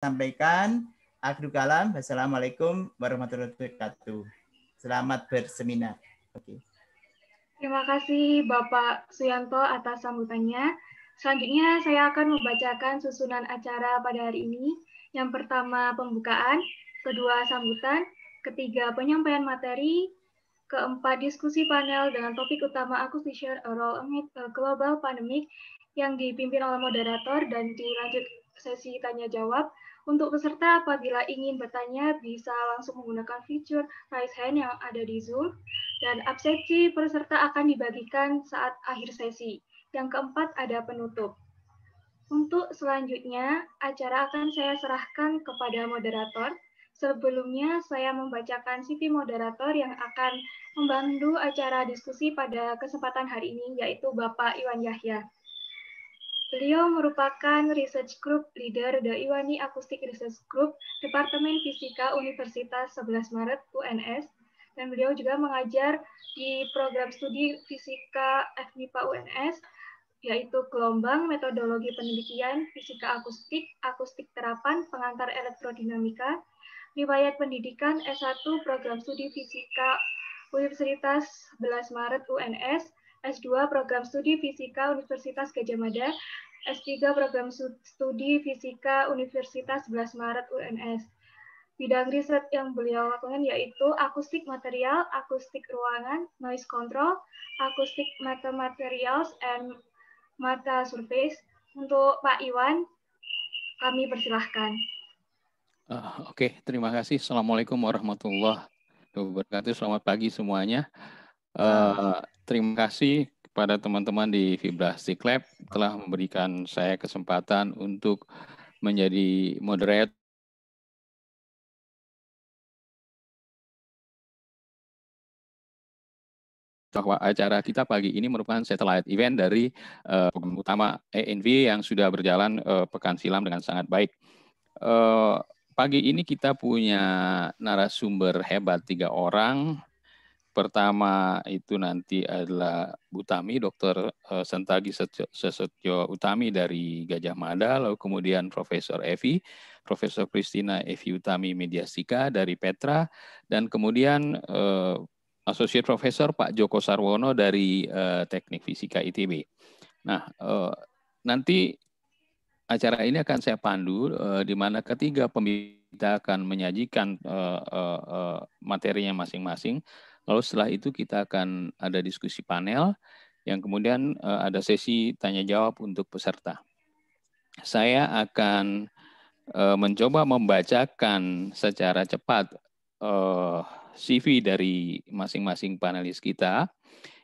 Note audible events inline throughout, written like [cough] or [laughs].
sampaikan. Akhirul kalam. Wassalamualaikum warahmatullahi wabarakatuh. Selamat berseminar. Terima kasih Bapak Suyanto atas sambutannya. Selanjutnya saya akan membacakan susunan acara pada hari ini. Yang pertama pembukaan, kedua sambutan, ketiga penyampaian materi, keempat diskusi panel dengan topik utama acquisition a role amid global pandemic yang dipimpin oleh moderator dan dilanjut sesi tanya jawab. Untuk peserta apabila ingin bertanya bisa langsung menggunakan fitur raise hand yang ada di Zoom dan absensi peserta akan dibagikan saat akhir sesi. Yang keempat ada penutup. Untuk selanjutnya, acara akan saya serahkan kepada moderator. Sebelumnya, saya membacakan CV moderator yang akan membantu acara diskusi pada kesempatan hari ini, yaitu Bapak Iwan Yahya. Beliau merupakan Research Group Leader The Iwani Acoustic Research Group, Departemen Fisika Universitas 11 Maret UNS, dan beliau juga mengajar di program studi Fisika FMIPA UNS, yaitu gelombang, metodologi penelitian, fisika akustik, akustik terapan, pengantar elektrodinamika, riwayat pendidikan S1 program studi fisika Universitas 11 Maret UNS, S2 Program Studi Fisika Universitas Gajah Mada S3 Program Studi Fisika Universitas 11 Maret UNS. Bidang riset yang beliau lakukan yaitu akustik material, akustik ruangan, noise control, akustik metamaterials, and mata surface. Untuk Pak Iwan, kami persilahkan. Uh, Oke, okay. terima kasih. Assalamualaikum warahmatullahi wabarakatuh. Selamat pagi semuanya. Uh, terima kasih kepada teman-teman di Fibra Lab telah memberikan saya kesempatan untuk menjadi moderator bahwa acara kita pagi ini merupakan satellite event dari uh, program utama ENV yang sudah berjalan uh, pekan silam dengan sangat baik. Uh, pagi ini kita punya narasumber hebat tiga orang Pertama itu nanti adalah Butami, Dokter eh, Sentagi Sesetyo Utami dari Gajah Mada, lalu kemudian Profesor Evi, Profesor Kristina Evi Utami Mediastika dari Petra, dan kemudian eh, Associate Profesor Pak Joko Sarwono dari eh, Teknik Fisika ITB. Nah, eh, nanti acara ini akan saya pandu eh, di mana ketiga pembicara akan menyajikan eh, eh, eh materinya masing-masing. Lalu setelah itu kita akan ada diskusi panel yang kemudian eh, ada sesi tanya jawab untuk peserta. Saya akan eh, mencoba membacakan secara cepat eh, CV dari masing-masing panelis kita.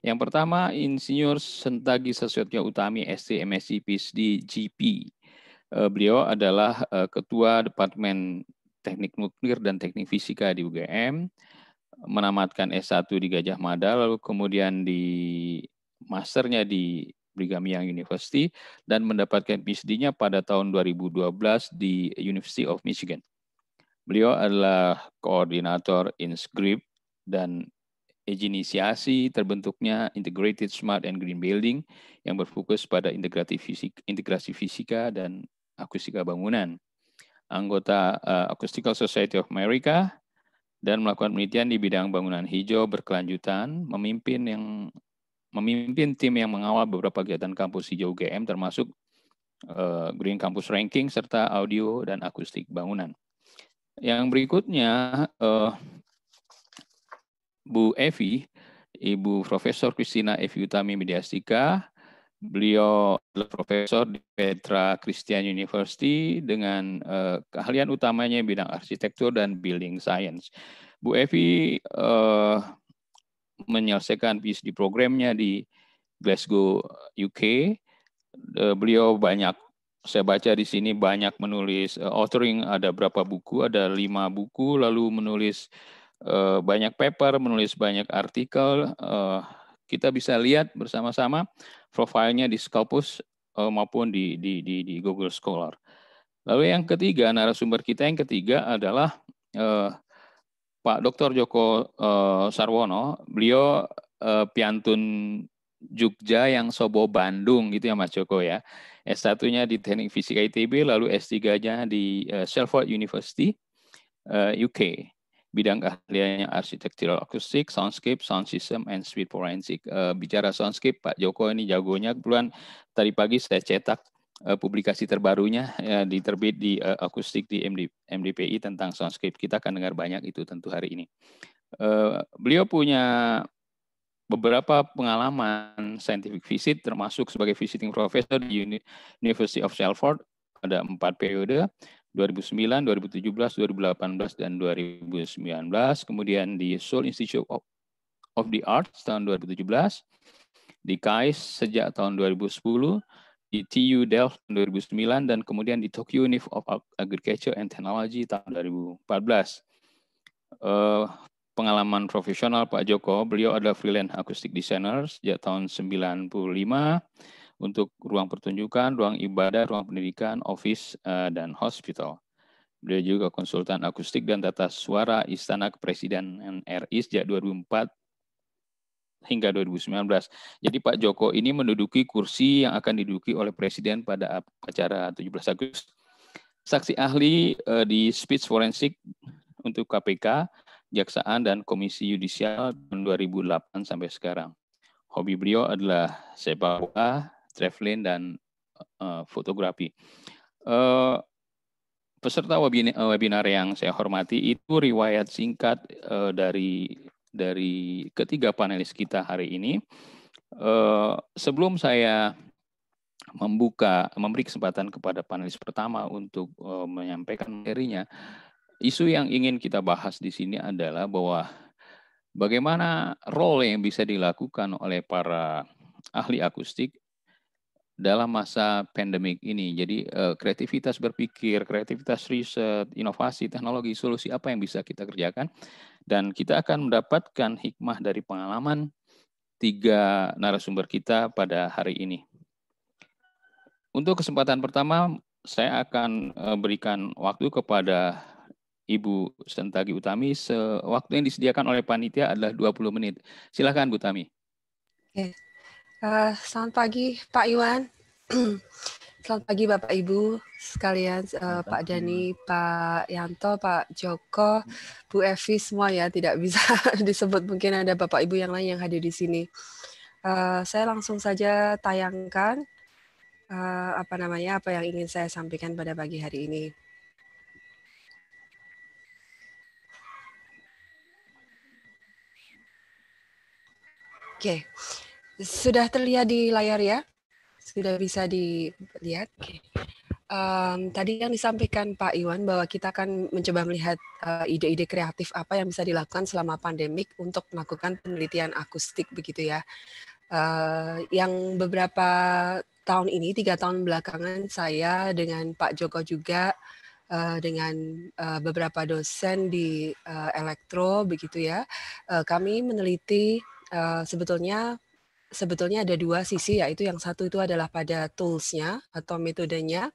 Yang pertama, Insinyur Sentagi Sesuatu Utami, ST, MSc, PhD, GP. Beliau adalah Ketua Departemen Teknik Nuklir dan Teknik Fisika di UGM menamatkan S1 di Gajah Mada, lalu kemudian di masternya di Brigham Young University dan mendapatkan PhD-nya pada tahun 2012 di University of Michigan. Beliau adalah koordinator InScript dan inisiasi terbentuknya Integrated Smart and Green Building yang berfokus pada integrasi fisika, integrasi fisika dan akustika bangunan. Anggota uh, Acoustical Society of America dan melakukan penelitian di bidang bangunan hijau berkelanjutan, memimpin yang memimpin tim yang mengawal beberapa kegiatan kampus hijau UGM termasuk eh, Green Campus Ranking serta audio dan akustik bangunan. Yang berikutnya uh, Bu Evi, Ibu Profesor Kristina Evi Utami Mediastika, Beliau adalah profesor di Petra Christian University dengan uh, keahlian utamanya bidang arsitektur dan building science. Bu Evi uh, menyelesaikan PhD programnya di Glasgow, UK. Uh, eh, beliau banyak saya baca di sini banyak menulis uh, authoring ada berapa buku ada lima buku lalu menulis uh, banyak paper menulis banyak artikel uh, kita bisa lihat bersama-sama profilnya di Scopus eh, maupun di, di, di, di Google Scholar. Lalu yang ketiga, narasumber kita yang ketiga adalah uh, Pak Dr. Joko uh, Sarwono. Beliau eh, piantun Jogja yang Sobo Bandung gitu ya Mas Joko ya. S1-nya di Teknik Fisika ITB, lalu S3-nya di uh, Shelford University eh, UK bidang keahliannya arsitektural akustik, soundscape, sound system, and suite forensic. Uh, bicara soundscape, Pak Joko ini jagonya. Kebetulan tadi pagi saya cetak uh, publikasi terbarunya ya, diterbit di uh, akustik di MD, MDPI tentang soundscape. Kita akan dengar banyak itu tentu hari ini. Uh, beliau punya beberapa pengalaman scientific visit, termasuk sebagai visiting professor di University of Salford pada empat periode, 2009, 2017, 2018, dan 2019. Kemudian di Seoul Institute of, of the Arts tahun 2017, di KAIS sejak tahun 2010, di TU Delft 2009, dan kemudian di Tokyo Unif of Agriculture and Technology tahun 2014. Uh, eh, pengalaman profesional Pak Joko, beliau adalah freelance acoustic designer sejak tahun 1995 untuk ruang pertunjukan, ruang ibadah, ruang pendidikan, office, eh, dan hospital. Beliau juga konsultan akustik dan tata suara Istana Kepresidenan RI sejak 2004 hingga 2019. Jadi Pak Joko ini menduduki kursi yang akan diduduki oleh Presiden pada acara 17 Agustus. Saksi ahli eh, di speech forensik untuk KPK, Jaksaan, dan Komisi Yudisial tahun 2008 sampai sekarang. Hobi beliau adalah sepak bola, Traveling dan uh, fotografi. Uh, peserta webinar yang saya hormati itu riwayat singkat uh, dari dari ketiga panelis kita hari ini. Uh, sebelum saya membuka memberi kesempatan kepada panelis pertama untuk uh, menyampaikan materinya, isu yang ingin kita bahas di sini adalah bahwa bagaimana role yang bisa dilakukan oleh para ahli akustik dalam masa pandemik ini. Jadi eh, kreativitas berpikir, kreativitas riset, inovasi, teknologi, solusi apa yang bisa kita kerjakan. Dan kita akan mendapatkan hikmah dari pengalaman tiga narasumber kita pada hari ini. Untuk kesempatan pertama, saya akan eh, berikan waktu kepada Ibu Sentagi Utami. Waktu yang disediakan oleh panitia adalah 20 menit. Silakan Bu Tami. Okay. Eh, selamat pagi Pak Iwan. [clears throat] selamat pagi Bapak Ibu sekalian, uh, Pak Dani, Pak Yanto, Pak Joko, Bu Evi semua ya tidak bisa [laughs] disebut mungkin ada Bapak Ibu yang lain yang hadir di sini. Uh, saya langsung saja tayangkan uh, apa namanya apa yang ingin saya sampaikan pada pagi hari ini. Oke. Okay. Sudah terlihat di layar ya? Sudah bisa dilihat. Um, tadi yang disampaikan Pak Iwan bahwa kita akan mencoba melihat eh, ide-ide uh, kreatif apa yang bisa dilakukan selama pandemik untuk melakukan penelitian akustik begitu ya. Uh, yang beberapa tahun ini, tiga tahun belakangan saya dengan Pak Joko juga uh, dengan uh, beberapa dosen di uh, elektro begitu ya. Uh, kami meneliti uh, sebetulnya sebetulnya ada dua sisi yaitu yang satu itu adalah pada toolsnya atau metodenya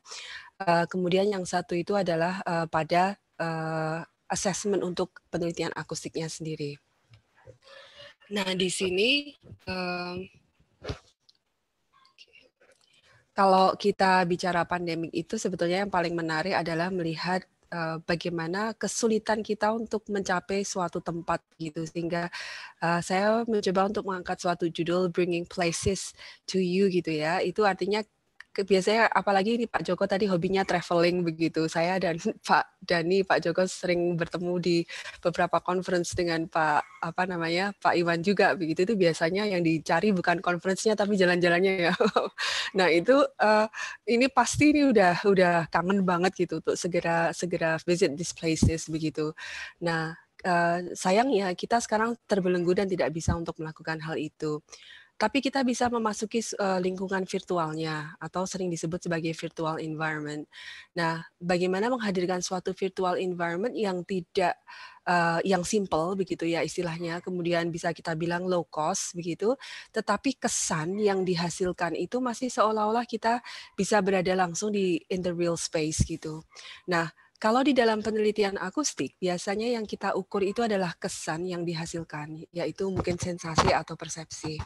eh, kemudian yang satu itu adalah eh, pada eh, assessment untuk penelitian akustiknya sendiri nah di sini kalau kita bicara pandemik itu sebetulnya yang paling menarik adalah melihat uh, bagaimana kesulitan kita untuk mencapai suatu tempat gitu sehingga uh, saya mencoba untuk mengangkat suatu judul bringing places to you gitu ya itu artinya biasanya apalagi ini Pak Joko tadi hobinya traveling begitu. Saya dan [laughs] Pak Dani, Pak Joko sering bertemu di beberapa conference dengan Pak apa namanya Pak Iwan juga begitu. Itu biasanya yang dicari bukan conference-nya tapi jalan-jalannya ya. [laughs] nah itu uh, ini pasti ini udah udah kangen banget gitu untuk segera segera visit these places begitu. Nah uh, ya kita sekarang terbelenggu dan tidak bisa untuk melakukan hal itu tapi kita bisa memasuki uh, lingkungan virtualnya atau sering disebut sebagai virtual environment. Nah, bagaimana menghadirkan suatu virtual environment yang tidak uh, yang simple begitu ya istilahnya, kemudian bisa kita bilang low cost begitu, tetapi kesan yang dihasilkan itu masih seolah-olah kita bisa berada langsung di in the real space gitu. Nah, kalau di dalam penelitian akustik, biasanya yang kita ukur itu adalah kesan yang dihasilkan, yaitu mungkin sensasi atau persepsi.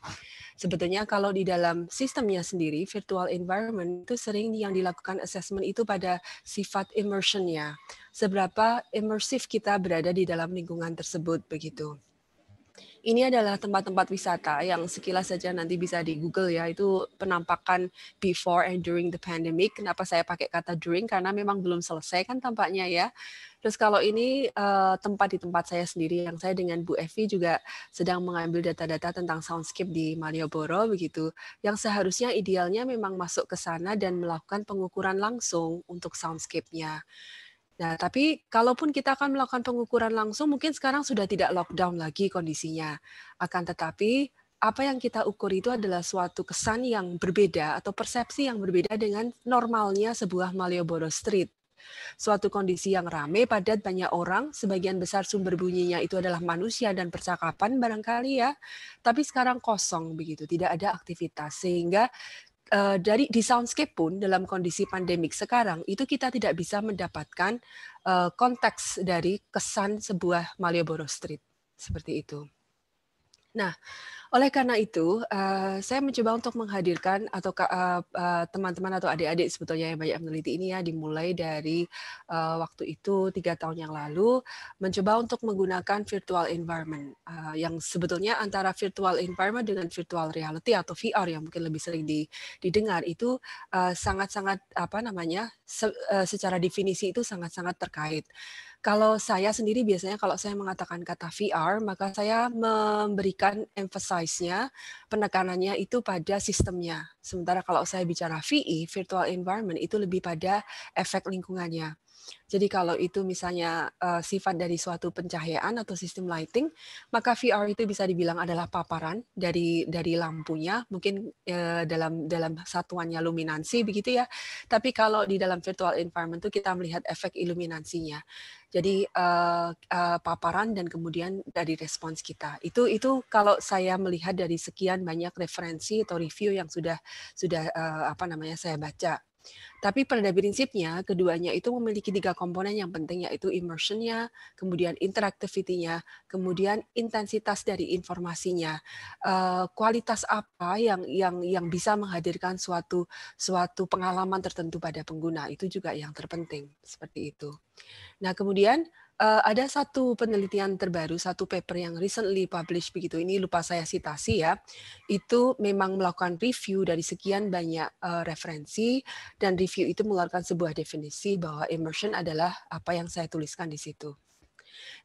Sebetulnya kalau di dalam sistemnya sendiri, virtual environment itu sering yang dilakukan assessment itu pada sifat immersionnya. Seberapa imersif kita berada di dalam lingkungan tersebut, begitu ini adalah tempat-tempat wisata yang sekilas saja nanti bisa di Google ya. Itu penampakan before and during the pandemic. Kenapa saya pakai kata during? Karena memang belum selesai kan tampaknya ya. Terus kalau ini uh, tempat di tempat saya sendiri yang saya dengan Bu Evi juga sedang mengambil data-data tentang soundscape di Malioboro begitu. Yang seharusnya idealnya memang masuk ke sana dan melakukan pengukuran langsung untuk soundscape-nya. Nah, tapi kalaupun kita akan melakukan pengukuran langsung, mungkin sekarang sudah tidak lockdown lagi kondisinya. Akan tetapi, apa yang kita ukur itu adalah suatu kesan yang berbeda atau persepsi yang berbeda dengan normalnya sebuah Malioboro Street. Suatu kondisi yang ramai, padat, banyak orang, sebagian besar sumber bunyinya itu adalah manusia dan percakapan barangkali ya, tapi sekarang kosong begitu, tidak ada aktivitas. Sehingga uh, dari di soundscape pun dalam kondisi pandemik sekarang itu kita tidak bisa mendapatkan uh, konteks dari kesan sebuah Malioboro Street seperti itu. Nah, oleh karena itu, uh, saya mencoba untuk menghadirkan atau eh, eh, teman-teman uh, uh, atau adik-adik sebetulnya yang banyak meneliti ini ya, dimulai dari uh, waktu itu tiga tahun yang lalu, mencoba untuk menggunakan virtual environment uh, yang sebetulnya antara virtual environment dengan virtual reality atau VR yang mungkin lebih sering di, didengar itu sangat-sangat uh, apa namanya se, uh, secara definisi itu sangat-sangat terkait. Kalau saya sendiri biasanya kalau saya mengatakan kata VR, maka saya memberikan emphasize-nya, penekanannya itu pada sistemnya. Sementara kalau saya bicara VI, e, virtual environment, itu lebih pada efek lingkungannya. Jadi kalau itu misalnya uh, sifat dari suatu pencahayaan atau sistem lighting, maka VR itu bisa dibilang adalah paparan dari dari lampunya, mungkin uh, dalam dalam satuannya luminansi begitu ya. Tapi kalau di dalam virtual environment itu kita melihat efek iluminansinya. Jadi uh, uh, paparan dan kemudian dari respons kita. Itu itu kalau saya melihat dari sekian banyak referensi atau review yang sudah sudah uh, apa namanya saya baca tapi pada prinsipnya keduanya itu memiliki tiga komponen yang penting yaitu immersion-nya, kemudian interactivity-nya, kemudian intensitas dari informasinya, eh, kualitas apa yang yang yang bisa menghadirkan suatu suatu pengalaman tertentu pada pengguna itu juga yang terpenting seperti itu. Nah kemudian uh, ada satu penelitian terbaru, satu paper yang recently published begitu. Ini lupa saya citasi ya. Itu memang melakukan review dari sekian banyak uh, referensi dan review itu mengeluarkan sebuah definisi bahwa immersion adalah apa yang saya tuliskan di situ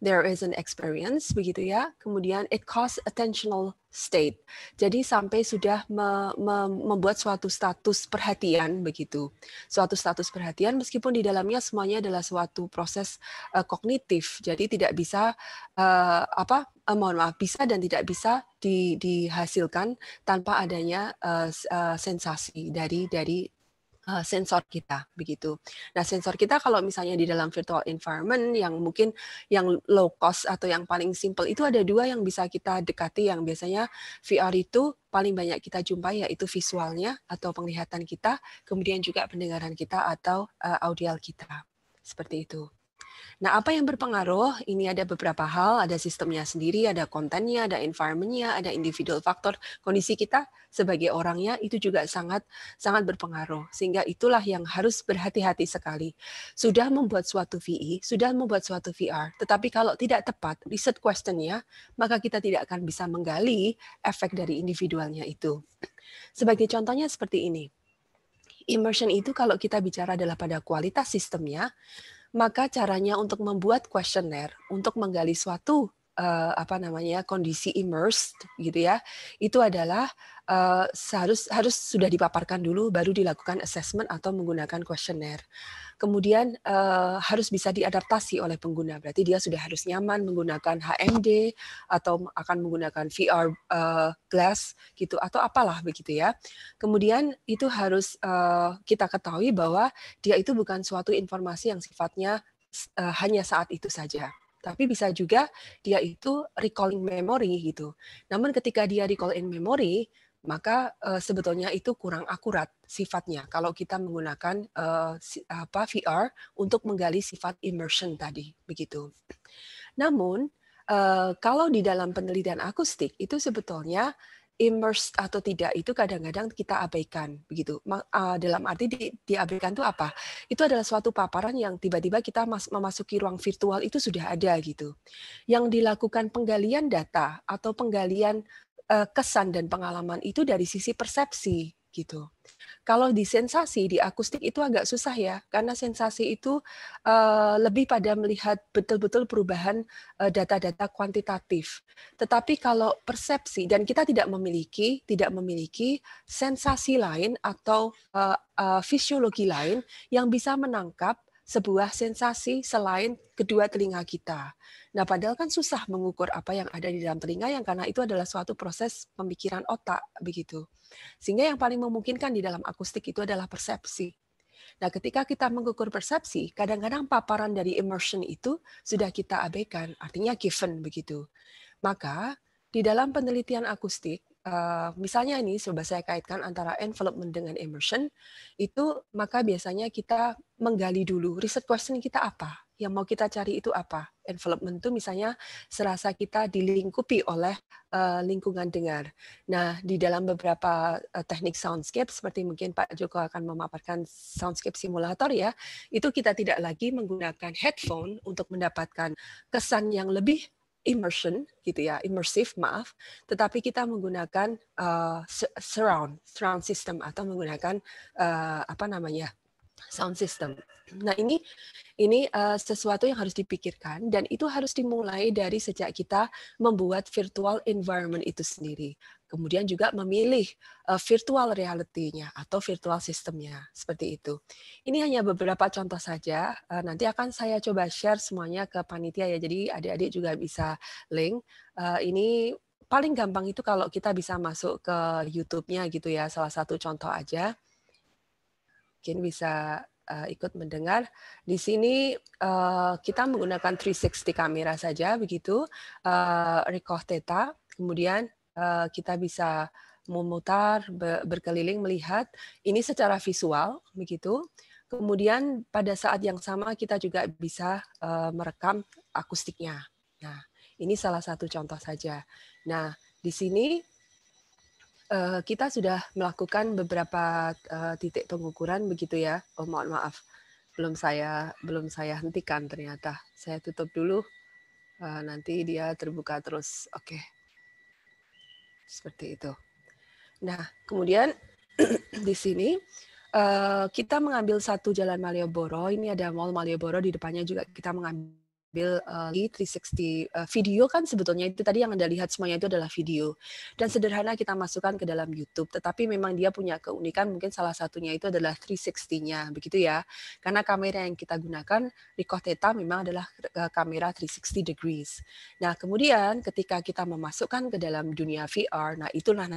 there is an experience begitu ya kemudian it cause attentional state jadi sampai sudah me, me, membuat suatu status perhatian begitu suatu status perhatian meskipun di dalamnya semuanya adalah suatu proses uh, kognitif jadi tidak bisa uh, apa uh, mohon maaf bisa dan tidak bisa di, dihasilkan tanpa adanya uh, uh, sensasi dari dari Eh, sensor kita begitu. Nah, sensor kita kalau misalnya di dalam virtual environment yang mungkin yang low cost atau yang paling simple itu ada dua yang bisa kita dekati yang biasanya VR itu paling banyak kita jumpai yaitu visualnya atau penglihatan kita, kemudian juga pendengaran kita atau uh, audial kita. Seperti itu. Nah, apa yang berpengaruh? Ini ada beberapa hal, ada sistemnya sendiri, ada kontennya, ada environmentnya, ada individual faktor kondisi kita sebagai orangnya itu juga sangat sangat berpengaruh. Sehingga itulah yang harus berhati-hati sekali. Sudah membuat suatu VI, e, sudah membuat suatu VR, tetapi kalau tidak tepat riset questionnya, maka kita tidak akan bisa menggali efek dari individualnya itu. Sebagai contohnya seperti ini. Immersion itu kalau kita bicara adalah pada kualitas sistemnya, maka caranya untuk membuat kuesioner untuk menggali suatu uh, apa namanya kondisi immersed gitu ya itu adalah uh, eh, harus harus sudah dipaparkan dulu baru dilakukan assessment atau menggunakan kuesioner kemudian uh, harus bisa diadaptasi oleh pengguna berarti dia sudah harus nyaman menggunakan HMD atau akan menggunakan VR uh, glass gitu atau apalah begitu ya kemudian itu harus uh, kita ketahui bahwa dia itu bukan suatu informasi yang sifatnya hanya saat itu saja tapi bisa juga dia itu recalling memory gitu. Namun ketika dia recalling memory, maka uh, sebetulnya itu kurang akurat sifatnya kalau kita menggunakan uh, apa VR untuk menggali sifat immersion tadi begitu. Namun uh, kalau di dalam penelitian akustik itu sebetulnya immersed atau tidak itu kadang-kadang kita abaikan begitu ah, dalam arti di, diabaikan itu apa itu adalah suatu paparan yang tiba-tiba kita mas, memasuki ruang virtual itu sudah ada gitu yang dilakukan penggalian data atau penggalian uh, kesan dan pengalaman itu dari sisi persepsi gitu kalau di sensasi, di akustik itu agak susah ya, karena sensasi itu uh, lebih pada melihat betul-betul perubahan eh, data-data kuantitatif. Tetapi kalau persepsi, dan kita tidak memiliki, tidak memiliki sensasi lain atau uh, uh, fisiologi lain yang bisa menangkap sebuah sensasi selain kedua telinga kita. Nah, padahal kan susah mengukur apa yang ada di dalam telinga yang karena itu adalah suatu proses pemikiran otak begitu. Sehingga yang paling memungkinkan di dalam akustik itu adalah persepsi. Nah, ketika kita mengukur persepsi, kadang-kadang paparan dari immersion itu sudah kita abaikan, artinya given begitu. Maka di dalam penelitian akustik eh, misalnya ini sudah saya kaitkan antara envelopment dengan immersion itu maka biasanya kita menggali dulu riset question kita apa yang mau kita cari itu apa. Envelopment itu misalnya serasa kita dilingkupi oleh uh, lingkungan dengar. Nah, di dalam beberapa uh, teknik soundscape seperti mungkin Pak Joko akan memaparkan soundscape simulator ya, itu kita tidak lagi menggunakan headphone untuk mendapatkan kesan yang lebih immersion gitu ya, immersive maaf, tetapi kita menggunakan uh, surround, surround system atau menggunakan uh, apa namanya sound system. Nah, ini ini uh, sesuatu yang harus dipikirkan dan itu harus dimulai dari sejak kita membuat virtual environment itu sendiri. Kemudian juga memilih uh, virtual reality-nya atau virtual sistemnya seperti itu. Ini hanya beberapa contoh saja. Uh, nanti akan saya coba share semuanya ke panitia ya. Jadi adik-adik juga bisa link. Uh, ini paling gampang itu kalau kita bisa masuk ke YouTube-nya gitu ya. Salah satu contoh aja. Mungkin bisa uh, ikut mendengar. Di sini uh, kita menggunakan 360 kamera saja begitu, uh, record data, kemudian uh, kita bisa memutar, berkeliling melihat ini secara visual begitu. Kemudian pada saat yang sama kita juga bisa uh, merekam akustiknya. Nah, ini salah satu contoh saja. Nah, di sini uh, kita sudah melakukan beberapa uh, titik pengukuran begitu ya. Oh mohon maaf, belum saya belum saya hentikan ternyata. Saya tutup dulu. Uh, nanti dia terbuka terus. Oke, okay. seperti itu. Nah kemudian [clears throat] di sini uh, kita mengambil satu jalan Malioboro. Ini ada Mall Malioboro di depannya juga kita mengambil ambil uh, 360 uh, video kan sebetulnya itu tadi yang Anda lihat semuanya itu adalah video. Dan sederhana kita masukkan ke dalam YouTube, tetapi memang dia punya keunikan mungkin salah satunya itu adalah 360-nya begitu ya. Karena kamera yang kita gunakan Ricoh Theta memang adalah uh, kamera 360 degrees. Nah, kemudian ketika kita memasukkan ke dalam dunia VR, nah itulah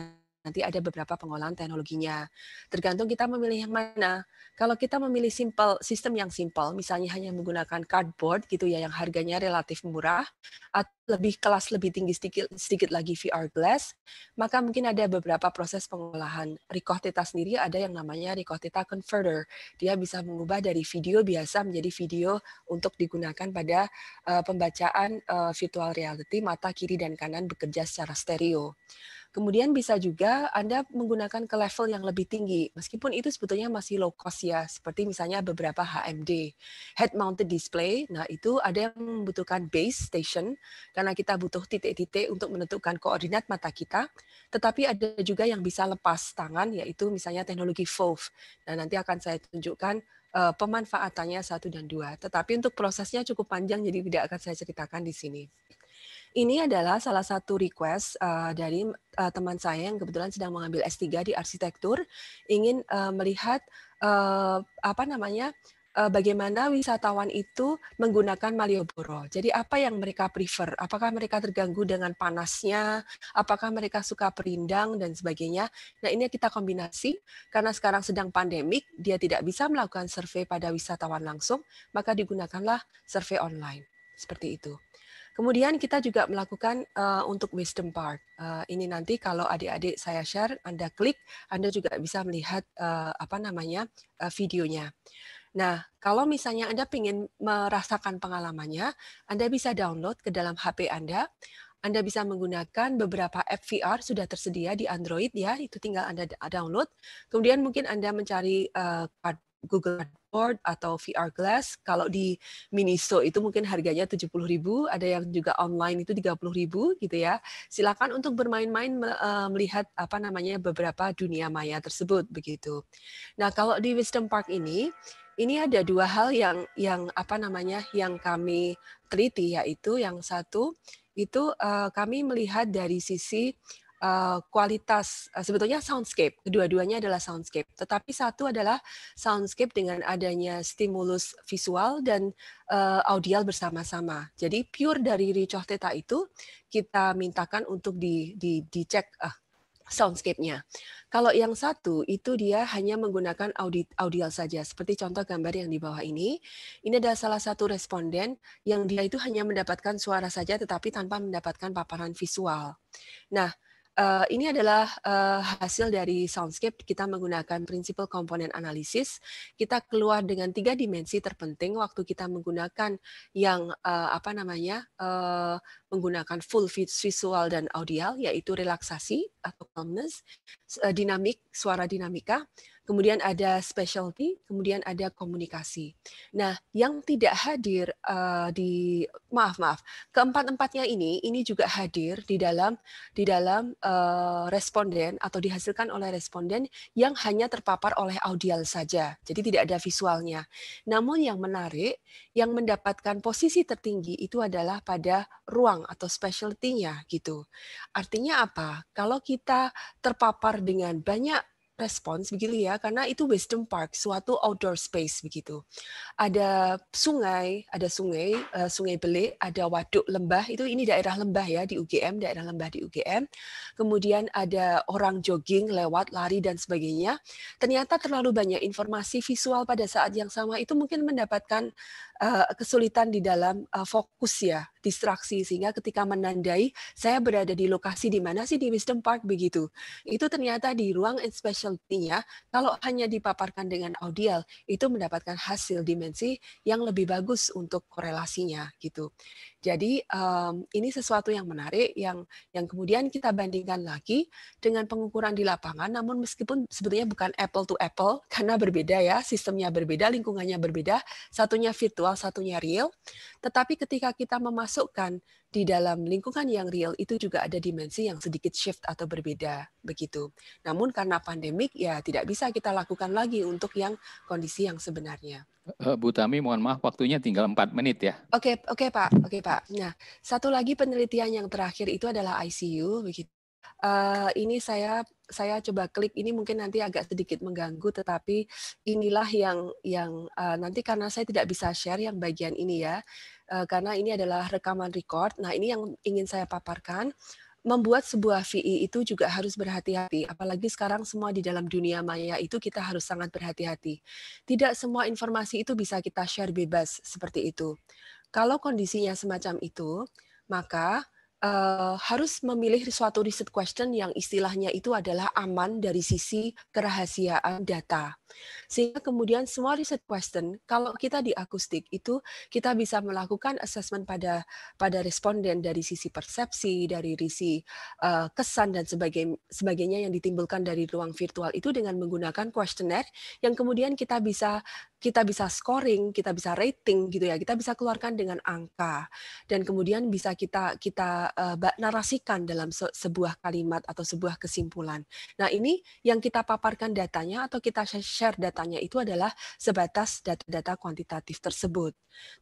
nanti ada beberapa pengolahan teknologinya. Tergantung kita memilih yang mana. Kalau kita memilih simple, sistem yang simple, misalnya hanya menggunakan cardboard gitu ya yang harganya relatif murah atau lebih kelas lebih tinggi sedikit sedikit lagi VR glass, maka mungkin ada beberapa proses pengolahan. Ricotta sendiri ada yang namanya Ricotta converter. Dia bisa mengubah dari video biasa menjadi video untuk digunakan pada uh, pembacaan uh, virtual reality mata kiri dan kanan bekerja secara stereo. Kemudian bisa juga Anda menggunakan ke level yang lebih tinggi, meskipun itu sebetulnya masih low cost ya, seperti misalnya beberapa HMD, head mounted display. Nah, itu ada yang membutuhkan base station karena kita butuh titik-titik untuk menentukan koordinat mata kita, tetapi ada juga yang bisa lepas tangan yaitu misalnya teknologi FOV. Nah, nanti akan saya tunjukkan eh, pemanfaatannya satu dan dua. Tetapi untuk prosesnya cukup panjang, jadi tidak akan saya ceritakan di sini. Ini adalah salah satu request uh, dari uh, teman saya yang kebetulan sedang mengambil S3 di arsitektur, ingin uh, melihat uh, apa namanya bagaimana wisatawan itu menggunakan Malioboro. Jadi apa yang mereka prefer? Apakah mereka terganggu dengan panasnya? Apakah mereka suka perindang dan sebagainya? Nah ini kita kombinasi karena sekarang sedang pandemik, dia tidak bisa melakukan survei pada wisatawan langsung, maka digunakanlah survei online seperti itu. Kemudian kita juga melakukan uh, untuk wisdom part. Uh, ini nanti kalau adik-adik saya share, Anda klik, Anda juga bisa melihat uh, apa namanya uh, videonya. Nah, kalau misalnya Anda ingin merasakan pengalamannya, Anda bisa download ke dalam HP Anda. Anda bisa menggunakan beberapa app VR sudah tersedia di Android ya, itu tinggal Anda download. Kemudian mungkin Anda mencari uh, Google board atau VR glass. Kalau di Miniso itu mungkin harganya 70.000, ada yang juga online itu 30.000 gitu ya. Silakan untuk bermain-main eh, melihat apa namanya beberapa dunia maya tersebut begitu. Nah, kalau di Wisdom Park ini ini ada dua hal yang yang apa namanya yang kami teliti yaitu yang satu itu uh, kami melihat dari sisi Eh, kualitas eh, sebetulnya soundscape kedua-duanya adalah soundscape tetapi satu adalah soundscape dengan adanya stimulus visual dan uh, audial bersama-sama jadi pure dari ricoh theta itu kita mintakan untuk di, di dicek uh, soundscape-nya. Kalau yang satu itu dia hanya menggunakan audit audial saja. Seperti contoh gambar yang di bawah ini. Ini adalah salah satu responden yang dia itu hanya mendapatkan suara saja tetapi tanpa mendapatkan paparan visual. Nah, Uh, ini adalah uh, hasil dari Soundscape. Kita menggunakan prinsipal komponen analisis. Kita keluar dengan tiga dimensi terpenting waktu kita menggunakan yang uh, apa namanya uh, menggunakan full visual dan audial, yaitu relaksasi atau calmness, uh, dinamik suara dinamika, kemudian ada specialty, kemudian ada komunikasi. Nah, yang tidak hadir uh, di maaf maaf keempat empatnya ini ini juga hadir di dalam di dalam uh, responden atau dihasilkan oleh responden yang hanya terpapar oleh audial saja, jadi tidak ada visualnya. Namun yang menarik yang mendapatkan posisi tertinggi itu adalah pada ruang atau specialty-nya gitu. Artinya apa? Kalau kita terpapar dengan banyak respons begitu ya karena itu Wisdom Park suatu outdoor space begitu ada sungai ada sungai uh, sungai Belik ada waduk lembah itu ini daerah lembah ya di UGM daerah lembah di UGM kemudian ada orang jogging lewat lari dan sebagainya ternyata terlalu banyak informasi visual pada saat yang sama itu mungkin mendapatkan Eh, kesulitan di dalam uh, fokus ya, distraksi sehingga ketika menandai saya berada di lokasi di mana sih di Wisdom Park begitu. Itu ternyata di ruang and specialty-nya kalau hanya dipaparkan dengan audial itu mendapatkan hasil dimensi yang lebih bagus untuk korelasinya gitu. Jadi um, ini sesuatu yang menarik yang yang kemudian kita bandingkan lagi dengan pengukuran di lapangan. Namun meskipun sebetulnya bukan apple to apple [laughs] karena berbeda ya sistemnya berbeda, lingkungannya berbeda, satunya virtual, satunya real. Tetapi ketika kita memasukkan di dalam lingkungan yang real itu juga ada dimensi yang sedikit shift atau berbeda begitu. Namun karena pandemik ya tidak bisa kita lakukan lagi untuk yang kondisi yang sebenarnya. Eh, eh, Bu Tami, mohon maaf waktunya tinggal 4 menit ya. Oke, okay, oke okay, Pak, oke okay, Pak. Nah, satu lagi penelitian yang terakhir itu adalah ICU begitu uh, ini saya saya coba klik ini mungkin nanti agak sedikit mengganggu tetapi inilah yang yang uh, nanti karena saya tidak bisa share yang bagian ini ya uh, karena ini adalah rekaman record nah ini yang ingin saya paparkan membuat sebuah VI e itu juga harus berhati-hati. Apalagi sekarang semua di dalam dunia maya itu kita harus sangat berhati-hati. Tidak semua informasi itu bisa kita share bebas seperti itu. Kalau kondisinya semacam itu, maka uh, harus memilih suatu research question yang istilahnya itu adalah aman dari sisi kerahasiaan data. Sehingga kemudian semua riset question, kalau kita di akustik itu kita bisa melakukan assessment pada pada responden dari sisi persepsi, dari sisi uh, eh, kesan dan sebagainya, sebagainya yang ditimbulkan dari ruang virtual itu dengan menggunakan questionnaire yang kemudian kita bisa kita bisa scoring, kita bisa rating gitu ya, kita bisa keluarkan dengan angka dan kemudian bisa kita kita uh, narasikan dalam se sebuah kalimat atau sebuah kesimpulan. Nah ini yang kita paparkan datanya atau kita share share datanya itu adalah sebatas data-data kuantitatif tersebut.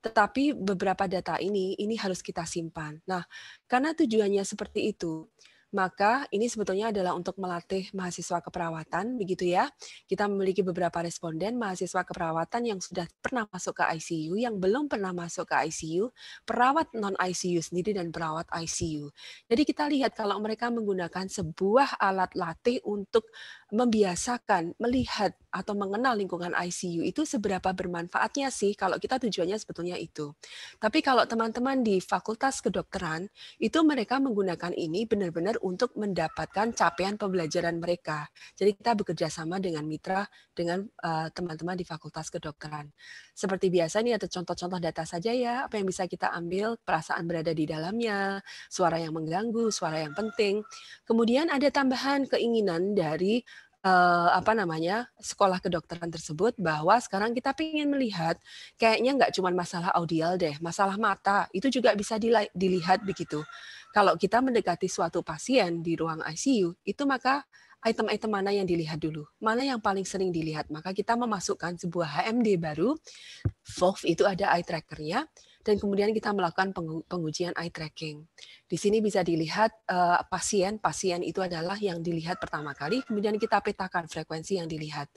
Tetapi beberapa data ini ini harus kita simpan. Nah, karena tujuannya seperti itu, maka ini sebetulnya adalah untuk melatih mahasiswa keperawatan, begitu ya. Kita memiliki beberapa responden mahasiswa keperawatan yang sudah pernah masuk ke ICU, yang belum pernah masuk ke ICU, perawat non-ICU sendiri, dan perawat ICU. Jadi kita lihat kalau mereka menggunakan sebuah alat latih untuk membiasakan melihat atau mengenal lingkungan ICU itu seberapa bermanfaatnya sih kalau kita tujuannya sebetulnya itu. Tapi kalau teman-teman di Fakultas Kedokteran itu mereka menggunakan ini benar-benar untuk mendapatkan capaian pembelajaran mereka. Jadi kita bekerja sama dengan mitra dengan eh, teman-teman uh, di Fakultas Kedokteran. Seperti biasa ini ada contoh-contoh data saja ya apa yang bisa kita ambil perasaan berada di dalamnya, suara yang mengganggu, suara yang penting. Kemudian ada tambahan keinginan dari eh, apa namanya sekolah kedokteran tersebut bahwa sekarang kita ingin melihat kayaknya nggak cuma masalah audial deh, masalah mata itu juga bisa dilihat begitu. Kalau kita mendekati suatu pasien di ruang ICU, itu maka item-item mana yang dilihat dulu, mana yang paling sering dilihat. Maka kita memasukkan sebuah HMD baru, FOV itu ada eye trackernya, dan kemudian kita melakukan pengujian eye tracking. Di sini bisa dilihat pasien eh, pasien, pasien itu adalah yang dilihat pertama kali, kemudian kita petakan frekuensi yang dilihat.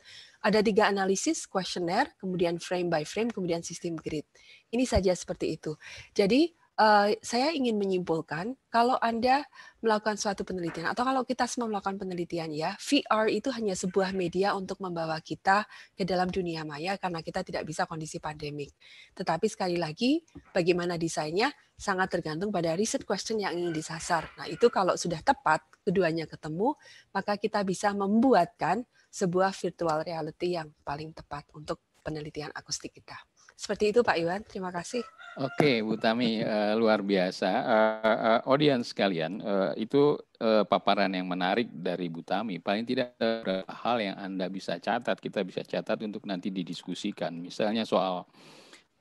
Ada tiga analisis, questionnaire, kemudian frame by frame, kemudian sistem grid. Ini saja seperti itu. Jadi uh, saya ingin menyimpulkan kalau Anda melakukan suatu penelitian atau kalau kita semua melakukan penelitian ya, VR itu hanya sebuah media untuk membawa kita ke dalam dunia maya karena kita tidak bisa kondisi pandemik. Tetapi sekali lagi, bagaimana desainnya sangat tergantung pada riset question yang ingin disasar. Nah, itu kalau sudah tepat keduanya ketemu, maka kita bisa membuatkan sebuah virtual reality yang paling tepat untuk penelitian akustik kita. Seperti itu Pak Iwan, terima kasih. Oke, okay, Bu Tami, uh, luar biasa. Uh, eh, uh, eh, audience sekalian, uh, itu uh, paparan yang menarik dari Bu Tami. Paling tidak ada hal yang Anda bisa catat, kita bisa catat untuk nanti didiskusikan. Misalnya soal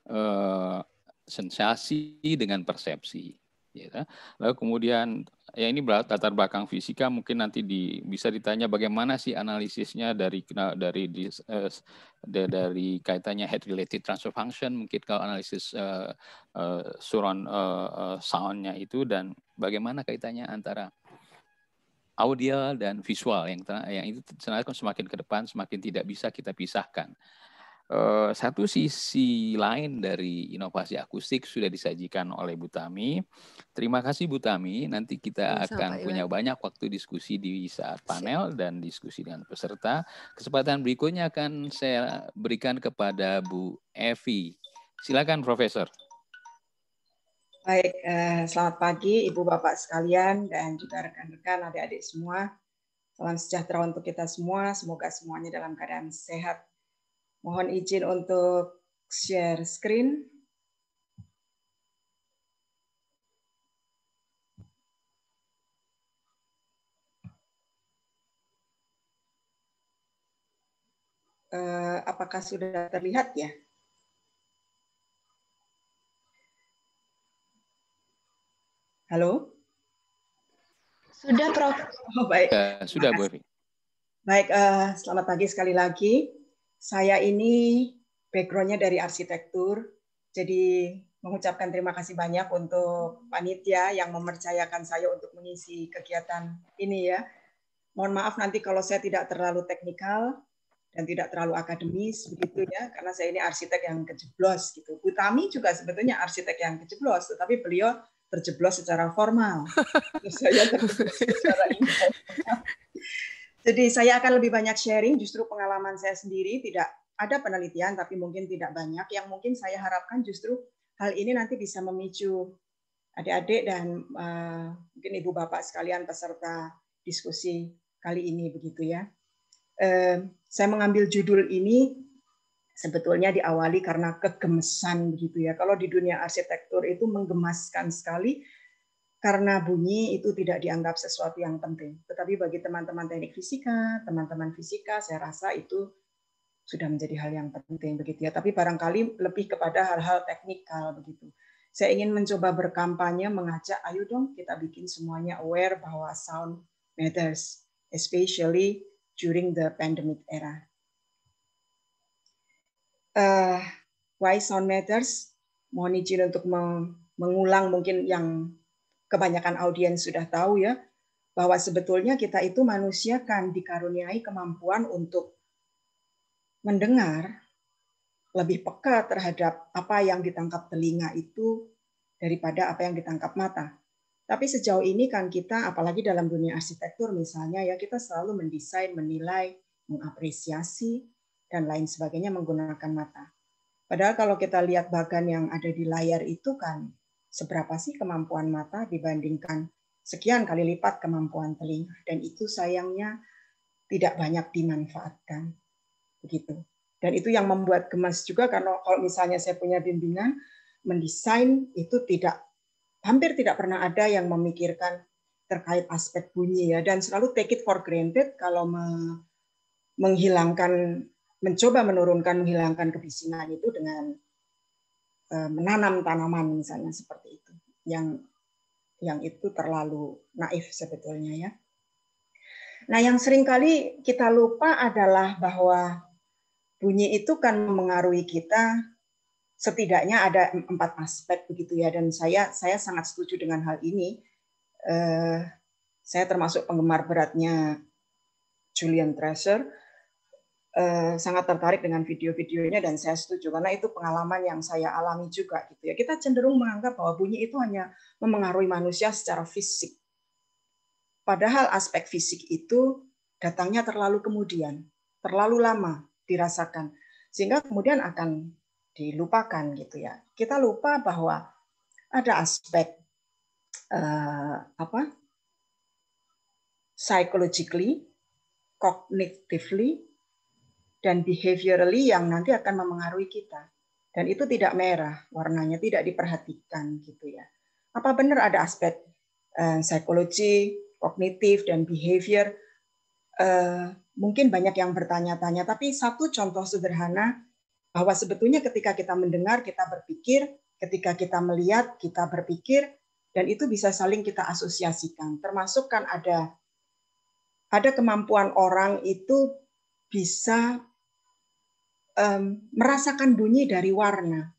uh, sensasi dengan persepsi. Ya, kan? Lalu kemudian ya ini latar belakang fisika mungkin nanti di, bisa ditanya bagaimana sih analisisnya dari dari di, eh, dari kaitannya head related transfer function mungkin kalau analisis uh, uh, suron uh, soundnya itu dan bagaimana kaitannya antara audio dan visual yang yang itu semakin ke depan semakin tidak bisa kita pisahkan. Eh, satu sisi lain dari inovasi akustik sudah disajikan oleh Butami. Terima kasih Butami. Nanti kita Insya akan Pak punya banyak waktu diskusi di saat panel dan diskusi dengan peserta. Kesempatan berikutnya akan saya berikan kepada Bu Evi. Silakan Profesor. Baik, eh, selamat pagi Ibu Bapak sekalian dan juga rekan-rekan adik-adik semua. Salam sejahtera untuk kita semua. Semoga semuanya dalam keadaan sehat Mohon izin untuk share screen. Eh, apakah sudah terlihat ya? Halo? Sudah, Prof. Oh, baik. Ya, sudah, Bu Evi. Baik, uh, selamat pagi sekali lagi. Saya ini backgroundnya dari arsitektur, jadi mengucapkan terima kasih banyak untuk panitia yang mempercayakan saya untuk mengisi kegiatan ini ya. Mohon maaf nanti kalau saya tidak terlalu teknikal dan tidak terlalu akademis begitu ya, karena saya ini arsitek yang kejeblos gitu. Utami juga sebetulnya arsitek yang kejeblos, tapi beliau terjeblos secara formal. [laughs] saya terjeblos secara informal. Jadi saya akan lebih banyak sharing justru pengalaman saya sendiri, tidak ada penelitian tapi mungkin tidak banyak yang mungkin saya harapkan justru hal ini nanti bisa memicu adik-adik dan uh, mungkin ibu bapak sekalian peserta diskusi kali ini begitu ya. Uh, saya mengambil judul ini sebetulnya diawali karena kegemesan begitu ya. Kalau di dunia arsitektur itu menggemaskan sekali karena bunyi itu tidak dianggap sesuatu yang penting. Tetapi bagi teman-teman teknik fisika, teman-teman fisika, saya rasa itu sudah menjadi hal yang penting begitu ya. Tapi barangkali lebih kepada hal-hal teknikal begitu. Saya ingin mencoba berkampanye mengajak, ayo dong kita bikin semuanya aware bahwa sound matters, especially during the pandemic era. Uh, why sound matters? Mohon izin untuk mengulang mungkin yang kebanyakan audiens sudah tahu ya, bahwa sebetulnya kita itu manusia kan dikaruniai kemampuan untuk mendengar lebih peka terhadap apa yang ditangkap telinga itu daripada apa yang ditangkap mata. Tapi sejauh ini kan kita, apalagi dalam dunia arsitektur misalnya ya, kita selalu mendesain, menilai, mengapresiasi, dan lain sebagainya menggunakan mata. Padahal kalau kita lihat bagan yang ada di layar itu kan seberapa sih kemampuan mata dibandingkan sekian kali lipat kemampuan telinga dan itu sayangnya tidak banyak dimanfaatkan begitu dan itu yang membuat gemas juga karena kalau misalnya saya punya bimbingan mendesain itu tidak hampir tidak pernah ada yang memikirkan terkait aspek bunyi ya dan selalu take it for granted kalau menghilangkan mencoba menurunkan menghilangkan kebisingan itu dengan Eh, menanam tanaman misalnya seperti itu yang yang itu terlalu naif sebetulnya ya. Nah, yang seringkali kita lupa adalah bahwa bunyi itu kan mengaruhi kita setidaknya ada empat aspek begitu ya dan saya saya sangat setuju dengan hal ini. Eh, saya termasuk penggemar beratnya Julian Treasure Eh, sangat tertarik dengan video-videonya dan saya setuju karena itu pengalaman yang saya alami juga gitu ya. Kita cenderung menganggap bahwa bunyi itu hanya memengaruhi manusia secara fisik. Padahal aspek fisik itu datangnya terlalu kemudian, terlalu lama dirasakan sehingga kemudian akan dilupakan gitu ya. Kita lupa bahwa ada aspek eh, apa? psychologically, cognitively, dan behaviorally yang nanti akan memengaruhi kita. Dan itu tidak merah, warnanya tidak diperhatikan gitu ya. Apa benar ada aspek eh, psikologi, kognitif, dan behavior? Eh, mungkin banyak yang bertanya-tanya, tapi satu contoh sederhana bahwa sebetulnya ketika kita mendengar, kita berpikir, ketika kita melihat, kita berpikir, dan itu bisa saling kita asosiasikan. Termasuk kan ada ada kemampuan orang itu bisa um, merasakan bunyi dari warna,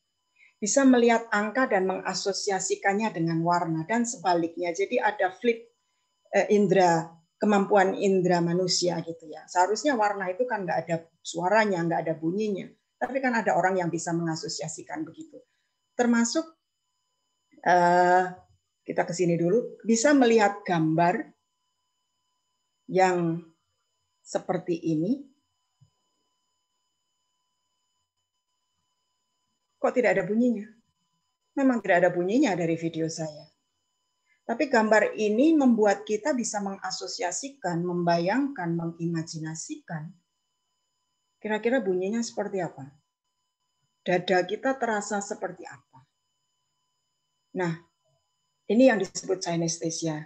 bisa melihat angka dan mengasosiasikannya dengan warna dan sebaliknya. Jadi ada flip eh, indera kemampuan indera manusia gitu ya. Seharusnya warna itu kan nggak ada suaranya, nggak ada bunyinya, tapi kan ada orang yang bisa mengasosiasikan begitu. Termasuk uh, kita ke sini dulu bisa melihat gambar yang seperti ini Kok tidak ada bunyinya? Memang tidak ada bunyinya dari video saya. Tapi gambar ini membuat kita bisa mengasosiasikan, membayangkan, mengimajinasikan kira-kira bunyinya seperti apa. Dada kita terasa seperti apa. Nah, ini yang disebut sinestesia. Ya.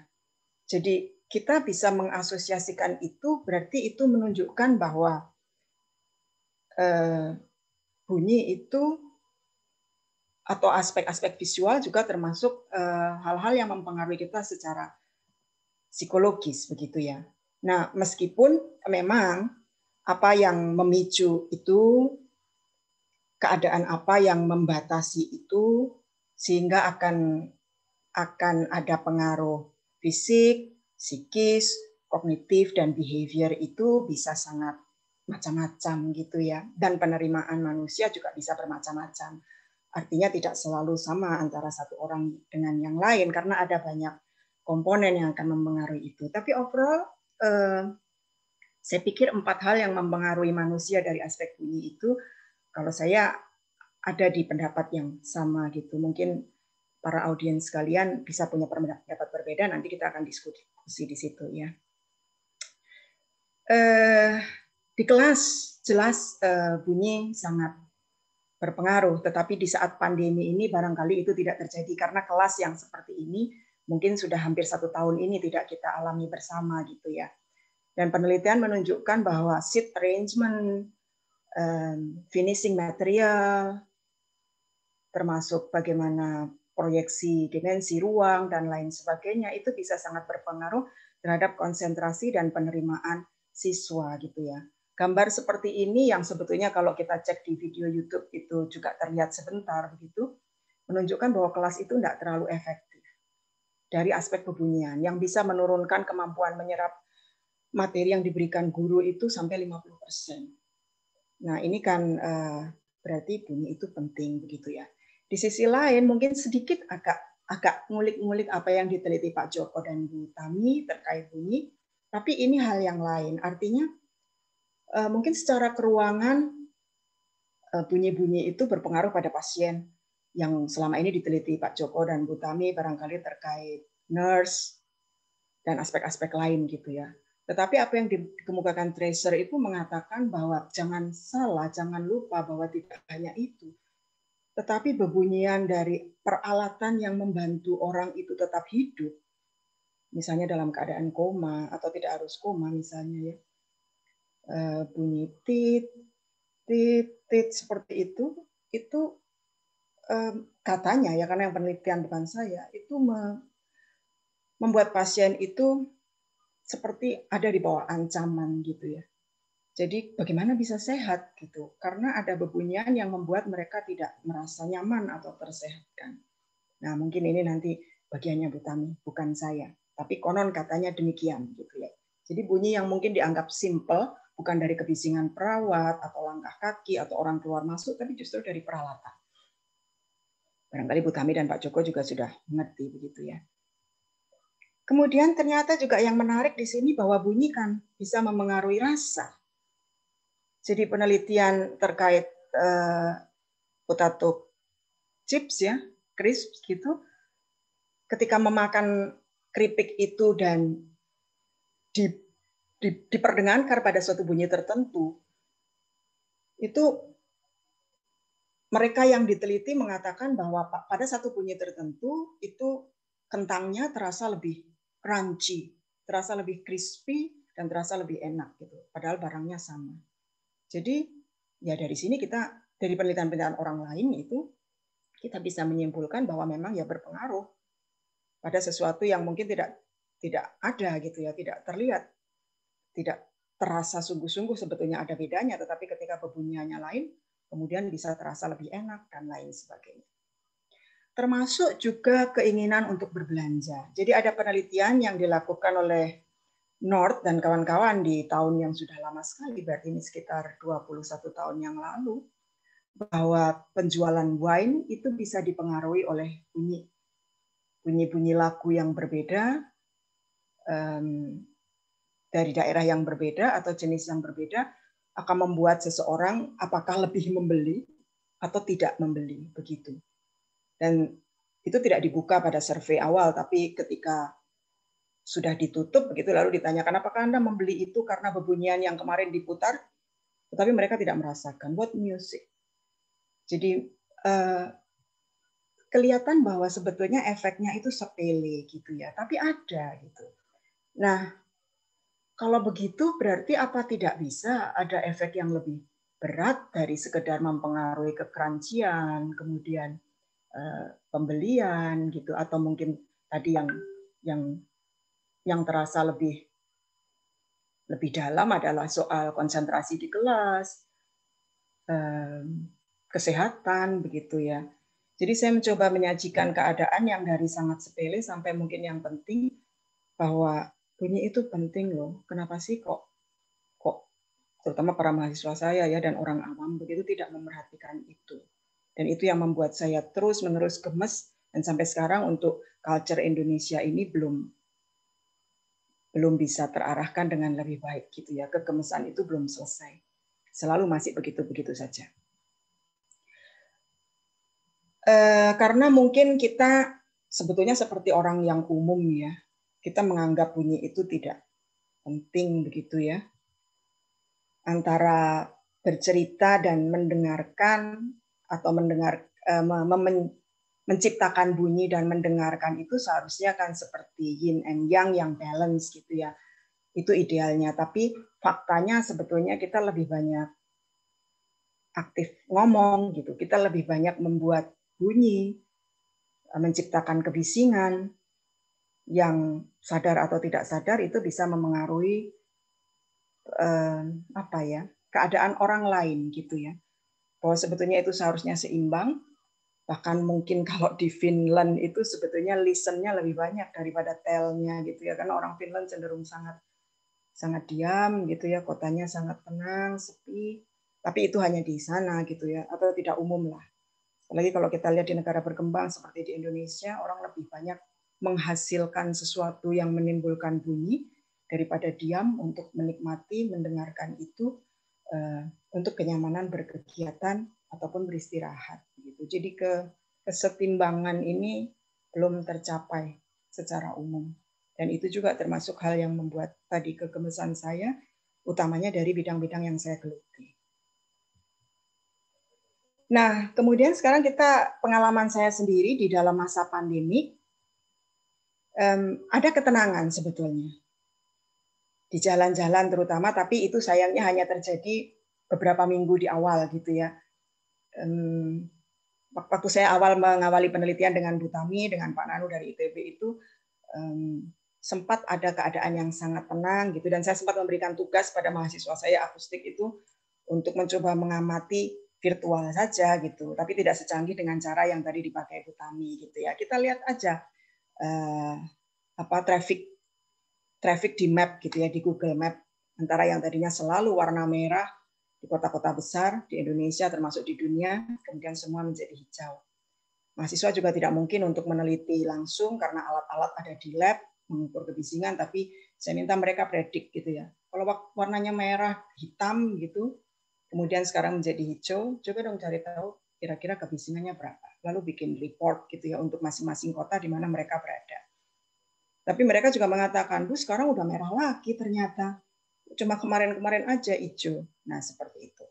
Jadi kita bisa mengasosiasikan itu berarti itu menunjukkan bahwa eh, bunyi itu atau aspek-aspek visual juga termasuk eh, hal-hal yang mempengaruhi kita secara psikologis begitu ya. Nah, meskipun memang apa yang memicu itu keadaan apa yang membatasi itu sehingga akan akan ada pengaruh fisik, psikis, kognitif dan behavior itu bisa sangat macam-macam gitu ya dan penerimaan manusia juga bisa bermacam-macam artinya tidak selalu sama antara satu orang dengan yang lain karena ada banyak komponen yang akan mempengaruhi itu. Tapi overall eh, saya pikir empat hal yang mempengaruhi manusia dari aspek bunyi itu kalau saya ada di pendapat yang sama gitu. Mungkin para audiens sekalian bisa punya pendapat berbeda nanti kita akan diskusi di situ ya. Eh, di kelas jelas eh, bunyi sangat berpengaruh. Tetapi di saat pandemi ini barangkali itu tidak terjadi karena kelas yang seperti ini mungkin sudah hampir satu tahun ini tidak kita alami bersama gitu ya. Dan penelitian menunjukkan bahwa seat arrangement, ehm, finishing material, termasuk bagaimana proyeksi dimensi ruang dan lain sebagainya itu bisa sangat berpengaruh terhadap konsentrasi dan penerimaan siswa gitu ya gambar seperti ini yang sebetulnya kalau kita cek di video YouTube itu juga terlihat sebentar begitu menunjukkan bahwa kelas itu tidak terlalu efektif dari aspek bebunyian yang bisa menurunkan kemampuan menyerap materi yang diberikan guru itu sampai 50%. Nah, ini kan eh, berarti bunyi itu penting begitu ya. Di sisi lain mungkin sedikit agak agak ngulik-ngulik apa yang diteliti Pak Joko dan Bu Tami terkait bunyi, tapi ini hal yang lain. Artinya Eh, mungkin secara keruangan eh, bunyi-bunyi itu berpengaruh pada pasien yang selama ini diteliti Pak Joko dan Bu Tami barangkali terkait nurse dan aspek-aspek lain gitu ya. Tetapi apa yang dikemukakan tracer itu mengatakan bahwa jangan salah, jangan lupa bahwa tidak hanya itu. Tetapi bebunyian dari peralatan yang membantu orang itu tetap hidup, misalnya dalam keadaan koma atau tidak harus koma misalnya ya, Eh, bunyi tit tit tit seperti itu itu katanya ya karena yang penelitian bukan saya itu membuat pasien itu seperti ada di bawah ancaman gitu ya. Jadi bagaimana bisa sehat gitu? Karena ada bebunyian yang membuat mereka tidak merasa nyaman atau tersehatkan. Nah mungkin ini nanti bagiannya bu tami bukan saya. Tapi konon katanya demikian gitu ya. Jadi bunyi yang mungkin dianggap simple bukan dari kebisingan perawat atau langkah kaki atau orang keluar masuk, tapi justru dari peralatan. Barangkali Bu Tami dan Pak Joko juga sudah mengerti begitu ya. Kemudian ternyata juga yang menarik di sini bahwa bunyi kan bisa memengaruhi rasa. Jadi penelitian terkait eh, potato chips ya, crisp gitu, ketika memakan keripik itu dan di di, diperdengarkan pada suatu bunyi tertentu, itu mereka yang diteliti mengatakan bahwa pada satu bunyi tertentu itu kentangnya terasa lebih crunchy, terasa lebih crispy dan terasa lebih enak gitu. Padahal barangnya sama. Jadi ya dari sini kita dari penelitian-penelitian orang lain itu kita bisa menyimpulkan bahwa memang ya berpengaruh pada sesuatu yang mungkin tidak tidak ada gitu ya, tidak terlihat tidak terasa sungguh-sungguh sebetulnya ada bedanya, tetapi ketika bebunyiannya lain, kemudian bisa terasa lebih enak dan lain sebagainya. Termasuk juga keinginan untuk berbelanja. Jadi ada penelitian yang dilakukan oleh North dan kawan-kawan di tahun yang sudah lama sekali, berarti ini sekitar 21 tahun yang lalu, bahwa penjualan wine itu bisa dipengaruhi oleh bunyi bunyi-bunyi lagu yang berbeda, dari daerah yang berbeda atau jenis yang berbeda akan membuat seseorang apakah lebih membeli atau tidak membeli begitu. Dan itu tidak dibuka pada survei awal, tapi ketika sudah ditutup begitu lalu ditanyakan apakah Anda membeli itu karena bebunyian yang kemarin diputar, tetapi mereka tidak merasakan what music. Jadi eh, kelihatan bahwa sebetulnya efeknya itu sepele gitu ya, tapi ada gitu. Nah, kalau begitu berarti apa tidak bisa ada efek yang lebih berat dari sekedar mempengaruhi kekerancian, kemudian eh, pembelian gitu atau mungkin tadi yang yang yang terasa lebih lebih dalam adalah soal konsentrasi di kelas, eh, kesehatan begitu ya. Jadi saya mencoba menyajikan ya. keadaan yang dari sangat sepele sampai mungkin yang penting bahwa bunyi itu penting loh. Kenapa sih kok kok terutama para mahasiswa saya ya dan orang awam begitu tidak memperhatikan itu. Dan itu yang membuat saya terus-menerus gemes dan sampai sekarang untuk culture Indonesia ini belum belum bisa terarahkan dengan lebih baik gitu ya. Kegemesan itu belum selesai. Selalu masih begitu-begitu saja. Eh, karena mungkin kita sebetulnya seperti orang yang umum ya, kita menganggap bunyi itu tidak penting begitu ya. Antara bercerita dan mendengarkan atau mendengar e, menciptakan bunyi dan mendengarkan itu seharusnya kan seperti yin and yang yang balance gitu ya. Itu idealnya, tapi faktanya sebetulnya kita lebih banyak aktif ngomong gitu. Kita lebih banyak membuat bunyi, e, menciptakan kebisingan yang sadar atau tidak sadar itu bisa memengaruhi eh, apa ya keadaan orang lain gitu ya bahwa sebetulnya itu seharusnya seimbang bahkan mungkin kalau di Finland itu sebetulnya listennya lebih banyak daripada telnya gitu ya karena orang Finland cenderung sangat sangat diam gitu ya kotanya sangat tenang sepi tapi itu hanya di sana gitu ya atau tidak umum lah lagi kalau kita lihat di negara berkembang seperti di Indonesia orang lebih banyak menghasilkan sesuatu yang menimbulkan bunyi daripada diam untuk menikmati mendengarkan itu eh, untuk kenyamanan berkegiatan ataupun beristirahat gitu. Jadi kesetimbangan ini belum tercapai secara umum. Dan itu juga termasuk hal yang membuat tadi kegemesan saya utamanya dari bidang-bidang yang saya geluti. Nah, kemudian sekarang kita pengalaman saya sendiri di dalam masa pandemik um, ada ketenangan sebetulnya di jalan-jalan terutama, tapi itu sayangnya hanya terjadi beberapa minggu di awal gitu ya. Um, waktu saya awal mengawali penelitian dengan Butami, dengan Pak Nanu dari ITB itu um, sempat ada keadaan yang sangat tenang gitu dan saya sempat memberikan tugas pada mahasiswa saya akustik itu untuk mencoba mengamati virtual saja gitu, tapi tidak secanggih dengan cara yang tadi dipakai Butami gitu ya. Kita lihat aja uh, apa traffic traffic di map gitu ya di Google Map antara yang tadinya selalu warna merah di kota-kota besar di Indonesia termasuk di dunia kemudian semua menjadi hijau. Mahasiswa juga tidak mungkin untuk meneliti langsung karena alat-alat ada di lab mengukur kebisingan tapi saya minta mereka predik gitu ya. Kalau warnanya merah hitam gitu kemudian sekarang menjadi hijau coba dong cari tahu kira-kira kebisingannya berapa lalu bikin report gitu ya untuk masing-masing kota di mana mereka berada. Tapi mereka juga mengatakan, bu sekarang udah merah lagi ternyata. Cuma kemarin-kemarin aja hijau. Nah seperti itu.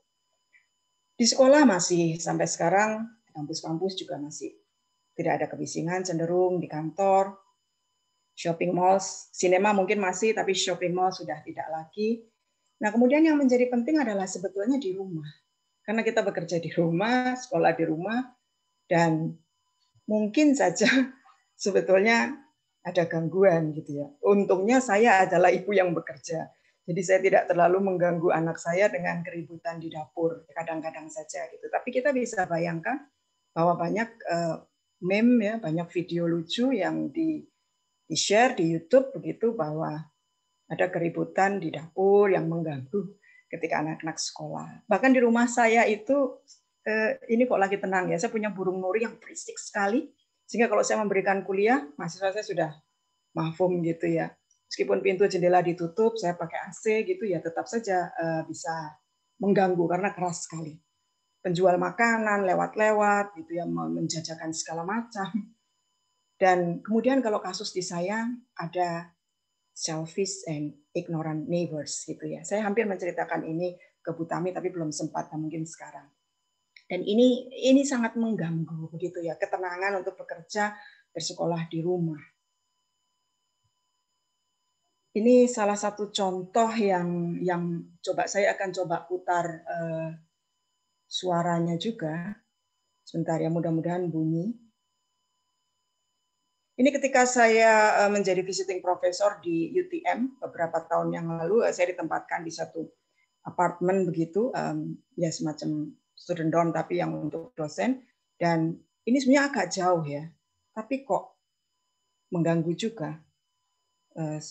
Di sekolah masih sampai sekarang, di kampus-kampus juga masih tidak ada kebisingan cenderung di kantor, shopping malls, cinema mungkin masih, tapi shopping mall sudah tidak lagi. Nah, kemudian yang menjadi penting adalah sebetulnya di rumah. Karena kita bekerja di rumah, sekolah di rumah, dan mungkin saja [laughs] sebetulnya ada gangguan gitu ya. Untungnya saya adalah ibu yang bekerja. Jadi saya tidak terlalu mengganggu anak saya dengan keributan di dapur, kadang-kadang saja gitu. Tapi kita bisa bayangkan bahwa banyak uh, meme ya, banyak video lucu yang di, di share di YouTube begitu bahwa ada keributan di dapur yang mengganggu ketika anak-anak sekolah. Bahkan di rumah saya itu Eh, ini kok lagi tenang ya. Saya punya burung nuri yang berisik sekali sehingga kalau saya memberikan kuliah mahasiswa saya sudah mahfum gitu ya. Meskipun pintu jendela ditutup, saya pakai AC gitu ya, tetap saja eh, bisa mengganggu karena keras sekali. Penjual makanan lewat-lewat gitu ya menjajakan segala macam. Dan kemudian kalau kasus di saya ada selfish and ignorant neighbors gitu ya. Saya hampir menceritakan ini ke Butami tapi belum sempat, nah mungkin sekarang. Dan ini ini sangat mengganggu begitu ya ketenangan untuk bekerja bersekolah di rumah. Ini salah satu contoh yang yang coba saya akan coba putar uh, suaranya juga. Sebentar ya, mudah-mudahan bunyi. Ini ketika saya eh, menjadi visiting professor di UTM beberapa tahun yang lalu, eh, saya ditempatkan di satu apartemen begitu, ya semacam student dorm tapi yang untuk dosen dan ini sebenarnya agak jauh ya tapi kok mengganggu juga eh,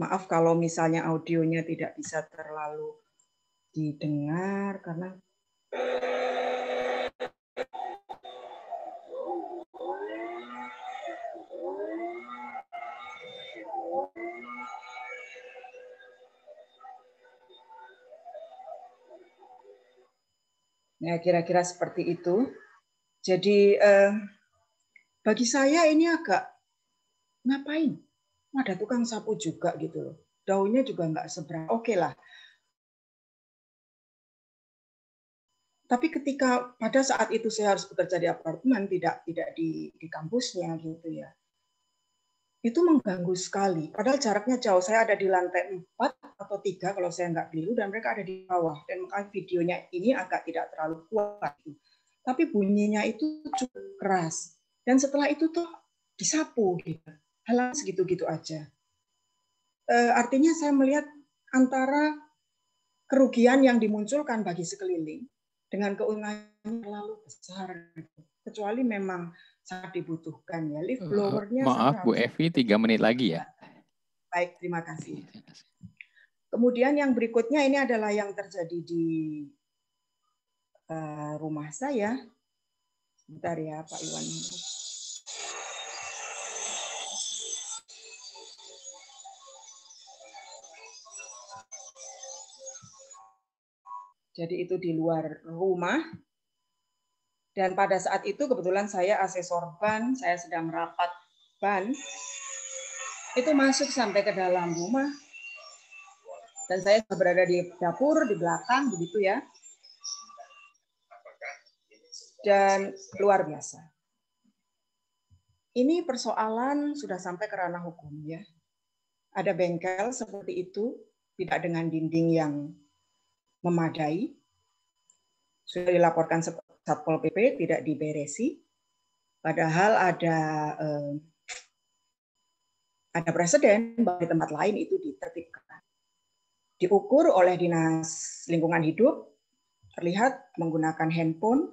maaf kalau misalnya audionya tidak bisa terlalu didengar karena Ya, kira-kira seperti itu. Jadi eh, bagi saya ini agak ngapain? Ada tukang sapu juga gitu loh. Daunnya juga nggak seberang. Oke okay lah. Tapi ketika pada saat itu saya harus bekerja di apartemen, tidak tidak di di kampusnya gitu ya itu mengganggu sekali. Padahal jaraknya jauh. Saya ada di lantai 4 atau tiga kalau saya nggak keliru dan mereka ada di bawah. Dan makanya videonya ini agak tidak terlalu kuat. Tapi bunyinya itu cukup keras. Dan setelah itu tuh disapu. Gitu. Halang segitu-gitu aja. E, artinya saya melihat antara kerugian yang dimunculkan bagi sekeliling dengan keuntungan yang terlalu besar. Gitu. Kecuali memang sangat dibutuhkan ya. Leaf eh, blowernya. Maaf Bu Evi, tiga menit lagi ya. Baik, terima kasih. Kemudian yang berikutnya ini adalah yang terjadi di uh, rumah saya. Sebentar ya Pak Iwan. Jadi itu di luar rumah dan pada saat itu kebetulan saya asesor ban, saya sedang rapat ban, itu masuk sampai ke dalam rumah. Dan saya berada di dapur, di belakang, begitu ya. Dan luar biasa. Ini persoalan sudah sampai ke ranah hukum ya. Ada bengkel seperti itu, tidak dengan dinding yang memadai, sudah dilaporkan Satpol PP tidak diberesi, padahal ada eh, ada presiden bahwa di tempat lain itu ditertibkan. Diukur oleh Dinas Lingkungan Hidup terlihat menggunakan handphone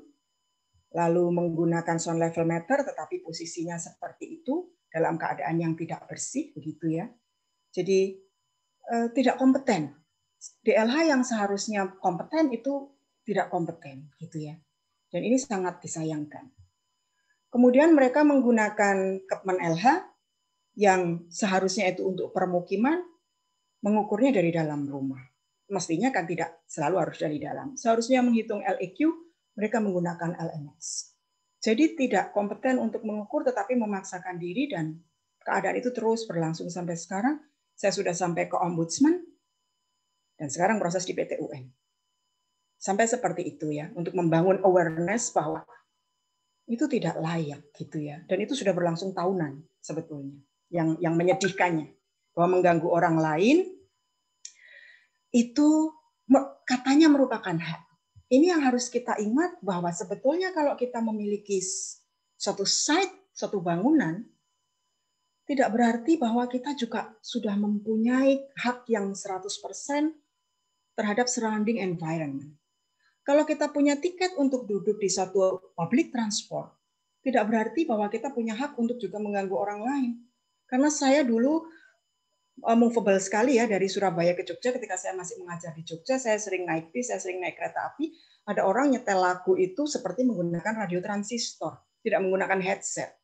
lalu menggunakan sound level meter tetapi posisinya seperti itu dalam keadaan yang tidak bersih begitu ya. Jadi eh, tidak kompeten. DLH yang seharusnya kompeten itu tidak kompeten gitu ya. Dan ini sangat disayangkan. Kemudian mereka menggunakan Kepmen LH yang seharusnya itu untuk permukiman, mengukurnya dari dalam rumah. Mestinya kan tidak selalu harus dari dalam. Seharusnya menghitung LEQ, mereka menggunakan LMS. Jadi tidak kompeten untuk mengukur tetapi memaksakan diri dan keadaan itu terus berlangsung sampai sekarang. Saya sudah sampai ke ombudsman dan sekarang proses di PTUN. Sampai seperti itu ya, untuk membangun awareness bahwa itu tidak layak gitu ya. Dan itu sudah berlangsung tahunan sebetulnya. Yang yang menyedihkannya bahwa mengganggu orang lain itu katanya merupakan hak. Ini yang harus kita ingat bahwa sebetulnya kalau kita memiliki suatu site, suatu bangunan, tidak berarti bahwa kita juga sudah mempunyai hak yang 100% terhadap surrounding environment. Kalau kita punya tiket untuk duduk di satu public transport, tidak berarti bahwa kita punya hak untuk juga mengganggu orang lain. Karena saya dulu eh, movable sekali ya dari Surabaya ke Jogja ketika saya masih mengajar di Jogja, saya sering naik bis, saya sering naik kereta api, ada orang nyetel lagu itu seperti menggunakan radio transistor, tidak menggunakan headset.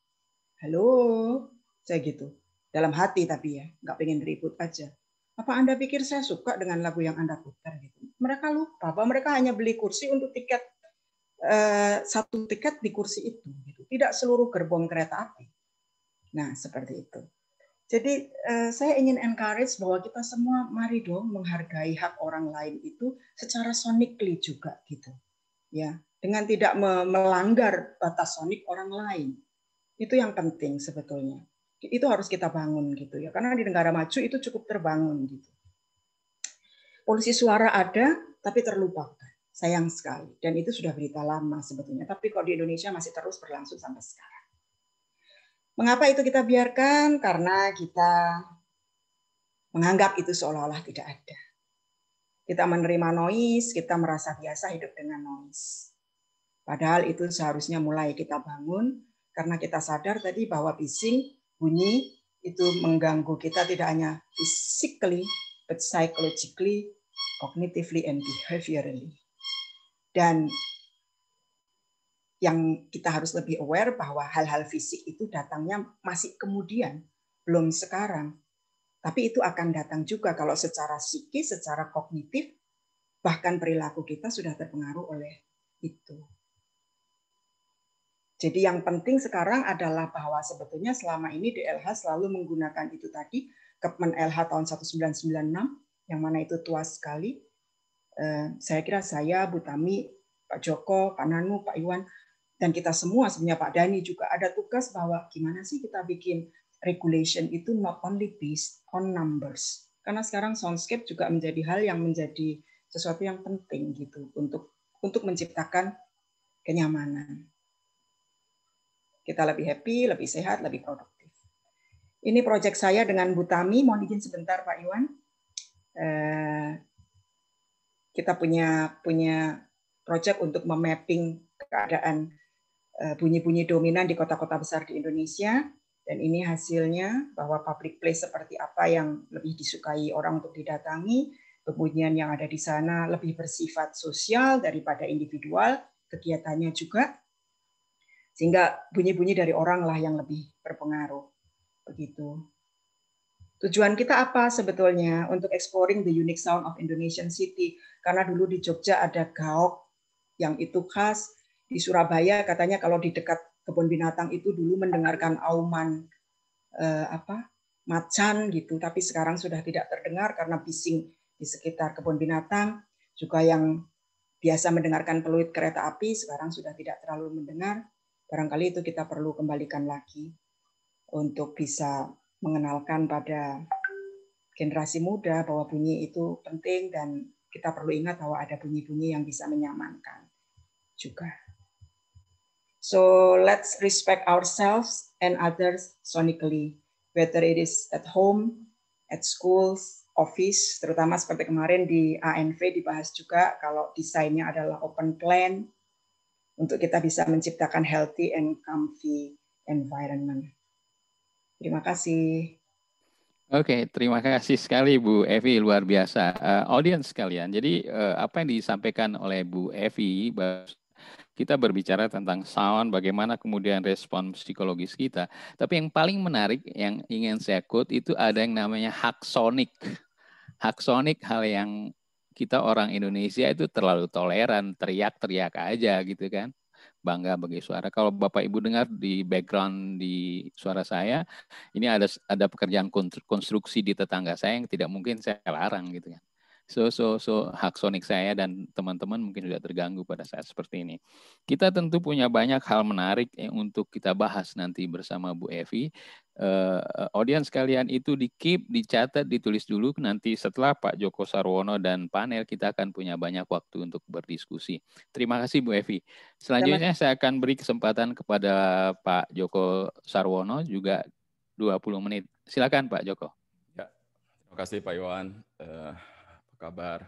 Halo, saya gitu. Dalam hati tapi ya, nggak pengen ribut aja. Apa Anda pikir saya suka dengan lagu yang Anda putar gitu? mereka lupa bahwa mereka hanya beli kursi untuk tiket eh, satu tiket di kursi itu, gitu. tidak seluruh gerbong kereta api. Nah seperti itu. Jadi eh, saya ingin encourage bahwa kita semua mari dong menghargai hak orang lain itu secara sonically juga gitu, ya dengan tidak melanggar batas sonik orang lain. Itu yang penting sebetulnya. Itu harus kita bangun gitu ya karena di negara maju itu cukup terbangun gitu polisi suara ada tapi terlupakan. Sayang sekali. Dan itu sudah berita lama sebetulnya. Tapi kok di Indonesia masih terus berlangsung sampai sekarang. Mengapa itu kita biarkan? Karena kita menganggap itu seolah-olah tidak ada. Kita menerima noise, kita merasa biasa hidup dengan noise. Padahal itu seharusnya mulai kita bangun karena kita sadar tadi bahwa bising, bunyi itu mengganggu kita tidak hanya physically but psychologically, cognitively, and behaviorally. Dan yang kita harus lebih aware bahwa hal-hal fisik itu datangnya masih kemudian, belum sekarang. Tapi itu akan datang juga kalau secara psikis, secara kognitif, bahkan perilaku kita sudah terpengaruh oleh itu. Jadi yang penting sekarang adalah bahwa sebetulnya selama ini DLH selalu menggunakan itu tadi Kepmen LH tahun 1996 yang mana itu tua sekali. Eh, saya kira saya, Bu Tami, Pak Joko, Pak Nanu, Pak Iwan, dan kita semua sebenarnya Pak Dani juga ada tugas bahwa gimana sih kita bikin regulation itu not only based on numbers. Karena sekarang soundscape juga menjadi hal yang menjadi sesuatu yang penting gitu untuk untuk menciptakan kenyamanan. Kita lebih happy, lebih sehat, lebih produktif. Ini proyek saya dengan Butami. Mohon izin sebentar Pak Iwan. Eh, kita punya punya proyek untuk memapping keadaan eh, bunyi-bunyi dominan di kota-kota besar di Indonesia. Dan ini hasilnya bahwa public place seperti apa yang lebih disukai orang untuk didatangi, kemudian yang ada di sana lebih bersifat sosial daripada individual, kegiatannya juga, sehingga bunyi-bunyi dari orang lah yang lebih berpengaruh. Begitu. Tujuan kita apa sebetulnya untuk exploring the unique sound of Indonesian city? Karena dulu di Jogja ada gaok yang itu khas, di Surabaya katanya kalau di dekat kebun binatang itu dulu mendengarkan auman eh, apa macan gitu, tapi sekarang sudah tidak terdengar karena bising di sekitar kebun binatang. Juga yang biasa mendengarkan peluit kereta api sekarang sudah tidak terlalu mendengar. Barangkali itu kita perlu kembalikan lagi untuk bisa mengenalkan pada generasi muda bahwa bunyi itu penting dan kita perlu ingat bahwa ada bunyi-bunyi yang bisa menyamankan juga. So let's respect ourselves and others sonically, whether it is at home, at schools, office, terutama seperti kemarin di ANV dibahas juga kalau desainnya adalah open plan untuk kita bisa menciptakan healthy and comfy environment. Terima kasih. Oke, okay, terima kasih sekali Bu Evi, luar biasa. Uh, eh, audience sekalian, jadi uh, apa yang disampaikan oleh Bu Evi, kita berbicara tentang sound, bagaimana kemudian respon psikologis kita. Tapi yang paling menarik yang ingin saya quote itu ada yang namanya hak Hak sonik hal yang kita orang Indonesia itu terlalu toleran, teriak-teriak aja gitu kan bangga bagi suara. Kalau Bapak Ibu dengar di background di suara saya, ini ada ada pekerjaan konstruksi di tetangga saya yang tidak mungkin saya larang gitu kan. So, so, so hak sonik saya dan teman-teman mungkin sudah terganggu pada saat seperti ini. Kita tentu punya banyak hal menarik yang untuk kita bahas nanti bersama Bu Evi. Uh, eh, audience kalian itu di keep, dicatat, ditulis dulu. Nanti setelah Pak Joko Sarwono dan panel kita akan punya banyak waktu untuk berdiskusi. Terima kasih Bu Evi. Selanjutnya saya akan beri kesempatan kepada Pak Joko Sarwono juga 20 menit. Silakan Pak Joko. Ya, terima kasih Pak Iwan. Uh kabar?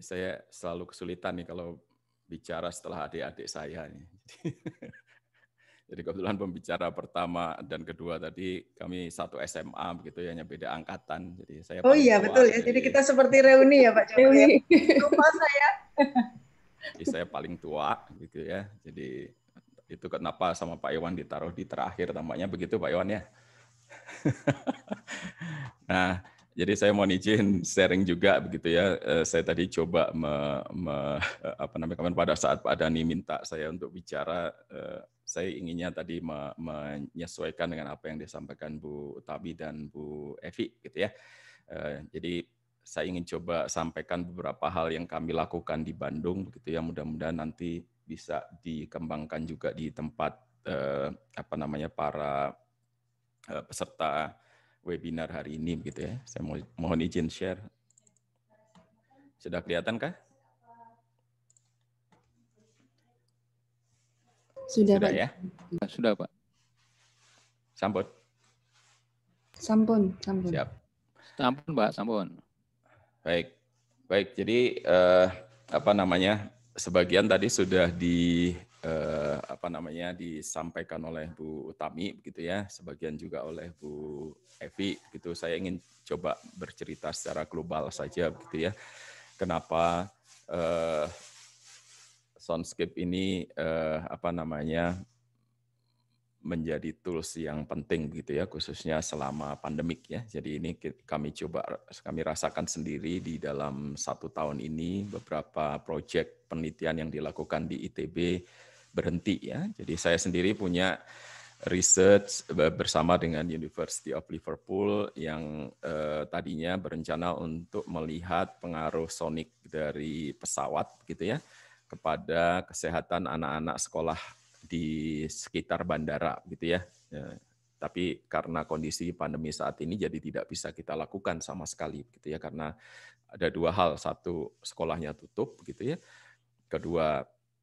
Saya selalu kesulitan nih kalau bicara setelah adik-adik saya. Nih. Jadi, [laughs] jadi kebetulan pembicara pertama dan kedua tadi kami satu SMA begitu ya, hanya beda angkatan. Jadi saya Oh iya betul ya. Jadi, kita seperti reuni ya Pak Reuni. Lupa saya. [laughs] Jadi saya paling tua gitu ya. Jadi itu kenapa sama Pak Iwan ditaruh di terakhir tampaknya begitu Pak Iwan ya. [laughs] nah, jadi saya mau izin sharing juga begitu ya. Eh, saya tadi coba me, me, eh, apa namanya kemarin pada saat Pak Dani minta saya untuk bicara, eh, saya inginnya tadi me, menyesuaikan dengan apa yang disampaikan Bu Tabi dan Bu Evi gitu ya. Jadi saya ingin coba sampaikan beberapa hal yang kami lakukan di Bandung begitu ya. Mudah-mudahan nanti bisa dikembangkan juga di tempat apa namanya para peserta webinar hari ini begitu ya. Saya mo mohon izin share. Sudah kelihatan kah? Sudah, Sudah Pak. ya? Sudah, Pak. Sampun. Sampun, sampun. Siap. Sampun, Pak, sampun. Baik. Baik, jadi eh, apa namanya? Sebagian tadi sudah di eh, apa namanya disampaikan oleh Bu Utami begitu ya, sebagian juga oleh Bu Evi gitu. Saya ingin coba bercerita secara global saja begitu ya. Kenapa eh, soundscape ini eh, apa namanya menjadi tools yang penting begitu ya khususnya selama pandemik ya. Jadi ini kami coba kami rasakan sendiri di dalam satu tahun ini beberapa proyek penelitian yang dilakukan di ITB berhenti ya. Jadi saya sendiri punya research bersama dengan University of Liverpool yang eh, tadinya berencana untuk melihat pengaruh sonik dari pesawat gitu ya kepada kesehatan anak-anak sekolah di sekitar bandara gitu ya. ya. Tapi karena kondisi pandemi saat ini jadi tidak bisa kita lakukan sama sekali gitu ya karena ada dua hal, satu sekolahnya tutup gitu ya. Kedua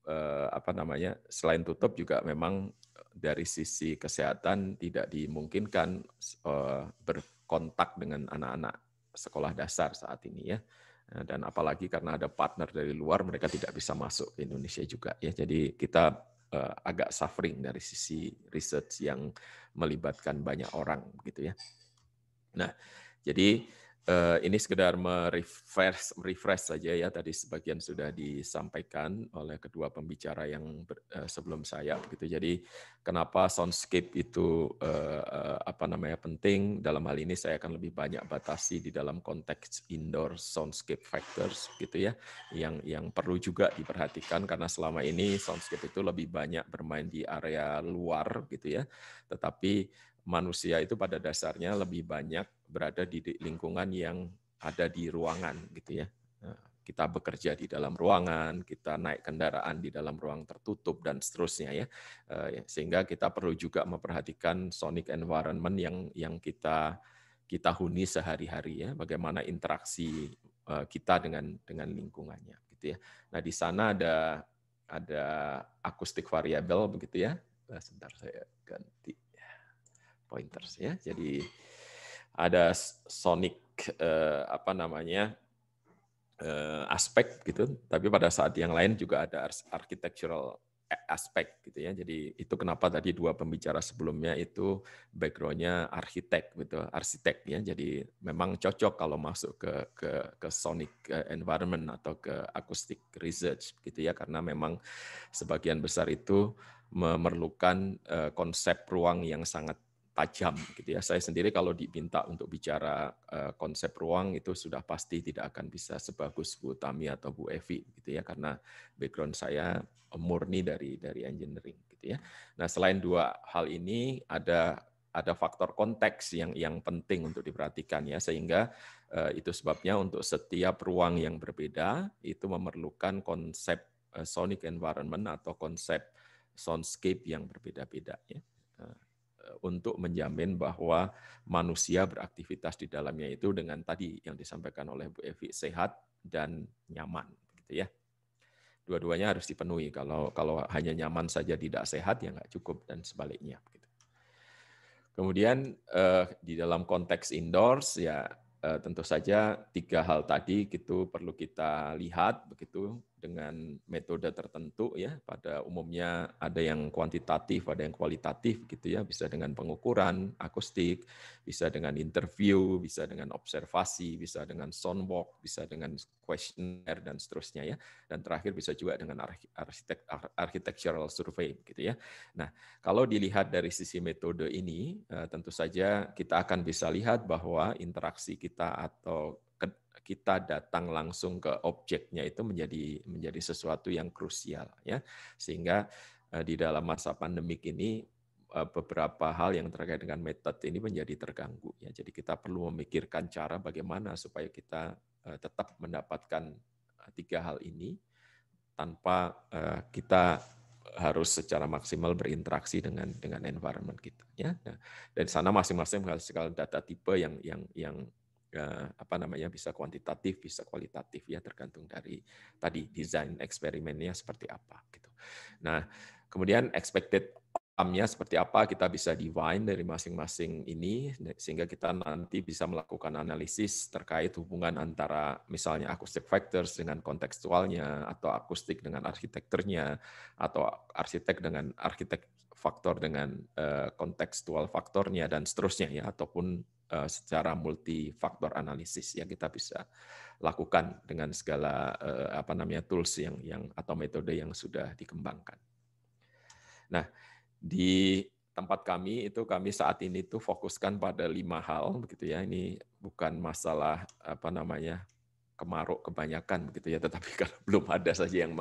eh, apa namanya selain tutup juga memang eh, dari sisi kesehatan tidak dimungkinkan eh, berkontak dengan anak-anak sekolah dasar saat ini ya eh, dan apalagi karena ada partner dari luar mereka tidak bisa masuk ke Indonesia juga ya jadi kita eh, agak suffering dari sisi research yang melibatkan banyak orang gitu ya nah jadi Uh, ini sekedar merefresh refresh saja ya tadi sebagian sudah disampaikan oleh kedua pembicara yang ber, uh, sebelum saya begitu. Jadi kenapa soundscape itu uh, uh, apa namanya penting dalam hal ini saya akan lebih banyak batasi di dalam konteks indoor soundscape factors gitu ya yang yang perlu juga diperhatikan karena selama ini soundscape itu lebih banyak bermain di area luar gitu ya. Tetapi manusia itu pada dasarnya lebih banyak berada di lingkungan yang ada di ruangan gitu ya. Nah, kita bekerja di dalam ruangan, kita naik kendaraan di dalam ruang tertutup dan seterusnya ya. Eh, ya sehingga kita perlu juga memperhatikan sonic environment yang yang kita kita huni sehari-hari ya, bagaimana interaksi eh, kita dengan dengan lingkungannya gitu ya. Nah, di sana ada ada akustik variabel begitu ya. Nah, sebentar saya ganti pointers ya. Jadi ada sonic uh, apa namanya uh, aspek gitu, tapi pada saat yang lain juga ada architectural aspek gitu ya. Jadi itu kenapa tadi dua pembicara sebelumnya itu backgroundnya arsitek gitu, arsitek ya. Jadi memang cocok kalau masuk ke ke ke sonic eh, environment atau ke acoustic research gitu ya, karena memang sebagian besar itu memerlukan konsep ruang yang sangat tajam gitu ya. Saya sendiri kalau diminta untuk bicara eh, konsep ruang itu sudah pasti tidak akan bisa sebagus Bu Tami atau Bu Evi gitu ya karena background saya murni dari dari engineering gitu ya. Nah, selain dua hal ini ada ada faktor konteks yang yang penting untuk diperhatikan ya sehingga eh, itu sebabnya untuk setiap ruang yang berbeda itu memerlukan konsep eh, sonic environment atau konsep soundscape yang berbeda-beda ya. Uh, untuk menjamin bahwa manusia beraktivitas di dalamnya itu dengan tadi yang disampaikan oleh Bu Evi sehat dan nyaman gitu ya. Dua-duanya harus dipenuhi. Kalau kalau hanya nyaman saja tidak sehat ya nggak cukup dan sebaliknya. Gitu. Kemudian eh, di dalam konteks indoors ya eh, tentu saja tiga hal tadi itu perlu kita lihat begitu dengan metode tertentu ya pada umumnya ada yang kuantitatif ada yang kualitatif gitu ya bisa dengan pengukuran akustik bisa dengan interview bisa dengan observasi bisa dengan soundwalk bisa dengan questionnaire dan seterusnya ya dan terakhir bisa juga dengan arsitek architectural survey gitu ya nah kalau dilihat dari sisi metode ini eh, tentu saja kita akan bisa lihat bahwa interaksi kita atau kita datang langsung ke objeknya itu menjadi menjadi sesuatu yang krusial ya. Sehingga eh, di dalam masa pandemik ini eh, beberapa hal yang terkait dengan metode ini menjadi terganggu ya. Jadi kita perlu memikirkan cara bagaimana supaya kita eh, tetap mendapatkan tiga hal ini tanpa kita harus secara maksimal berinteraksi dengan dengan environment kita ya. Nah, sana masing-masing sekali data tipe yang yang yang Eh, apa namanya bisa kuantitatif, bisa kualitatif ya tergantung dari tadi desain eksperimennya seperti apa gitu. Nah, kemudian expected outcome-nya seperti apa kita bisa divine dari masing-masing ini sehingga kita nanti bisa melakukan analisis terkait hubungan antara misalnya acoustic factors dengan kontekstualnya atau akustik dengan arsitekturnya atau arsitek dengan arsitek faktor dengan eh, kontekstual faktornya dan seterusnya ya ataupun Eh, secara multifaktor analisis yang kita bisa lakukan dengan segala eh, apa namanya tools yang yang atau metode yang sudah dikembangkan. Nah, di tempat kami itu kami saat ini tuh fokuskan pada lima hal begitu ya. Ini bukan masalah apa namanya kemaruk kebanyakan begitu ya, tetapi [laughs] kalau belum ada saja yang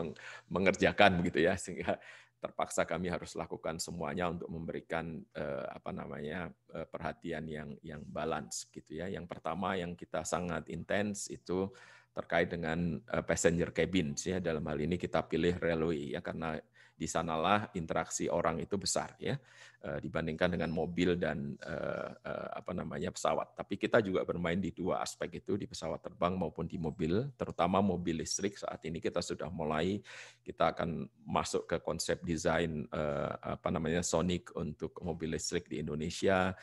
mengerjakan begitu ya sehingga terpaksa kami harus lakukan semuanya untuk memberikan eh, apa namanya eh, perhatian yang yang balance gitu ya. Yang pertama yang kita sangat intens itu terkait dengan eh, passenger cabin ya dalam hal ini kita pilih railway ya karena di sanalah interaksi orang itu besar ya eh, dibandingkan dengan mobil dan eh, eh, apa namanya pesawat. Tapi kita juga bermain di dua aspek itu di pesawat terbang maupun di mobil, terutama mobil listrik saat ini kita sudah mulai kita akan masuk ke konsep desain apa namanya sonic untuk mobil listrik di Indonesia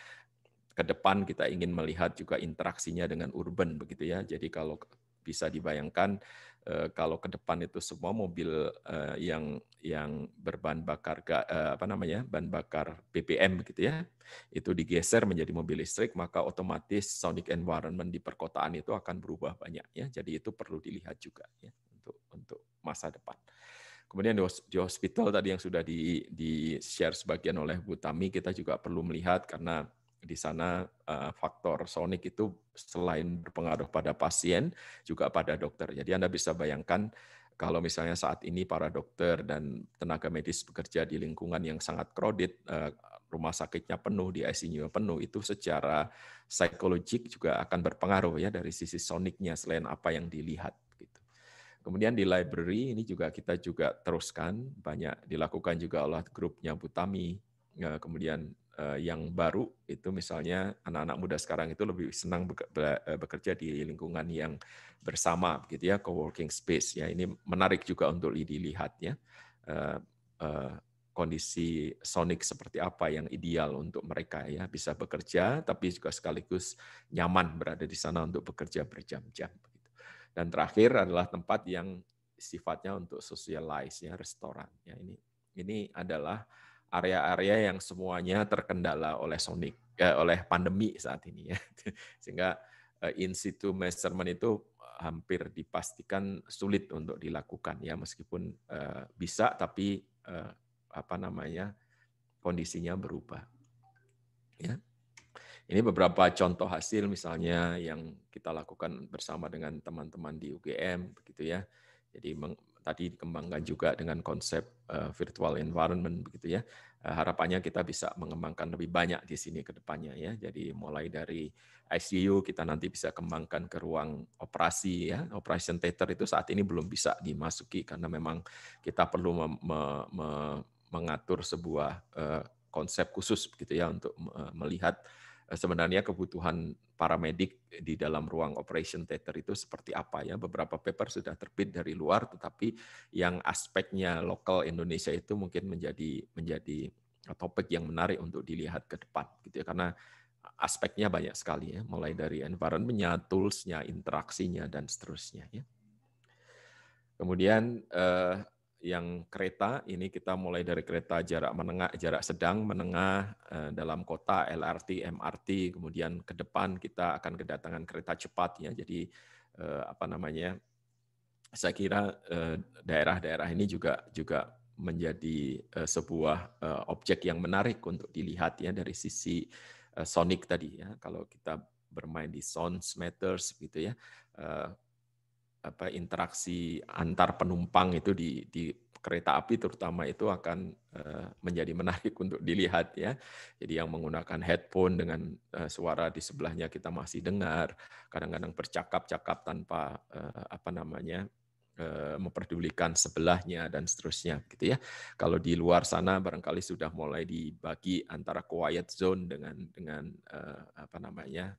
ke depan kita ingin melihat juga interaksinya dengan urban begitu ya. Jadi kalau bisa dibayangkan Eh, kalau ke depan itu semua mobil eh, yang yang berbahan bakar eh, apa namanya bahan bakar BBM gitu ya itu digeser menjadi mobil listrik maka otomatis sonic environment di perkotaan itu akan berubah banyak ya jadi itu perlu dilihat juga ya untuk untuk masa depan kemudian di hospital tadi yang sudah di di share sebagian oleh Bu Tami kita juga perlu melihat karena di sana eh, faktor sonik itu selain berpengaruh pada pasien juga pada dokter. Jadi Anda bisa bayangkan kalau misalnya saat ini para dokter dan tenaga medis bekerja di lingkungan yang sangat crowded, eh, rumah sakitnya penuh, di ICU-nya penuh, itu secara psikologik juga akan berpengaruh ya dari sisi soniknya selain apa yang dilihat. Gitu. Kemudian di library ini juga kita juga teruskan banyak dilakukan juga oleh grupnya Butami, eh, kemudian Eh, yang baru itu misalnya anak-anak muda sekarang itu lebih senang eh, bekerja di lingkungan yang bersama gitu ya co-working space ya ini menarik juga untuk dilihat ya eh, kondisi sonic seperti apa yang ideal untuk mereka ya bisa bekerja tapi juga sekaligus nyaman berada di sana untuk bekerja berjam-jam dan terakhir adalah tempat yang sifatnya untuk socialize ya restoran ya ini ini adalah area-area yang semuanya terkendala oleh sonic eh, oleh pandemi saat ini ya. [laughs] Sehingga eh, in situ measurement itu eh, hampir dipastikan sulit untuk dilakukan ya meskipun eh, bisa tapi eh, apa namanya kondisinya berubah. Ya. Ini beberapa contoh hasil misalnya yang kita lakukan bersama dengan teman-teman di UGM begitu ya. Jadi tadi dikembangkan juga dengan konsep eh, virtual environment begitu ya. Eh, harapannya kita bisa mengembangkan lebih banyak di sini ke depannya ya. Jadi mulai dari ICU kita nanti bisa kembangkan ke ruang operasi ya. Operation theater itu saat ini belum bisa dimasuki karena memang kita perlu me me me mengatur sebuah eh, konsep khusus begitu ya untuk melihat Eh, sebenarnya kebutuhan para medik di dalam ruang operation theater itu seperti apa ya. Beberapa paper sudah terbit dari luar tetapi yang aspeknya lokal Indonesia itu mungkin menjadi menjadi eh, topik yang menarik untuk dilihat ke depan gitu ya karena aspeknya banyak sekali ya mulai dari environmentnya, toolsnya, interaksinya dan seterusnya ya. Kemudian eh, yang kereta ini kita mulai dari kereta jarak menengah, jarak sedang, menengah eh, dalam kota LRT, MRT, kemudian ke depan kita akan kedatangan kereta cepat ya. Jadi eh, apa namanya? Saya kira eh, daerah-daerah ini juga juga menjadi sebuah objek yang menarik untuk dilihat ya dari sisi sonic tadi ya. Kalau kita bermain di sounds matters gitu ya apa interaksi antar penumpang itu di, di kereta api terutama itu akan uh, menjadi menarik untuk dilihat ya. Jadi yang menggunakan headphone dengan uh, suara di sebelahnya kita masih dengar, kadang-kadang bercakap-cakap tanpa uh, apa namanya memperdulikan sebelahnya dan seterusnya gitu ya. Kalau di luar sana barangkali sudah mulai dibagi antara quiet zone dengan dengan apa namanya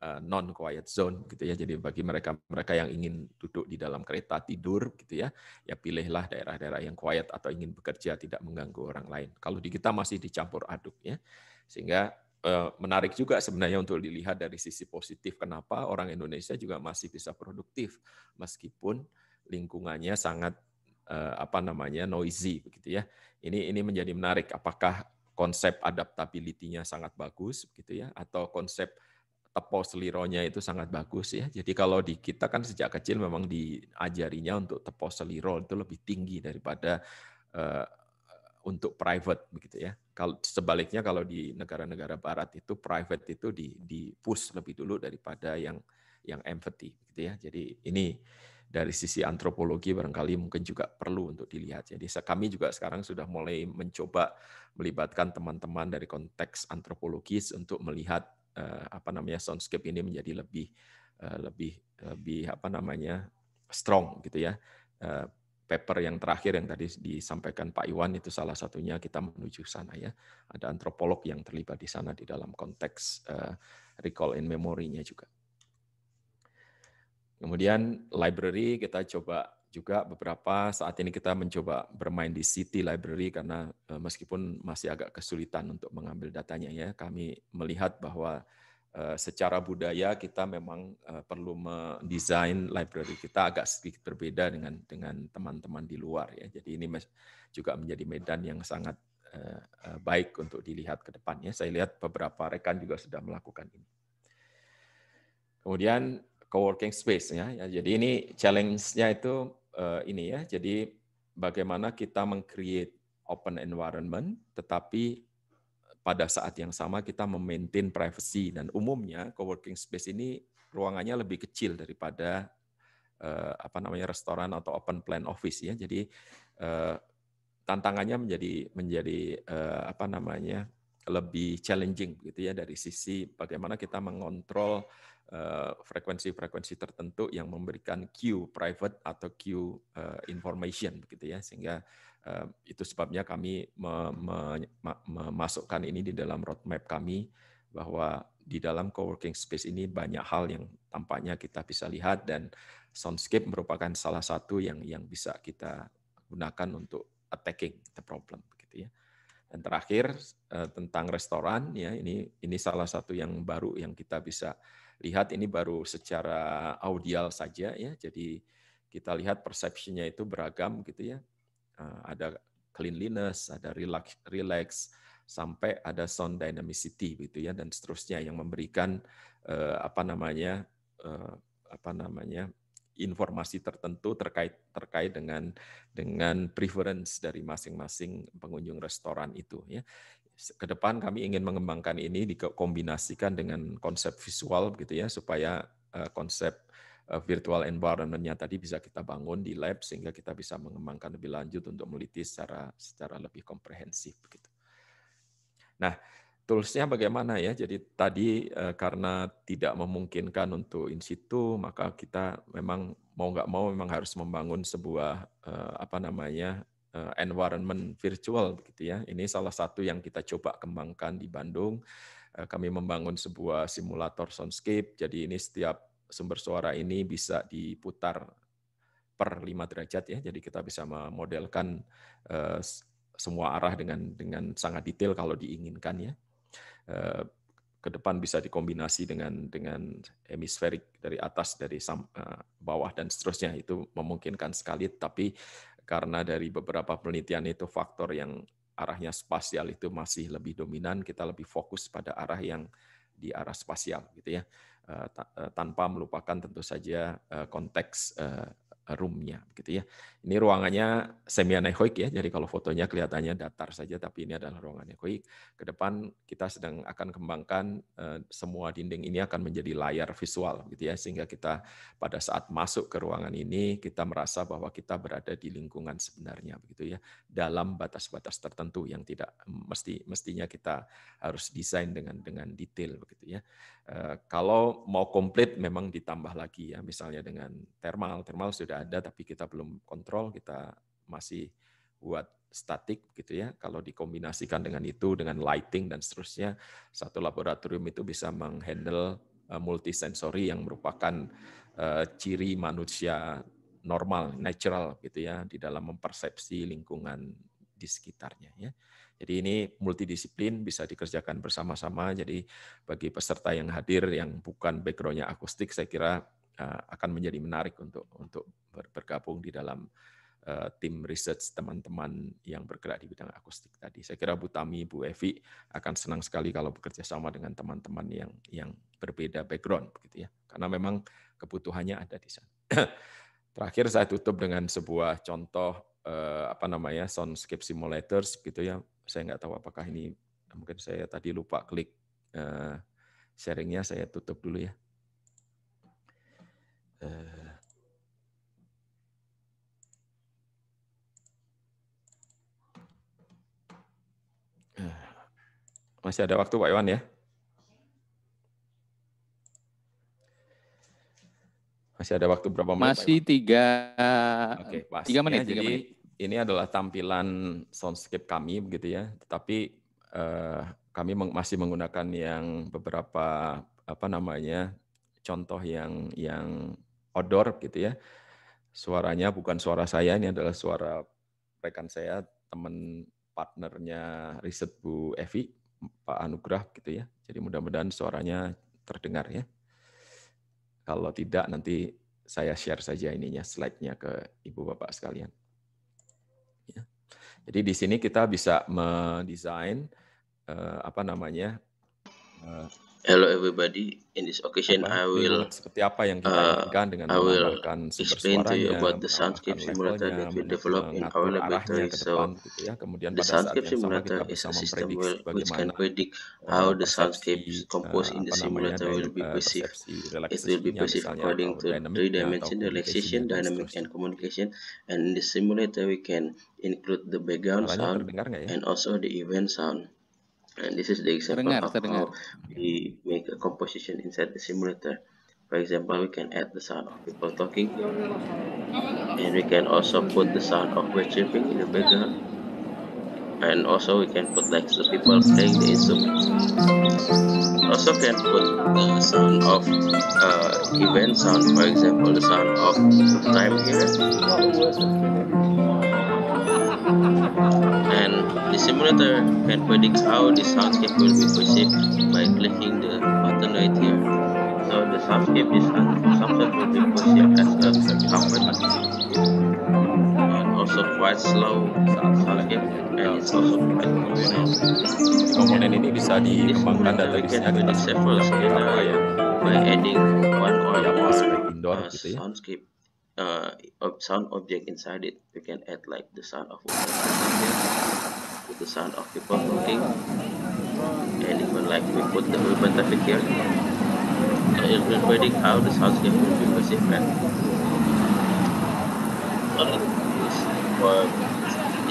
Eh, non quiet zone gitu ya. Jadi bagi mereka mereka yang ingin duduk di dalam kereta tidur gitu ya, ya pilihlah daerah-daerah yang quiet atau ingin bekerja tidak mengganggu orang lain. Kalau di kita masih dicampur aduk ya. Sehingga eh, menarik juga sebenarnya untuk dilihat dari sisi positif kenapa orang Indonesia juga masih bisa produktif meskipun lingkungannya sangat eh, apa namanya noisy begitu ya. Ini ini menjadi menarik apakah konsep adaptability-nya sangat bagus gitu ya atau konsep tepos selironya itu sangat bagus ya. Jadi kalau di kita kan sejak kecil memang diajarinya untuk tepos seliro itu lebih tinggi daripada uh, untuk private begitu ya. Kalau sebaliknya kalau di negara-negara barat itu private itu di di push lebih dulu daripada yang yang empathy gitu ya. Jadi ini dari sisi antropologi barangkali mungkin juga perlu untuk dilihat. Jadi kami juga sekarang sudah mulai mencoba melibatkan teman-teman dari konteks antropologis untuk melihat Eh, apa namanya soundscape ini menjadi lebih eh, lebih lebih apa namanya strong gitu ya. Eh, paper yang terakhir yang tadi disampaikan Pak Iwan itu salah satunya kita menuju sana ya. Ada antropolog yang terlibat di sana di dalam konteks recall in memory-nya juga. Kemudian library kita coba juga beberapa saat ini kita mencoba bermain di City Library karena eh, meskipun masih agak kesulitan untuk mengambil datanya ya, kami melihat bahwa eh, secara budaya kita memang eh, perlu mendesain library kita agak sedikit berbeda dengan dengan teman-teman di luar ya. Jadi ini juga menjadi medan yang sangat baik untuk dilihat ke depannya. Saya lihat beberapa rekan juga sudah melakukan ini. Kemudian co-working space ya. ya jadi ini challenge-nya itu uh, ini ya. Jadi bagaimana kita mengcreate open environment, tetapi pada saat yang sama kita memaintain privacy dan umumnya coworking space ini ruangannya lebih kecil daripada uh, apa namanya restoran atau open plan office ya. Jadi uh, tantangannya menjadi menjadi uh, apa namanya lebih challenging gitu ya dari sisi bagaimana kita mengontrol eh, frekuensi-frekuensi tertentu yang memberikan cue private atau cue eh, information begitu ya sehingga eh, itu sebabnya kami memasukkan ini di dalam roadmap kami bahwa di dalam co-working space ini banyak hal yang tampaknya kita bisa lihat dan soundscape merupakan salah satu yang yang bisa kita gunakan untuk attacking the problem begitu ya. Dan terakhir eh, tentang restoran ya ini ini salah satu yang baru yang kita bisa lihat ini baru secara audial saja ya. Jadi kita lihat persepsinya itu beragam gitu ya. Eh, ada cleanliness, ada relax, relax sampai ada sound dynamicity gitu ya dan seterusnya yang memberikan eh, apa namanya apa namanya informasi tertentu terkait terkait dengan dengan preference dari masing-masing pengunjung restoran itu ya ke depan kami ingin mengembangkan ini dikombinasikan dengan konsep visual gitu ya supaya eh, konsep eh, virtual environment-nya tadi bisa kita bangun di lab sehingga kita bisa mengembangkan lebih lanjut untuk meliti secara secara lebih komprehensif begitu. Nah, toolsnya bagaimana ya? Jadi tadi eh, karena tidak memungkinkan untuk in situ, maka kita memang mau nggak mau memang harus membangun sebuah eh, apa namanya eh, environment virtual begitu ya. Ini salah satu yang kita coba kembangkan di Bandung. Kami membangun sebuah simulator soundscape. Jadi ini setiap sumber suara ini bisa diputar per lima derajat ya. Jadi kita bisa memodelkan semua arah dengan dengan sangat detail kalau diinginkan ya. Eh, ke depan bisa dikombinasi dengan dengan hemisferik dari atas dari sam, eh, bawah dan seterusnya itu memungkinkan sekali tapi karena dari beberapa penelitian itu faktor yang arahnya spasial itu masih lebih dominan kita lebih fokus pada arah yang di arah spasial gitu ya eh, tanpa melupakan tentu saja konteks roomnya gitu ya ini ruangannya semi anechoic ya, jadi kalau fotonya kelihatannya datar saja, tapi ini adalah ruangan anechoic. Ke depan kita sedang akan kembangkan eh, semua dinding ini akan menjadi layar visual, gitu ya, sehingga kita pada saat masuk ke ruangan ini kita merasa bahwa kita berada di lingkungan sebenarnya, begitu ya, dalam batas-batas tertentu yang tidak mesti mestinya kita harus desain dengan dengan detail, begitu ya. Eh, kalau mau komplit memang ditambah lagi ya, misalnya dengan thermal, thermal sudah ada tapi kita belum kontrol kontrol, kita masih buat statik gitu ya. Kalau dikombinasikan dengan itu dengan lighting dan seterusnya, satu laboratorium itu bisa menghandle eh, multisensori yang merupakan eh, ciri manusia normal, natural gitu ya di dalam mempersepsi lingkungan di sekitarnya ya. Jadi ini multidisiplin bisa dikerjakan bersama-sama. Jadi bagi peserta yang hadir yang bukan backgroundnya akustik, saya kira akan menjadi menarik untuk untuk bergabung di dalam eh, tim research teman-teman yang bergerak di bidang akustik tadi. Saya kira Bu Tami, Bu Evi akan senang sekali kalau bekerja sama dengan teman-teman yang yang berbeda background begitu ya. Karena memang kebutuhannya ada di sana. [clears throat] Terakhir saya tutup dengan sebuah contoh eh, apa namanya soundscape simulators gitu ya. Saya nggak tahu apakah ini mungkin saya tadi lupa klik eh, sharingnya saya tutup dulu ya. Eh, masih ada waktu Pak Iwan ya. Masih ada waktu berapa menit? Masih tiga, Oke, pas, tiga menit. Ya, tiga jadi menit. ini adalah tampilan soundscape kami begitu ya. Tetapi eh, kami masih menggunakan yang beberapa apa namanya contoh yang yang outdoor gitu ya. Suaranya bukan suara saya, ini adalah suara rekan saya, teman partnernya riset Bu Evi, Pak Anugrah gitu ya. Jadi mudah-mudahan suaranya terdengar ya. Kalau tidak nanti saya share saja ininya slide-nya ke Ibu Bapak sekalian. Ya. Jadi di sini kita bisa mendesain uh, apa namanya eh, Hello everybody. In this occasion, I will seperti apa yang kita uh, inginkan dengan uh, about the soundscape simulator that we develop in our laboratory. So, gitu ya. Kemudian the soundscape simulator is a system which can predict uh, how the soundscape uh, composed in the simulator will be perceived. It will be perceived according to three dimension relaxation, dynamic, and communication. And in the simulator, we can include the background sound ya? and also the event sound. And this is the example of how we make a composition inside the simulator. For example, we can add the sound of people talking. And we can also put the sound of bird chirping in the background. And also we can put like the people playing the instrument. Also can put the sound of uh, event sound, for example, the sound of time here. And This simulator can predict how the soundscape will be perceived by clicking the button right here. So the soundscape is an soundscape will be perceived as a comfort and also quite slow soundscape and it's also quite convenient. Komponen ini bisa dikembangkan data rilisnya dengan several apa ya? By adding one or more indoor uh, gitu ya. Soundscape uh, sound object inside it. We can add like the sound of water. with the sound of people talking and even like we put the movement traffic here it will predict how the soundscape will be perceived and for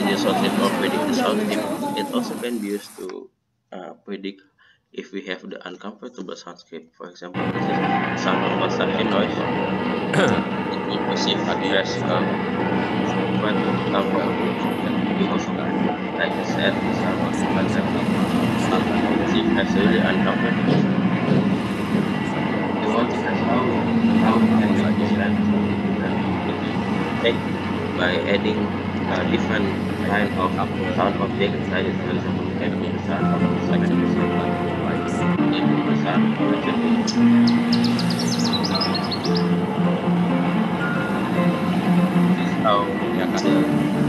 in the soundscape of predict the soundscape it also can be used to uh, predict if we have the uncomfortable soundscape for example this is sound of construction noise [coughs] it will perceive address um, uh, quite uncomfortable uh, and we also like I said, these are also concept of multi facility and documentation. The multi-facility how can we design take by adding uh, different kind of sound objects that is can be sound of second and like it will sound originally. how we are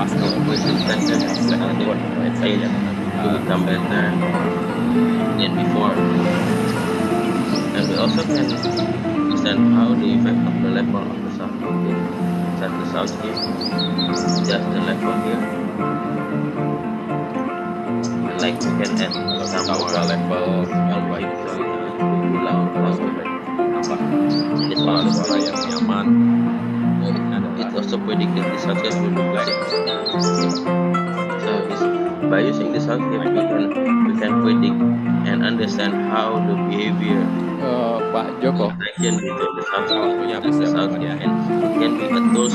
past out as better than before. And we also can understand how the effect of the level of the South Game that the South just the level here. Like we can add some more level worldwide so pulau-pulau apa ini suara-suara yang also predicted the success will look like. So by using this algorithm, we can, we can predict and understand how the behavior uh, Pak Joko action the waktunya bisa ya. and can be a tool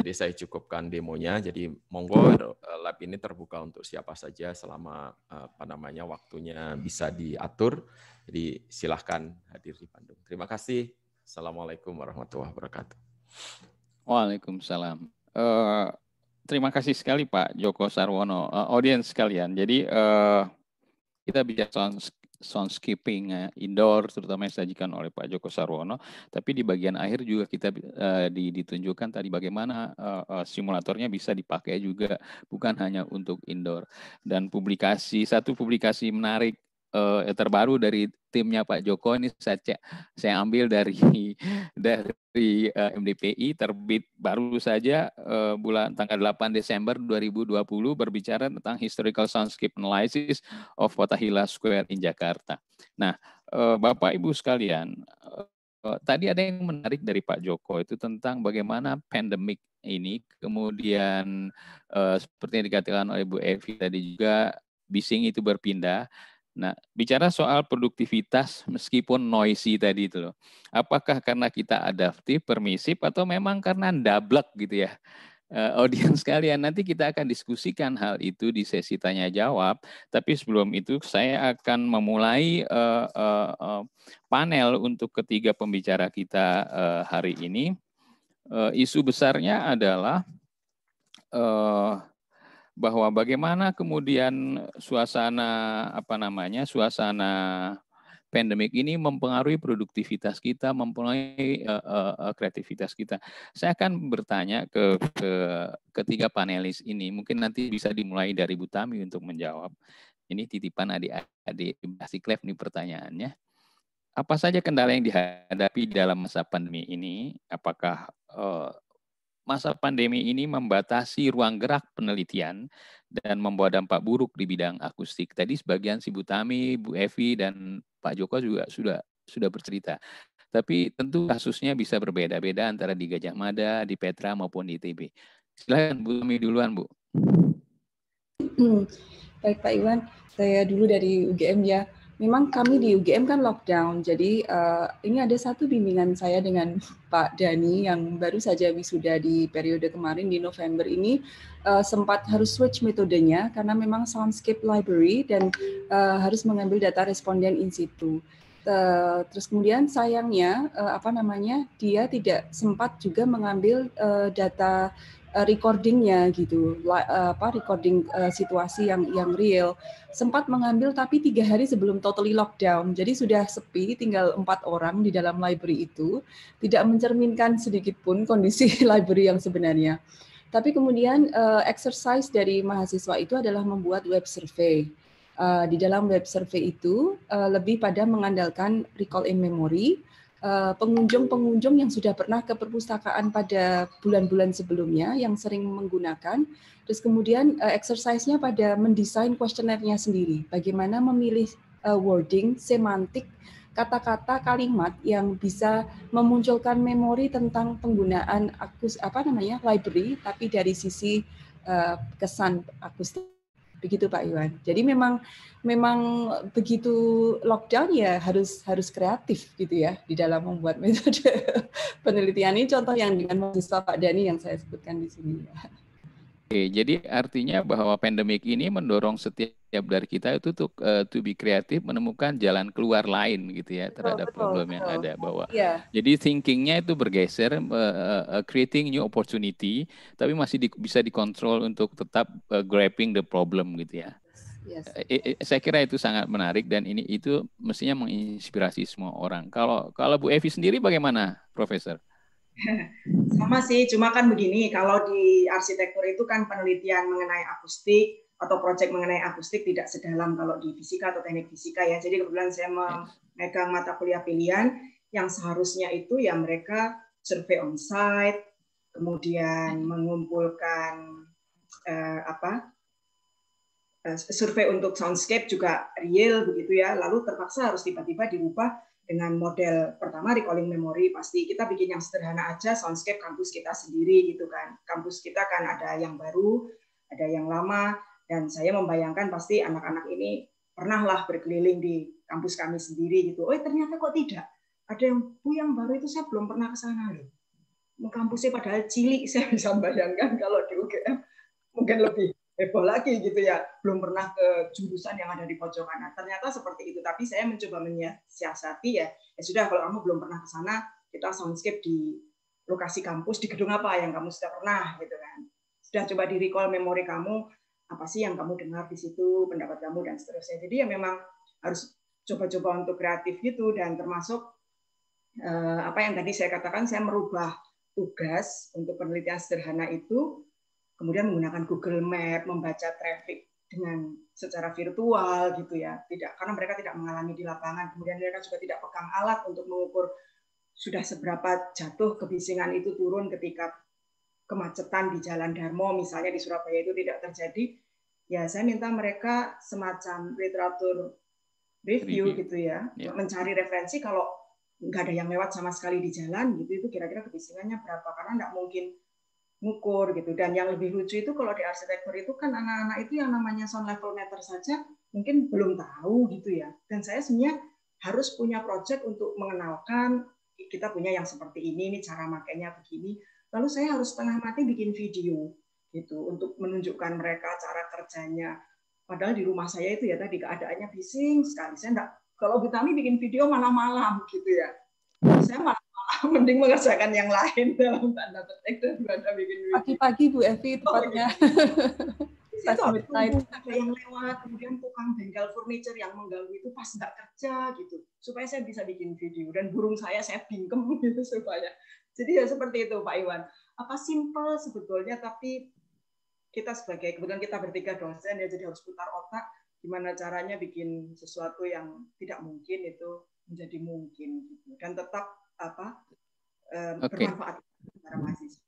jadi saya cukupkan demonya jadi monggo hmm. eh, lab ini terbuka untuk siapa saja selama eh, apa namanya waktunya bisa diatur jadi silahkan hadir di Bandung terima kasih assalamualaikum warahmatullahi wabarakatuh Waalaikumsalam. Uh, terima kasih sekali Pak Joko Sarwono, uh, audiens sekalian. Jadi uh, kita bicara sound, soundscaping indoor terutama yang disajikan oleh Pak Joko Sarwono, tapi di bagian akhir juga kita uh, ditunjukkan tadi bagaimana uh, simulatornya bisa dipakai juga bukan hanya untuk indoor. Dan publikasi satu publikasi menarik uh, terbaru dari timnya Pak Joko ini saya cek, saya ambil dari [laughs] dari uh, eh, MDPI terbit baru saja uh, bulan tanggal 8 Desember 2020 berbicara tentang historical soundscape analysis of Fathahila Square in Jakarta. Nah, uh, Bapak Ibu sekalian, uh, tadi ada yang menarik dari Pak Joko itu tentang bagaimana pandemik ini kemudian uh, seperti yang dikatakan oleh Bu Evi tadi juga bising itu berpindah Nah, bicara soal produktivitas meskipun noisy tadi itu loh. Apakah karena kita adaptif, permisif, atau memang karena dablek gitu ya? Eh, audiens [laughs] kalian nanti kita akan diskusikan hal itu di sesi tanya jawab. Tapi sebelum itu saya akan memulai uh, uh, uh, panel untuk ketiga pembicara kita uh, hari ini. Uh, isu besarnya adalah uh, bahwa bagaimana kemudian suasana apa namanya suasana pandemik ini mempengaruhi produktivitas kita, mempengaruhi uh, uh, kreativitas kita. Saya akan bertanya ke, ke ketiga panelis ini, mungkin nanti bisa dimulai dari Butami untuk menjawab. Ini titipan adik-adik masih Klep nih pertanyaannya. Apa saja kendala yang dihadapi dalam masa pandemi ini? Apakah uh, masa pandemi ini membatasi ruang gerak penelitian dan membawa dampak buruk di bidang akustik. Tadi sebagian si Butami, Bu Evi, dan Pak Joko juga sudah sudah bercerita. Tapi tentu kasusnya bisa berbeda-beda antara di Gajah Mada, di Petra maupun di ITB. Silakan Bu Tami duluan Bu. Hmm. Baik Pak Iwan, saya dulu dari UGM ya memang kami di UGM kan lockdown. Jadi uh, ini ada satu bimbingan saya dengan [laughs] Pak Dani yang baru saja wisuda di periode kemarin di November ini uh, sempat harus switch metodenya karena memang soundscape library dan uh, harus mengambil data responden in situ. Uh, terus kemudian sayangnya uh, apa namanya dia tidak sempat juga mengambil uh, data Eh, recordingnya gitu eh, apa recording eh, situasi yang yang real sempat mengambil tapi tiga hari sebelum totally lockdown jadi sudah sepi tinggal empat orang di dalam library itu tidak mencerminkan sedikit pun kondisi [laughs] library yang sebenarnya tapi kemudian exercise dari mahasiswa itu adalah membuat web survey di dalam web survey itu lebih pada mengandalkan recall in memory, Eh, pengunjung-pengunjung yang sudah pernah ke perpustakaan pada bulan-bulan sebelumnya yang sering menggunakan. Terus kemudian uh, exercise-nya pada mendesain kuesionernya sendiri. Bagaimana memilih uh, wording, semantik, kata-kata, kalimat yang bisa memunculkan memori tentang penggunaan akus apa namanya library, tapi dari sisi uh, kesan akustik begitu Pak Iwan. Jadi memang memang begitu lockdown ya harus harus kreatif gitu ya di dalam membuat metode [laughs] penelitian ini. Contoh yang dengan mahasiswa Pak Dani yang saya sebutkan di sini. Ya. Oke, jadi artinya bahwa pandemik ini mendorong setiap dari kita itu untuk uh, to be kreatif, menemukan jalan keluar lain gitu ya terhadap betul, problem betul. yang ada bahwa. Yeah. Jadi thinkingnya itu bergeser, uh, uh, creating new opportunity, tapi masih di, bisa dikontrol untuk tetap uh, grabbing the problem gitu ya. Yes. saya kira itu sangat menarik dan ini itu mestinya menginspirasi semua orang. Kalau kalau Bu Evi sendiri bagaimana, Profesor? [laughs] Sama sih, cuma kan begini, kalau di arsitektur itu kan penelitian mengenai akustik atau proyek mengenai akustik tidak sedalam kalau di fisika atau teknik fisika ya. Jadi kebetulan saya iya. memegang mata kuliah pilihan yang seharusnya itu ya mereka survei on site, kemudian mengumpulkan eh, apa? Eh, survei untuk soundscape juga real begitu ya. Lalu terpaksa harus tiba-tiba diubah dengan model pertama recalling memory pasti kita bikin yang sederhana aja soundscape kampus kita sendiri gitu kan kampus kita kan ada yang baru ada yang lama dan saya membayangkan pasti anak-anak ini pernahlah berkeliling di kampus kami sendiri gitu oh ternyata kok tidak ada yang bu yang baru itu saya belum pernah ke sana loh kampusnya padahal cilik [laughs] saya bisa bayangkan kalau di UGM mungkin lebih heboh lagi gitu ya belum pernah ke jurusan yang ada di pojok kanan nah, ternyata seperti itu tapi saya mencoba menyiasati ya ya sudah kalau kamu belum pernah ke sana kita soundscape di lokasi kampus di gedung apa yang kamu sudah pernah gitu kan sudah coba di recall memori kamu apa sih yang kamu dengar di situ pendapat kamu dan seterusnya jadi ya memang harus coba-coba untuk kreatif gitu dan termasuk eh, apa yang tadi saya katakan saya merubah tugas untuk penelitian sederhana itu kemudian menggunakan Google Map, membaca traffic dengan secara virtual gitu ya. Tidak karena mereka tidak mengalami di lapangan, kemudian mereka juga tidak pegang alat untuk mengukur sudah seberapa jatuh kebisingan itu turun ketika kemacetan di Jalan Darmo misalnya di Surabaya itu tidak terjadi. Ya, saya minta mereka semacam literatur review, gitu ya, yeah. mencari referensi kalau nggak ada yang lewat sama sekali di jalan gitu itu kira-kira kebisingannya berapa karena nggak mungkin ngukur gitu. Dan yang lebih lucu itu kalau di arsitektur itu kan anak-anak itu yang namanya sound level meter saja mungkin belum tahu gitu ya. Dan saya sebenarnya harus punya project untuk mengenalkan kita punya yang seperti ini, ini cara makainya begini. Lalu saya harus setengah mati bikin video gitu untuk menunjukkan mereka cara kerjanya. Padahal di rumah saya itu ya tadi keadaannya bising sekali. Saya enggak, kalau Butami bikin video malam-malam gitu ya. Saya [laughs] mending mengerjakan yang lain dalam tanda petik daripada bikin video pagi-pagi Bu Evi oh, tepatnya [laughs] itu ada yang lewat kemudian tukang bengkel furniture yang mengganggu itu pas nggak kerja gitu supaya saya bisa bikin video dan burung saya saya bingkem [laughs] gitu supaya jadi ya seperti itu Pak Iwan apa simple sebetulnya tapi kita sebagai kebetulan kita bertiga dosen ya jadi harus putar otak gimana caranya bikin sesuatu yang tidak mungkin itu menjadi mungkin gitu dan tetap apa um, okay. bermanfaat para mahasiswa.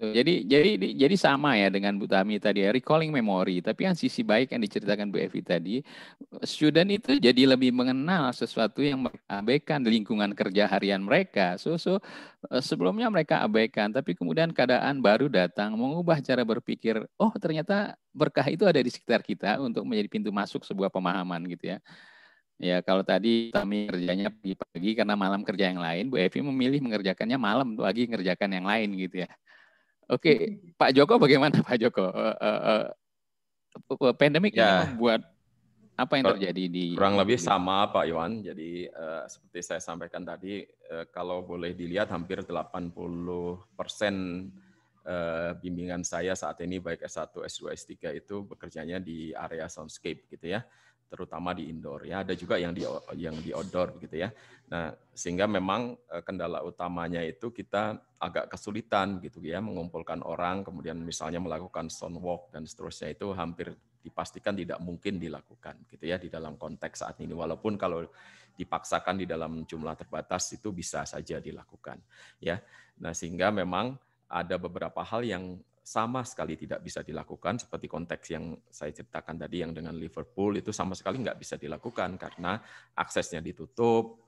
jadi jadi jadi sama ya dengan Bu Tami tadi ya, recalling memory. Tapi yang sisi baik yang diceritakan Bu Evi tadi, student itu jadi lebih mengenal sesuatu yang abaikan lingkungan kerja harian mereka. So so eh, sebelumnya mereka abaikan, tapi kemudian keadaan baru datang mengubah cara berpikir. Oh ternyata berkah itu ada di sekitar kita untuk menjadi pintu masuk sebuah pemahaman gitu ya. Ya, kalau tadi kami kerjanya pagi-pagi karena malam kerja yang lain, Bu Evi memilih mengerjakannya malam, pagi mengerjakan yang lain gitu ya. Oke, hmm. Pak Joko bagaimana Pak Joko? Uh, eh, uh, eh, uh, eh, pandemik ya. ini membuat apa yang terjadi di kurang lebih gitu? sama Pak Iwan. Jadi uh, seperti saya sampaikan tadi, uh, kalau boleh dilihat hampir 80 persen uh, bimbingan saya saat ini baik S1, S2, S3 itu bekerjanya di area soundscape gitu ya terutama di indoor ya ada juga yang di yang di outdoor gitu ya nah sehingga memang eh, kendala utamanya itu kita agak kesulitan gitu ya mengumpulkan orang kemudian misalnya melakukan sunwalk walk dan seterusnya itu hampir dipastikan tidak mungkin dilakukan gitu ya di dalam konteks saat ini walaupun kalau dipaksakan di dalam jumlah terbatas itu bisa saja dilakukan ya nah sehingga memang ada beberapa hal yang sama sekali tidak bisa dilakukan seperti konteks yang saya ceritakan tadi yang dengan Liverpool itu sama sekali nggak bisa dilakukan karena aksesnya ditutup,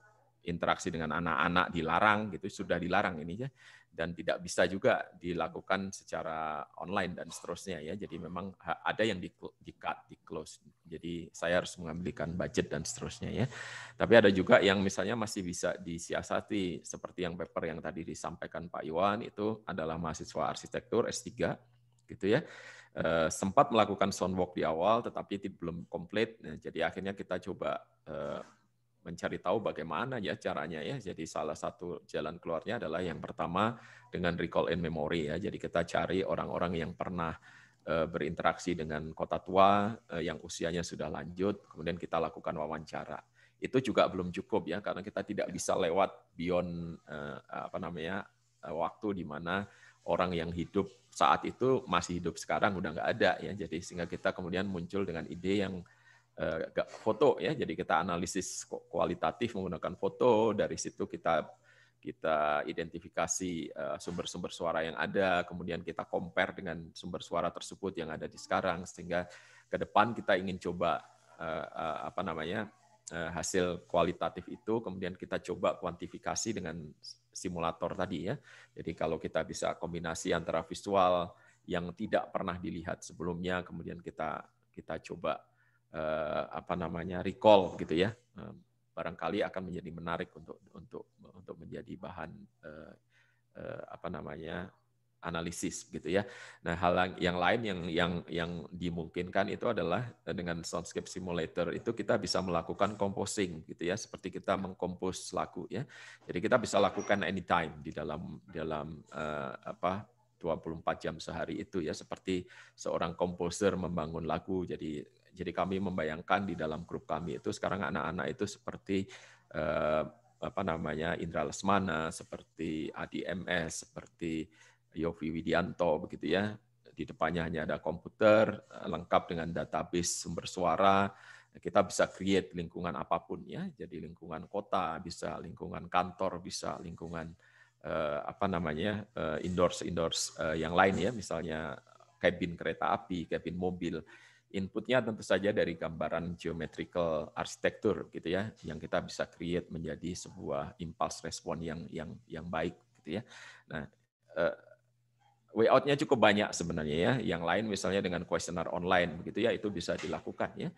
interaksi dengan anak-anak dilarang gitu sudah dilarang ini ya dan tidak bisa juga dilakukan secara online dan seterusnya ya. Jadi memang ada yang di, di cut, di close. Jadi saya harus mengambilkan budget dan seterusnya ya. Tapi ada juga yang misalnya masih bisa disiasati seperti yang paper yang tadi disampaikan Pak Iwan itu adalah mahasiswa arsitektur S3 gitu ya. Eh, sempat melakukan soundwalk di awal tetapi belum komplit. Nah, jadi akhirnya kita coba eh, mencari tahu bagaimana ya caranya ya. Jadi salah satu jalan keluarnya adalah yang pertama dengan recall and memory ya. Jadi kita cari orang-orang yang pernah eh, berinteraksi dengan kota tua eh, yang usianya sudah lanjut, kemudian kita lakukan wawancara. Itu juga belum cukup ya karena kita tidak ya. bisa lewat beyond eh, apa namanya waktu di mana orang yang hidup saat itu masih hidup sekarang udah nggak ada ya. Jadi sehingga kita kemudian muncul dengan ide yang Eh, foto ya. Jadi kita analisis kualitatif menggunakan foto, dari situ kita kita identifikasi eh, sumber-sumber suara yang ada, kemudian kita compare dengan sumber suara tersebut yang ada di sekarang sehingga ke depan kita ingin coba eh, apa namanya? hasil kualitatif itu kemudian kita coba kuantifikasi dengan simulator tadi ya. Jadi kalau kita bisa kombinasi antara visual yang tidak pernah dilihat sebelumnya kemudian kita kita coba eh, apa namanya recall gitu ya barangkali akan menjadi menarik untuk untuk untuk menjadi bahan eh, eh, apa namanya analisis gitu ya. Nah hal yang lain yang yang yang dimungkinkan itu adalah eh, dengan soundscape simulator itu kita bisa melakukan composing gitu ya seperti kita mengkompos lagu ya. Jadi kita bisa lakukan anytime di dalam dalam uh, apa 24 jam sehari itu ya seperti seorang komposer membangun lagu jadi jadi kami membayangkan di dalam grup kami itu sekarang anak-anak itu seperti eh, apa namanya Indra Lesmana, seperti Adi MS, seperti Yofi Widianto begitu ya. Di depannya hanya ada komputer eh, lengkap dengan database sumber suara. Kita bisa create lingkungan apapun ya. Jadi lingkungan kota, bisa lingkungan kantor, bisa lingkungan eh, apa namanya eh, indoors indoors eh, yang lain ya, misalnya kabin eh, kereta api, kabin mobil Inputnya tentu saja dari gambaran geometrical arsitektur gitu ya, yang kita bisa create menjadi sebuah impulse respon yang yang yang baik gitu ya. Nah, uh, eh, way out-nya cukup banyak sebenarnya ya. Yang lain misalnya dengan kuesioner online begitu ya itu bisa dilakukan ya.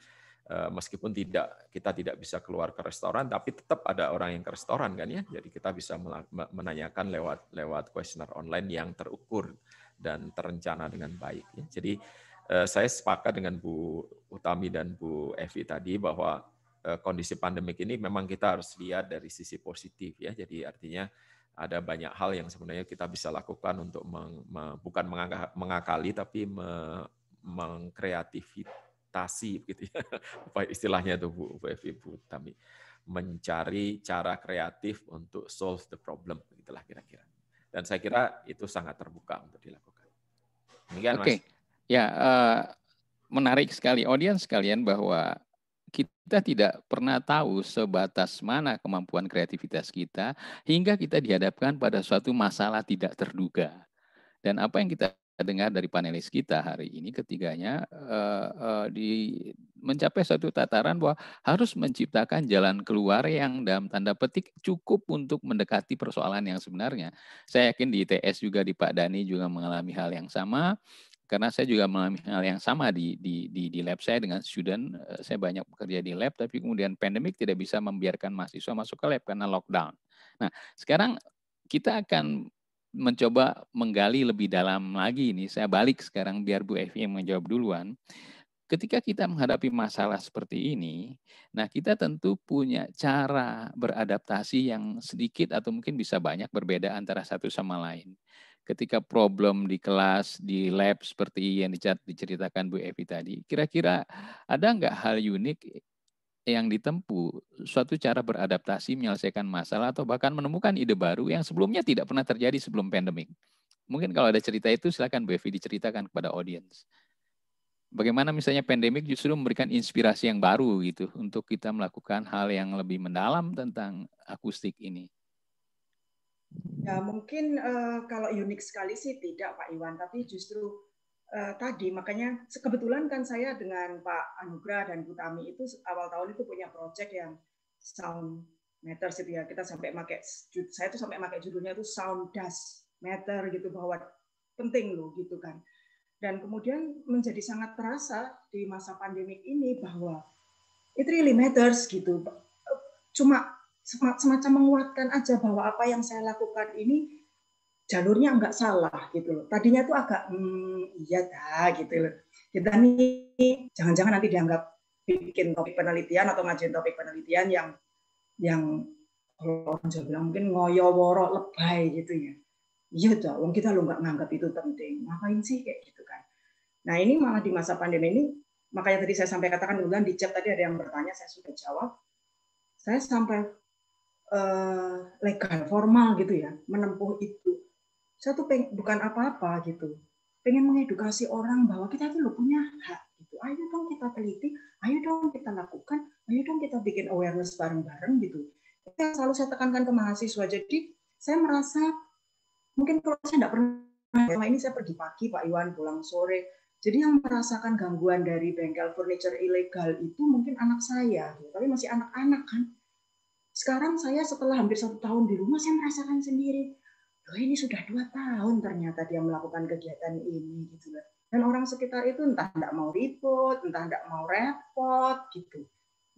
Eh, meskipun tidak kita tidak bisa keluar ke restoran, tapi tetap ada orang yang ke restoran kan ya. Jadi kita bisa menanyakan lewat lewat kuesioner online yang terukur dan terencana dengan baik. Ya. Jadi Eh, saya sepakat dengan Bu Utami dan Bu Evi tadi bahwa eh, kondisi pandemik ini memang kita harus lihat dari sisi positif ya. Jadi artinya ada banyak hal yang sebenarnya kita bisa lakukan untuk meng, me, bukan mengakali tapi me, mengkreativitasi gitu ya. [laughs] Apa istilahnya tuh Bu, Bu Evi, Bu Utami. Mencari cara kreatif untuk solve the problem gitulah kira-kira. Dan saya kira itu sangat terbuka untuk dilakukan. Demikian okay. Mas. Ya, uh, menarik sekali audiens sekalian bahwa kita tidak pernah tahu sebatas mana kemampuan kreativitas kita hingga kita dihadapkan pada suatu masalah tidak terduga. Dan apa yang kita dengar dari panelis kita hari ini ketiganya uh, uh, di mencapai suatu tataran bahwa harus menciptakan jalan keluar yang dalam tanda petik cukup untuk mendekati persoalan yang sebenarnya. Saya yakin di ITS juga di Pak Dani juga mengalami hal yang sama karena saya juga mengalami hal yang sama di di di, di lab saya dengan student eh, saya banyak bekerja di lab tapi kemudian pandemik tidak bisa membiarkan mahasiswa masuk ke lab karena lockdown nah sekarang kita akan mencoba menggali lebih dalam lagi ini saya balik sekarang biar Bu Evi yang menjawab duluan ketika kita menghadapi masalah seperti ini, nah kita tentu punya cara beradaptasi yang sedikit atau mungkin bisa banyak berbeda antara satu sama lain ketika problem di kelas, di lab seperti yang diceritakan Bu Evi tadi, kira-kira ada nggak hal unik yang ditempu, suatu cara beradaptasi menyelesaikan masalah atau bahkan menemukan ide baru yang sebelumnya tidak pernah terjadi sebelum pandemik. Mungkin kalau ada cerita itu silakan Bu Evi diceritakan kepada audiens. Bagaimana misalnya pandemik justru memberikan inspirasi yang baru gitu untuk kita melakukan hal yang lebih mendalam tentang akustik ini. Ya mungkin uh, kalau unik sekali sih tidak Pak Iwan, tapi justru uh, tadi makanya kebetulan kan saya dengan Pak Anugrah dan Bu Tami itu awal tahun itu punya proyek yang sound meter gitu ya kita sampai pakai saya tuh sampai pakai judulnya itu sound dust meter gitu bahwa penting loh gitu kan dan kemudian menjadi sangat terasa di masa pandemik ini bahwa it really matters gitu cuma semacam menguatkan aja bahwa apa yang saya lakukan ini jalurnya nggak salah gitu loh. Tadinya tuh agak hmm, iya dah gitu loh. Kita nih jangan-jangan nanti dianggap bikin topik penelitian atau ngajuin topik penelitian yang yang kalau orang Jawa bilang mungkin ngoyoworo lebay gitu ya. Iya dah, wong kita lo nggak nganggap itu penting. Ngapain sih kayak gitu kan? Nah ini malah di masa pandemi ini, makanya tadi saya sampai katakan bulan di chat tadi ada yang bertanya, saya sudah jawab. Saya sampai Eh, legal formal gitu ya menempuh itu saya tuh peng, bukan apa-apa gitu pengen mengedukasi orang bahwa kita tuh loh punya hak gitu ayo dong kita teliti ayo dong kita lakukan ayo dong kita bikin awareness bareng-bareng gitu saya selalu saya tekankan ke mahasiswa jadi saya merasa mungkin kalau saya tidak pernah selama ini saya pergi pagi Pak Iwan pulang sore jadi yang merasakan gangguan dari bengkel furniture ilegal itu mungkin anak saya, gitu. tapi masih anak-anak kan. Sekarang saya setelah hampir satu tahun di rumah, saya merasakan sendiri, loh ini sudah dua tahun ternyata dia melakukan kegiatan ini gitu loh. Dan orang sekitar itu entah tidak mau ribut, entah tidak mau repot gitu.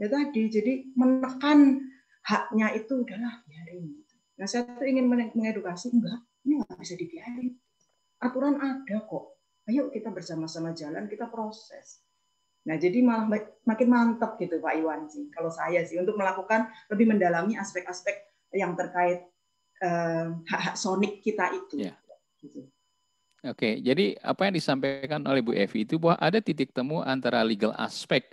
Ya tadi, jadi menekan haknya itu adalah biarin. Gitu. Nah saya tuh ingin mengedukasi, enggak, ini nggak bisa dibiarin. Aturan ada kok. Ayo kita bersama-sama jalan, kita proses. Nah, jadi malah makin mantap gitu Pak Iwan sih, kalau saya sih untuk melakukan lebih mendalami aspek-aspek yang terkait eh, hak sonik kita itu. Ya. Gitu. Oke, jadi apa yang disampaikan oleh Bu Evi itu bahwa ada titik temu antara legal aspek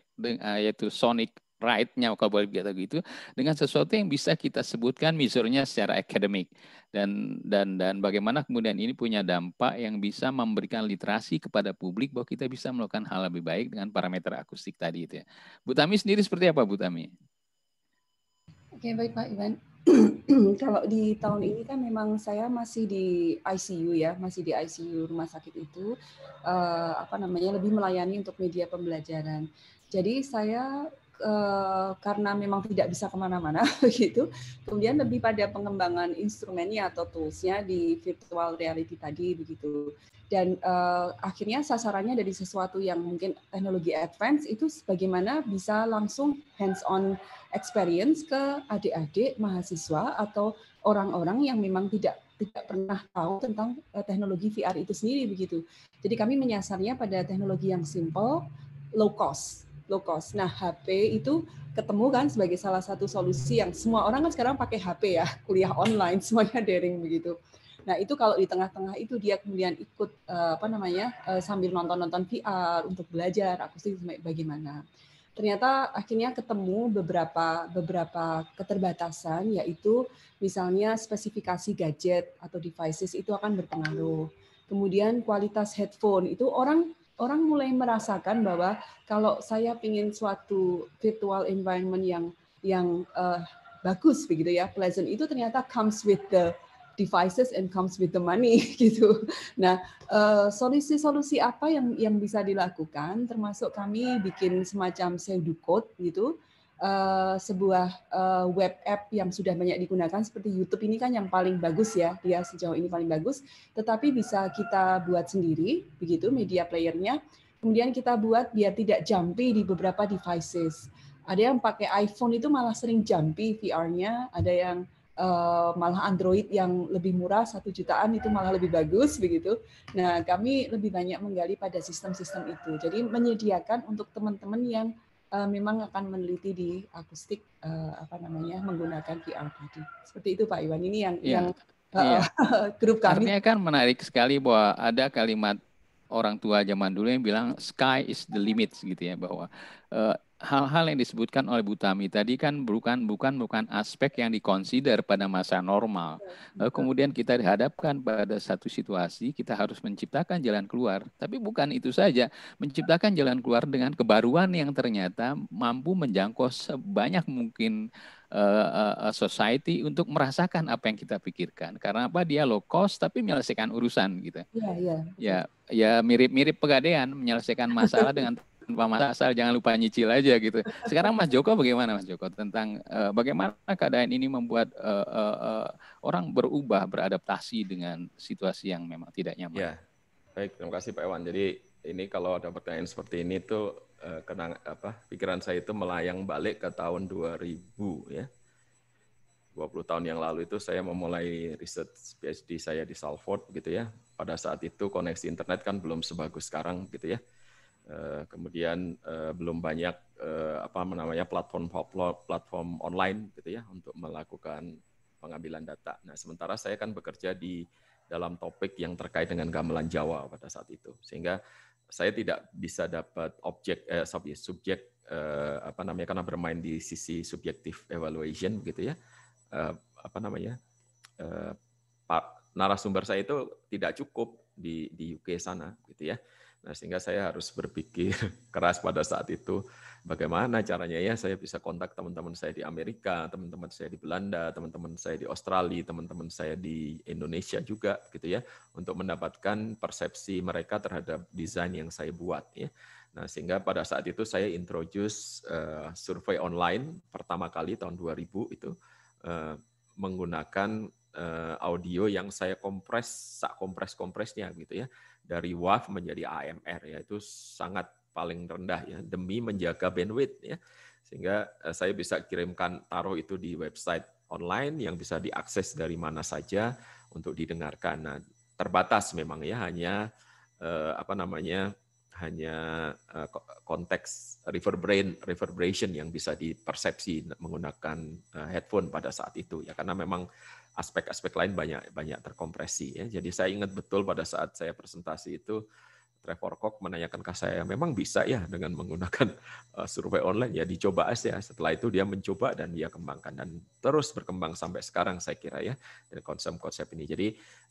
yaitu sonic right-nya kata gitu dengan sesuatu yang bisa kita sebutkan misurnya secara akademik dan dan dan bagaimana kemudian ini punya dampak yang bisa memberikan literasi kepada publik bahwa kita bisa melakukan hal lebih baik dengan parameter akustik tadi itu ya. Bu Tami sendiri seperti apa Bu Tami? Oke baik Pak Iwan. [clears throat] Kalau di tahun ini kan memang saya masih di ICU ya, masih di ICU rumah sakit itu uh, apa namanya lebih melayani untuk media pembelajaran. Jadi saya Eh, karena memang tidak bisa kemana-mana [laughs] gitu. Kemudian lebih pada pengembangan instrumennya atau toolsnya di virtual reality tadi begitu. Dan uh, akhirnya sasarannya dari sesuatu yang mungkin teknologi advance itu bagaimana bisa langsung hands on experience ke adik-adik mahasiswa atau orang-orang yang memang tidak tidak pernah tahu tentang eh, teknologi VR itu sendiri begitu. Jadi kami menyasarnya pada teknologi yang simple, low cost low cost. Nah, HP itu ketemu kan sebagai salah satu solusi yang semua orang kan sekarang pakai HP ya, [laughs] kuliah online, [laughs] semuanya daring begitu. Nah, itu kalau di tengah-tengah itu dia kemudian ikut uh, apa namanya? Uh, sambil nonton-nonton VR untuk belajar akustik bagaimana. Ternyata akhirnya ketemu beberapa beberapa keterbatasan yaitu misalnya spesifikasi gadget atau devices itu akan berpengaruh. Kemudian kualitas headphone itu orang orang mulai merasakan bahwa kalau saya ingin suatu virtual environment yang yang uh, bagus begitu ya pleasant itu ternyata comes with the devices and comes with the money [laughs] gitu. Nah, eh, solusi-solusi uh, apa yang yang bisa dilakukan termasuk kami bikin semacam pseudo code gitu uh, sebuah uh, web app yang sudah banyak digunakan seperti YouTube ini kan yang paling bagus ya dia sejauh ini paling bagus tetapi bisa kita buat sendiri begitu media playernya kemudian kita buat biar tidak jumpy di beberapa devices ada yang pakai iPhone itu malah sering jumpy VR-nya ada yang uh, malah Android yang lebih murah satu jutaan itu malah lebih bagus begitu nah kami lebih banyak menggali pada sistem-sistem itu jadi menyediakan untuk teman-teman yang uh, memang akan meneliti di akustik uh, apa namanya menggunakan VR tadi. Seperti itu Pak Iwan. Ini yang yeah. yang uh, eh, yeah. [laughs] grup kami. Artinya kan menarik sekali bahwa ada kalimat orang tua zaman dulu yang bilang sky is the limit gitu ya bahwa uh, hal-hal yang disebutkan oleh Butami tadi kan bukan bukan bukan aspek yang dikonsider pada masa normal. Iya, eh, kemudian kita dihadapkan pada satu situasi kita harus menciptakan jalan keluar. Tapi bukan itu saja, menciptakan jalan keluar dengan kebaruan yang ternyata mampu menjangkau sebanyak mungkin eh, eh, society untuk merasakan apa yang kita pikirkan. Karena apa? Dia low cost tapi menyelesaikan urusan gitu. Iya, iya. Ya, ya mirip-mirip pegadaian menyelesaikan masalah dengan [laughs] tanpa masa jangan lupa nyicil aja gitu. Sekarang Mas Joko bagaimana Mas Joko tentang uh, bagaimana keadaan ini membuat uh, uh, uh, orang berubah beradaptasi dengan situasi yang memang tidak nyaman. Ya. Baik, terima kasih Pak Iwan. Jadi ini kalau ada pertanyaan seperti ini tuh uh, kenang, apa pikiran saya itu melayang balik ke tahun 2000 ya. 20 tahun yang lalu itu saya memulai riset PhD saya di Salford gitu ya. Pada saat itu koneksi internet kan belum sebagus sekarang gitu ya. Eh, kemudian eh, belum banyak eh, apa namanya platform platform online gitu ya untuk melakukan pengambilan data. Nah, sementara saya kan bekerja di dalam topik yang terkait dengan gamelan Jawa pada saat itu. Sehingga saya tidak bisa dapat objek eh, subjek eh, apa namanya karena bermain di sisi subjektif evaluation gitu ya. Eh, apa namanya? Eh, narasumber saya itu tidak cukup di di UK sana gitu ya. Nah, sehingga saya harus berpikir [laughs] keras pada saat itu bagaimana caranya ya saya bisa kontak teman-teman saya di Amerika, teman-teman saya di Belanda, teman-teman saya di Australia, teman-teman saya di Indonesia juga gitu ya untuk mendapatkan persepsi mereka terhadap desain yang saya buat ya. Nah, sehingga pada saat itu saya introduce uh, survei online pertama kali tahun 2000 itu uh, menggunakan uh, audio yang saya kompres, sak kompres-kompresnya gitu ya dari WAF menjadi AMR ya itu sangat paling rendah ya demi menjaga bandwidth ya sehingga eh, saya bisa kirimkan taruh itu di website online yang bisa diakses dari mana saja untuk didengarkan. Nah, terbatas memang ya hanya eh, apa namanya hanya eh, konteks reverberation reverberation yang bisa dipersepsi menggunakan eh, headphone pada saat itu ya karena memang aspek-aspek lain banyak banyak terkompresi ya. Jadi saya ingat betul pada saat saya presentasi itu Trevor Kok menanyakan ke saya, memang bisa ya dengan menggunakan [laughs] eh, survei online? Ya dicoba aja. Setelah itu dia mencoba dan dia kembangkan dan terus berkembang sampai sekarang saya kira ya dari konsep-konsep ini. Jadi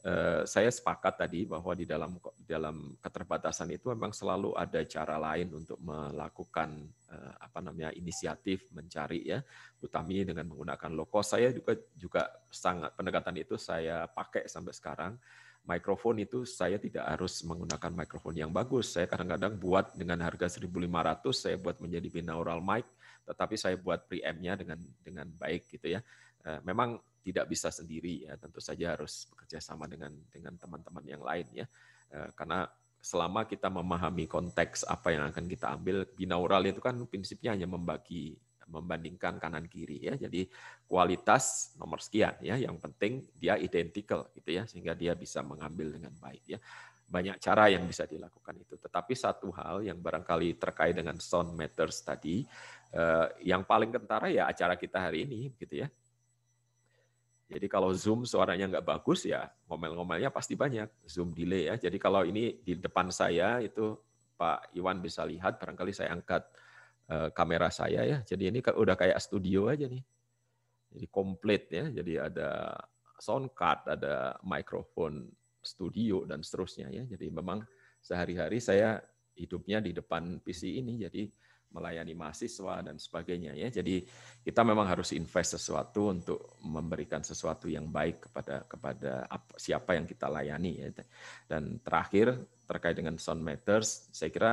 eh, saya sepakat tadi bahwa di dalam dalam keterbatasan itu memang selalu ada cara lain untuk melakukan eh, apa namanya inisiatif mencari ya, utami dengan menggunakan low Saya juga juga sangat pendekatan itu saya pakai sampai sekarang mikrofon itu saya tidak harus menggunakan mikrofon yang bagus. Saya kadang-kadang buat dengan harga 1.500 saya buat menjadi binaural mic, tetapi saya buat preamp-nya dengan dengan baik gitu ya. Eh, memang tidak bisa sendiri ya, tentu saja harus bekerja sama dengan dengan teman-teman yang lain ya. Eh, karena selama kita memahami konteks apa yang akan kita ambil, binaural itu kan prinsipnya hanya membagi membandingkan kanan kiri ya. Jadi kualitas nomor sekian ya, yang penting dia identical gitu ya sehingga dia bisa mengambil dengan baik ya. Banyak cara yang bisa dilakukan itu. Tetapi satu hal yang barangkali terkait dengan sound matters tadi eh, yang paling kentara ya acara kita hari ini gitu ya. Jadi kalau Zoom suaranya nggak bagus ya ngomel-ngomelnya pasti banyak. Zoom delay ya. Jadi kalau ini di depan saya itu Pak Iwan bisa lihat barangkali saya angkat Eh, kamera saya ya. Jadi ini udah kayak studio aja nih. Jadi komplit ya. Jadi ada sound card, ada microphone studio dan seterusnya ya. Jadi memang sehari-hari saya hidupnya di depan PC ini. Jadi melayani mahasiswa dan sebagainya ya. Jadi kita memang harus invest sesuatu untuk memberikan sesuatu yang baik kepada kepada siapa yang kita layani ya. Dan terakhir terkait dengan sound matters, saya kira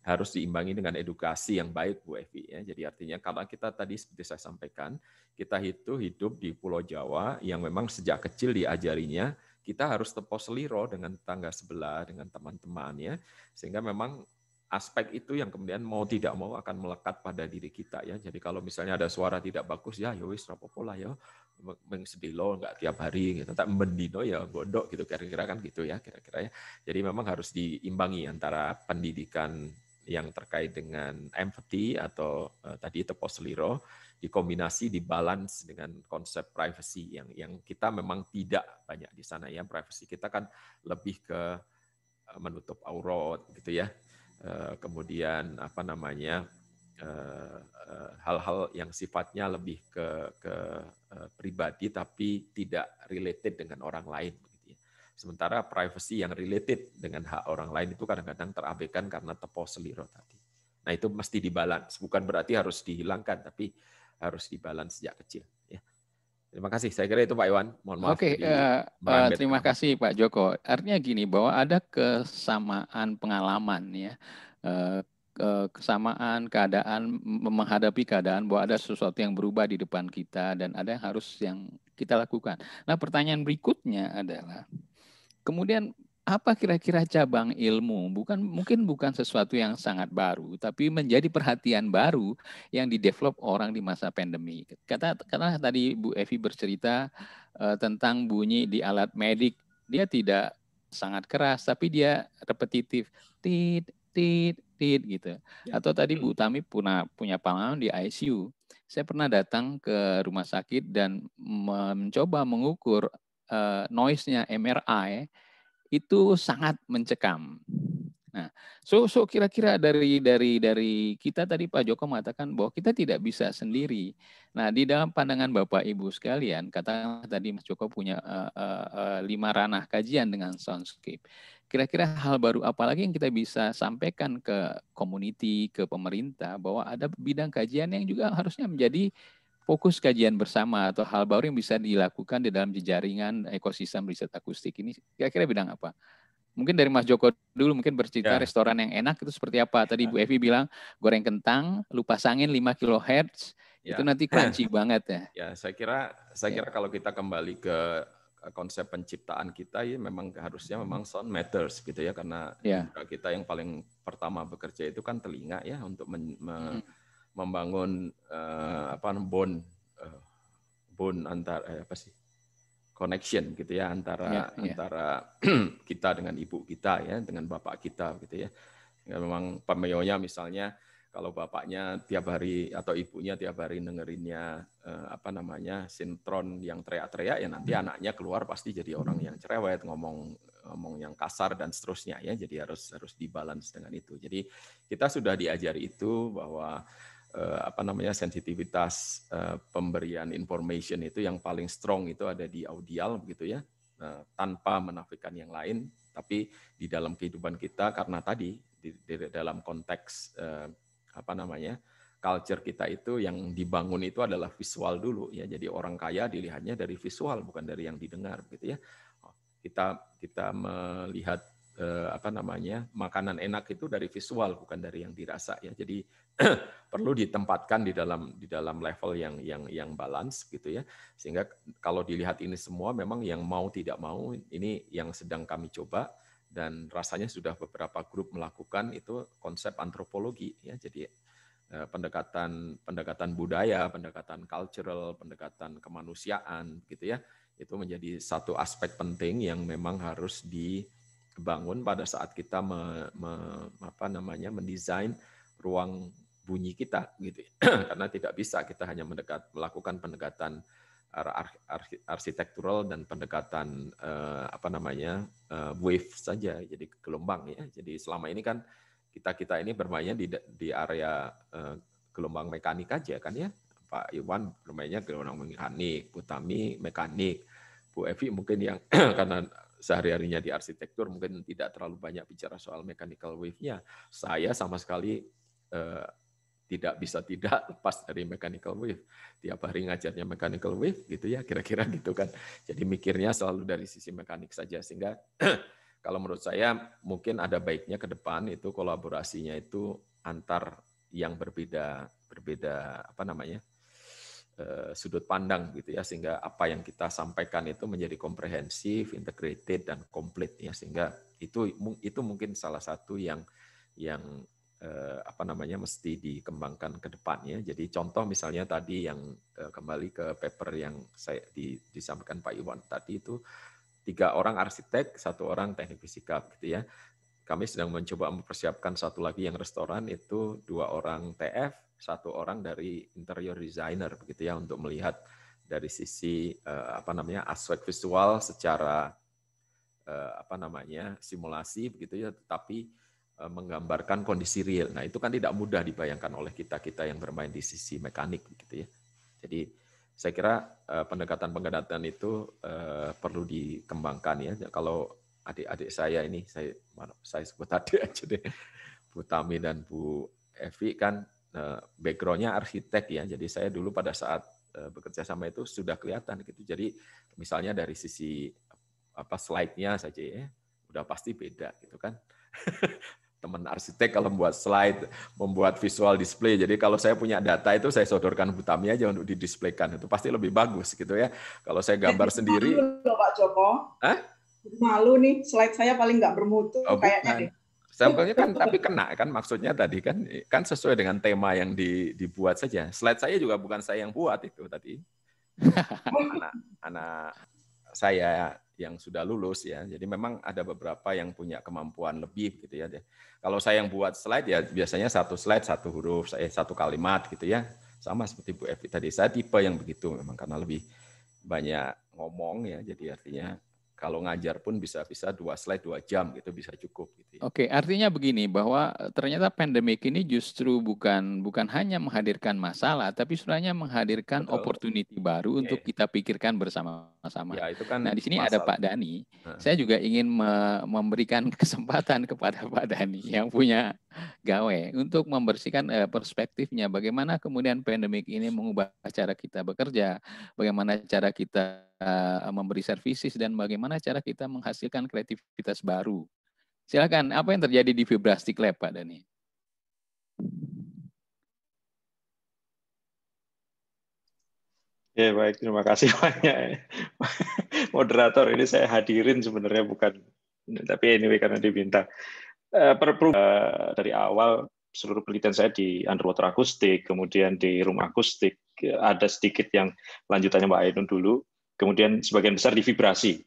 harus diimbangi dengan edukasi yang baik Bu Evi ya. Jadi artinya kalau kita tadi seperti saya sampaikan, kita itu hidup di Pulau Jawa yang memang sejak kecil diajarinya kita harus tepos seliro dengan tetangga sebelah, dengan teman-teman ya. Sehingga memang aspek itu yang kemudian mau tidak mau akan melekat pada diri kita ya. Jadi kalau misalnya ada suara tidak bagus ya ya wis ya. lah ya mengsedilo enggak tiap hari gitu. Tak mendino ya godok gitu kira-kira kan gitu ya kira-kira ya. Jadi memang harus diimbangi antara pendidikan yang terkait dengan empathy atau uh, tadi tepos seliro dikombinasi dibalance dengan konsep privacy yang yang kita memang tidak banyak di sana ya privacy kita kan lebih ke eh, menutup aurat gitu ya uh, kemudian apa namanya hal-hal uh, uh, yang sifatnya lebih ke, ke pribadi tapi tidak related dengan orang lain Sementara privacy yang related dengan hak orang lain itu kadang-kadang terabaikan karena tepo seliro tadi. Nah itu mesti dibalans. Bukan berarti harus dihilangkan, tapi harus dibalans sejak kecil. Ya. Terima kasih. Saya kira itu Pak Iwan. Mohon maaf. Oke, okay, uh, eh, eh, terima kasih Pak Joko. Artinya gini bahwa ada kesamaan pengalaman ya. Eh, kesamaan keadaan menghadapi keadaan bahwa ada sesuatu yang berubah di depan kita dan ada yang harus yang kita lakukan. Nah, pertanyaan berikutnya adalah Kemudian apa kira-kira cabang ilmu? Bukan mungkin bukan sesuatu yang sangat baru, tapi menjadi perhatian baru yang didevelop orang di masa pandemi. Kata karena tadi Bu Evi bercerita uh, tentang bunyi di alat medik, dia tidak sangat keras, tapi dia repetitif, tit tit tit gitu. Ya, Atau tadi Bu Tami punya punya pengalaman di ICU. Saya pernah datang ke rumah sakit dan mencoba mengukur uh, noise-nya MRI itu sangat mencekam. Nah, so so kira-kira dari dari dari kita tadi Pak Joko mengatakan bahwa kita tidak bisa sendiri. Nah, di dalam pandangan Bapak Ibu sekalian, katakanlah tadi Mas Joko punya uh, uh, uh, lima ranah kajian dengan soundscape. Kira-kira hal baru apalagi yang kita bisa sampaikan ke community, ke pemerintah bahwa ada bidang kajian yang juga harusnya menjadi fokus kajian bersama atau hal baru yang bisa dilakukan di dalam jejaringan ekosistem riset akustik ini kira-kira bidang apa? Mungkin dari Mas Joko dulu mungkin bercerita ya. restoran yang enak itu seperti apa? Tadi ya. Bu Evi bilang goreng kentang, lupa sangin 5 kHz, ya. itu nanti crunchy [clears throat] banget ya. Ya, saya kira saya ya. kira kalau kita kembali ke konsep penciptaan kita ya memang harusnya memang sound matters gitu ya karena ya. kita yang paling pertama bekerja itu kan telinga ya untuk men, hmm membangun uh, apa bond uh, bond antara eh, apa sih connection gitu ya antara yeah, yeah. antara [clears throat] kita dengan ibu kita ya dengan bapak kita gitu ya. dan ya, memang pemeyonya misalnya kalau bapaknya tiap hari atau ibunya tiap hari dengerinnya eh, apa namanya sintron yang teriak-teriak ya nanti hmm. anaknya keluar pasti jadi orang yang cerewet ngomong ngomong yang kasar dan seterusnya ya jadi harus harus dibalans dengan itu jadi kita sudah diajari itu bahwa Eh, apa namanya sensitivitas eh, pemberian information itu yang paling strong itu ada di audial begitu ya eh, tanpa menafikan yang lain tapi di dalam kehidupan kita karena tadi di, di dalam konteks eh, apa namanya culture kita itu yang dibangun itu adalah visual dulu ya. Jadi orang kaya dilihatnya dari visual bukan dari yang didengar begitu ya. Kita kita melihat Eh, apa namanya makanan enak itu dari visual bukan dari yang dirasa ya jadi [clears throat] perlu ditempatkan di dalam di dalam level yang yang yang balance gitu ya sehingga kalau dilihat ini semua memang yang mau tidak mau ini yang sedang kami coba dan rasanya sudah beberapa grup melakukan itu konsep antropologi ya jadi eh, pendekatan pendekatan budaya pendekatan cultural pendekatan kemanusiaan gitu ya itu menjadi satu aspek penting yang memang harus di bangun pada saat kita me, me, apa namanya mendesain ruang bunyi kita gitu [clears throat] karena tidak bisa kita hanya mendekat melakukan pendekatan ar ar arsitektural dan pendekatan uh, apa namanya uh, wave saja jadi gelombang ya jadi selama ini kan kita kita ini bermainnya di di area uh, gelombang mekanik aja kan ya Pak Iwan bermainnya gelombang mekanik Putami mekanik Bu Evi mungkin yang [clears throat] karena sehari-harinya di arsitektur mungkin tidak terlalu banyak bicara soal mechanical wave-nya. Saya sama sekali eh, tidak bisa tidak [laughs] lepas dari mechanical wave. Tiap hari ngajarnya mechanical wave gitu ya, kira-kira [laughs] gitu kan. Jadi mikirnya selalu dari sisi mekanik saja sehingga [clears throat] kalau menurut saya mungkin ada baiknya ke depan itu kolaborasinya itu antar yang berbeda berbeda apa namanya? Eh, sudut pandang gitu ya sehingga apa yang kita sampaikan itu menjadi komprehensif, integrated dan komplit ya sehingga itu itu mungkin salah satu yang yang eh, apa namanya mesti dikembangkan ke depannya. Jadi contoh misalnya tadi yang eh, kembali ke paper yang saya di, disampaikan Pak Iwan tadi itu tiga orang arsitek, satu orang teknik fisika gitu ya. Kami sedang mencoba mempersiapkan satu lagi yang restoran itu dua orang TF, satu orang dari interior designer begitu ya untuk melihat dari sisi uh, apa namanya aspek visual secara uh, apa namanya simulasi begitu ya tetapi uh, menggambarkan kondisi real. Nah, itu kan tidak mudah dibayangkan oleh kita-kita yang bermain di sisi mekanik begitu ya. Jadi saya kira pendekatan-pendekatan itu perlu dikembangkan ya. Kalau adik-adik saya ini saya saya sebut tadi [laughs] aja deh. Bu Tami dan Bu Evi kan Eh, backgroundnya arsitek ya, jadi saya dulu pada saat eh, bekerja sama itu sudah kelihatan gitu. Jadi misalnya dari sisi apa slide-nya saja ya, udah pasti beda gitu kan. [laughs] Teman arsitek kalau membuat slide, membuat visual display. Jadi kalau saya punya data itu saya sodorkan Butami aja untuk didisplaykan. Itu pasti lebih bagus gitu ya. Kalau saya gambar sendiri. Malu loh Pak Joko. Hah? Malu nih, slide saya paling nggak bermutu oh, kayaknya deh Sampelnya kan tapi kena kan maksudnya tadi kan kan sesuai dengan tema yang di, dibuat saja. Slide saya juga bukan saya yang buat itu tadi. anak anak saya yang sudah lulus ya. Jadi memang ada beberapa yang punya kemampuan lebih gitu ya. Kalau saya yang buat slide ya biasanya satu slide satu huruf, saya eh, satu kalimat gitu ya. Sama seperti Bu Evi tadi saya tipe yang begitu memang karena lebih banyak ngomong ya. Jadi artinya kalau ngajar pun bisa bisa dua slide dua jam gitu bisa cukup gitu. Ya. Oke, artinya begini bahwa ternyata pandemik ini justru bukan bukan hanya menghadirkan masalah tapi sebenarnya menghadirkan Betul. opportunity baru yeah. untuk iya. kita pikirkan bersama-sama. Ya, itu kan nah, di sini masalah. ada Pak Dani. hmm. Saya juga ingin me memberikan [laughs] kesempatan kepada Pak Dani yang punya gawe untuk membersihkan eh, perspektifnya bagaimana kemudian pandemik ini mengubah cara kita bekerja, bagaimana cara kita Eh, memberi services dan bagaimana cara kita menghasilkan kreativitas baru. Silakan, apa yang terjadi di Fibrastik Lab Pak Dani? Ya baik, terima kasih [laughs] banyak moderator. Ini saya hadirin sebenarnya bukan, tapi anyway karena diminta. Eh, Perlu eh, dari awal seluruh penelitian saya di underwater akustik, kemudian di room akustik, ada sedikit yang lanjutannya Mbak Ainun dulu, Kemudian sebagian besar di vibrasi.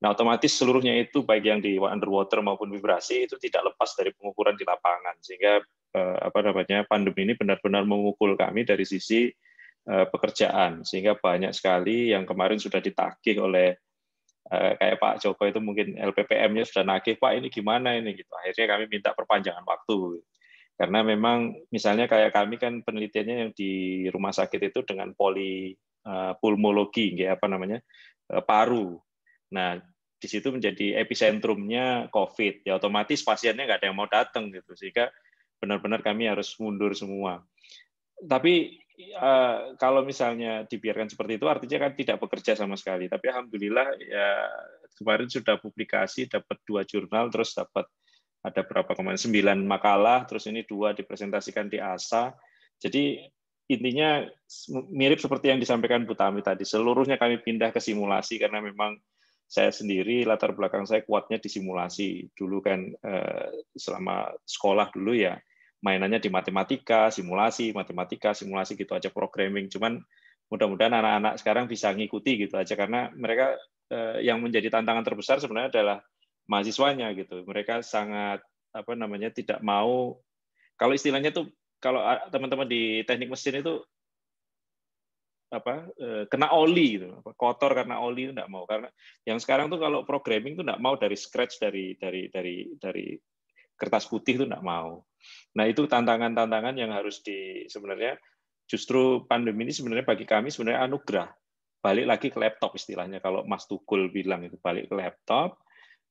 Nah, otomatis seluruhnya itu baik yang di underwater maupun vibrasi itu tidak lepas dari pengukuran di lapangan sehingga eh, apa namanya pandemi ini benar-benar memukul kami dari sisi eh, pekerjaan sehingga banyak sekali yang kemarin sudah ditagih oleh eh, kayak Pak Joko itu mungkin LPPM-nya sudah nagih Pak ini gimana ini gitu akhirnya kami minta perpanjangan waktu karena memang misalnya kayak kami kan penelitiannya yang di rumah sakit itu dengan poli Eh, pulmologi, ya, apa namanya eh, paru. Nah di situ menjadi epicentrumnya COVID. Ya otomatis pasiennya nggak ada yang mau datang gitu sehingga benar-benar kami harus mundur semua. Tapi eh, kalau misalnya dibiarkan seperti itu artinya kan tidak bekerja sama sekali. Tapi alhamdulillah ya kemarin sudah publikasi dapat dua jurnal terus dapat ada berapa kemarin sembilan makalah terus ini dua dipresentasikan di ASA. Jadi intinya mirip seperti yang disampaikan Bu Tami tadi. Seluruhnya kami pindah ke simulasi karena memang saya sendiri latar belakang saya kuatnya di simulasi. Dulu kan eh, selama sekolah dulu ya mainannya di matematika, simulasi, matematika, simulasi gitu aja programming. Cuman mudah-mudahan anak-anak sekarang bisa ngikuti gitu aja karena mereka eh, yang menjadi tantangan terbesar sebenarnya adalah mahasiswanya gitu. Mereka sangat apa namanya tidak mau kalau istilahnya tuh kalau ah, teman-teman di teknik mesin itu apa eh, kena oli gitu kotor karena oli itu enggak mau karena yang sekarang tuh kalau programming itu enggak mau dari scratch dari dari dari dari kertas putih itu enggak mau nah itu tantangan-tantangan yang harus di sebenarnya justru pandemi ini sebenarnya bagi kami sebenarnya anugerah balik lagi ke laptop istilahnya kalau Mas Tukul bilang itu balik ke laptop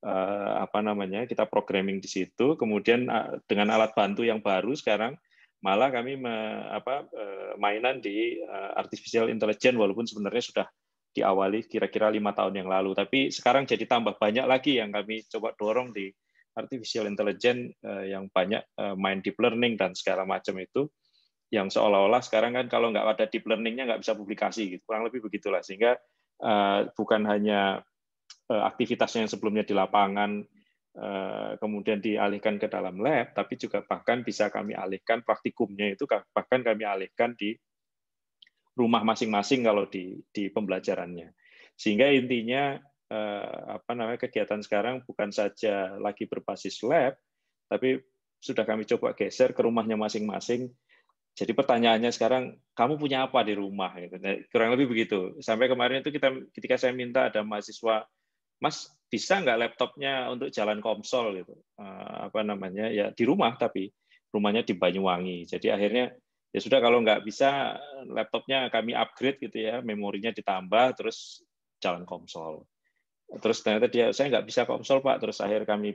eh, apa namanya kita programming di situ kemudian ah, dengan alat bantu yang baru sekarang malah kami me, apa, eh, mainan di eh, artificial intelligence walaupun sebenarnya sudah diawali kira-kira lima tahun yang lalu tapi sekarang jadi tambah banyak lagi yang kami coba dorong di artificial intelligence eh, yang banyak main deep learning dan segala macam itu yang seolah-olah sekarang kan kalau nggak ada deep learningnya nggak bisa publikasi gitu kurang lebih begitulah sehingga bukan hanya aktivitasnya yang sebelumnya di lapangan Eh, kemudian dialihkan ke dalam lab, tapi juga bahkan bisa kami alihkan praktikumnya itu bahkan kami alihkan di rumah masing-masing kalau di, di pembelajarannya. Sehingga intinya eh, apa namanya kegiatan sekarang bukan saja lagi berbasis lab, tapi sudah kami coba geser ke rumahnya masing-masing. Jadi pertanyaannya sekarang, kamu punya apa di rumah? Kurang lebih begitu. Sampai kemarin itu kita ketika saya minta ada mahasiswa, Mas, bisa nggak laptopnya untuk jalan komsol gitu eh, apa namanya ya di rumah tapi rumahnya di Banyuwangi jadi akhirnya ya sudah kalau nggak bisa laptopnya kami upgrade gitu ya memorinya ditambah terus jalan komsol terus ternyata dia saya nggak bisa komsol pak terus akhir kami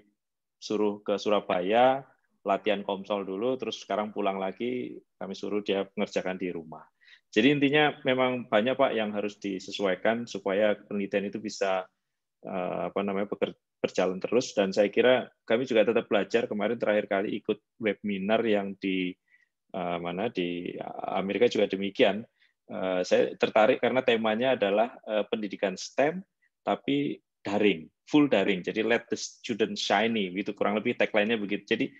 suruh ke Surabaya latihan komsol dulu terus sekarang pulang lagi kami suruh dia mengerjakan di rumah jadi intinya memang banyak pak yang harus disesuaikan supaya penelitian itu bisa Eh, apa namanya berjalan terus dan saya kira kami juga tetap belajar kemarin terakhir kali ikut webinar yang di eh, mana di Amerika juga demikian eh, saya tertarik karena temanya adalah pendidikan STEM tapi daring full daring jadi let the student shiny gitu kurang lebih tagline-nya begitu jadi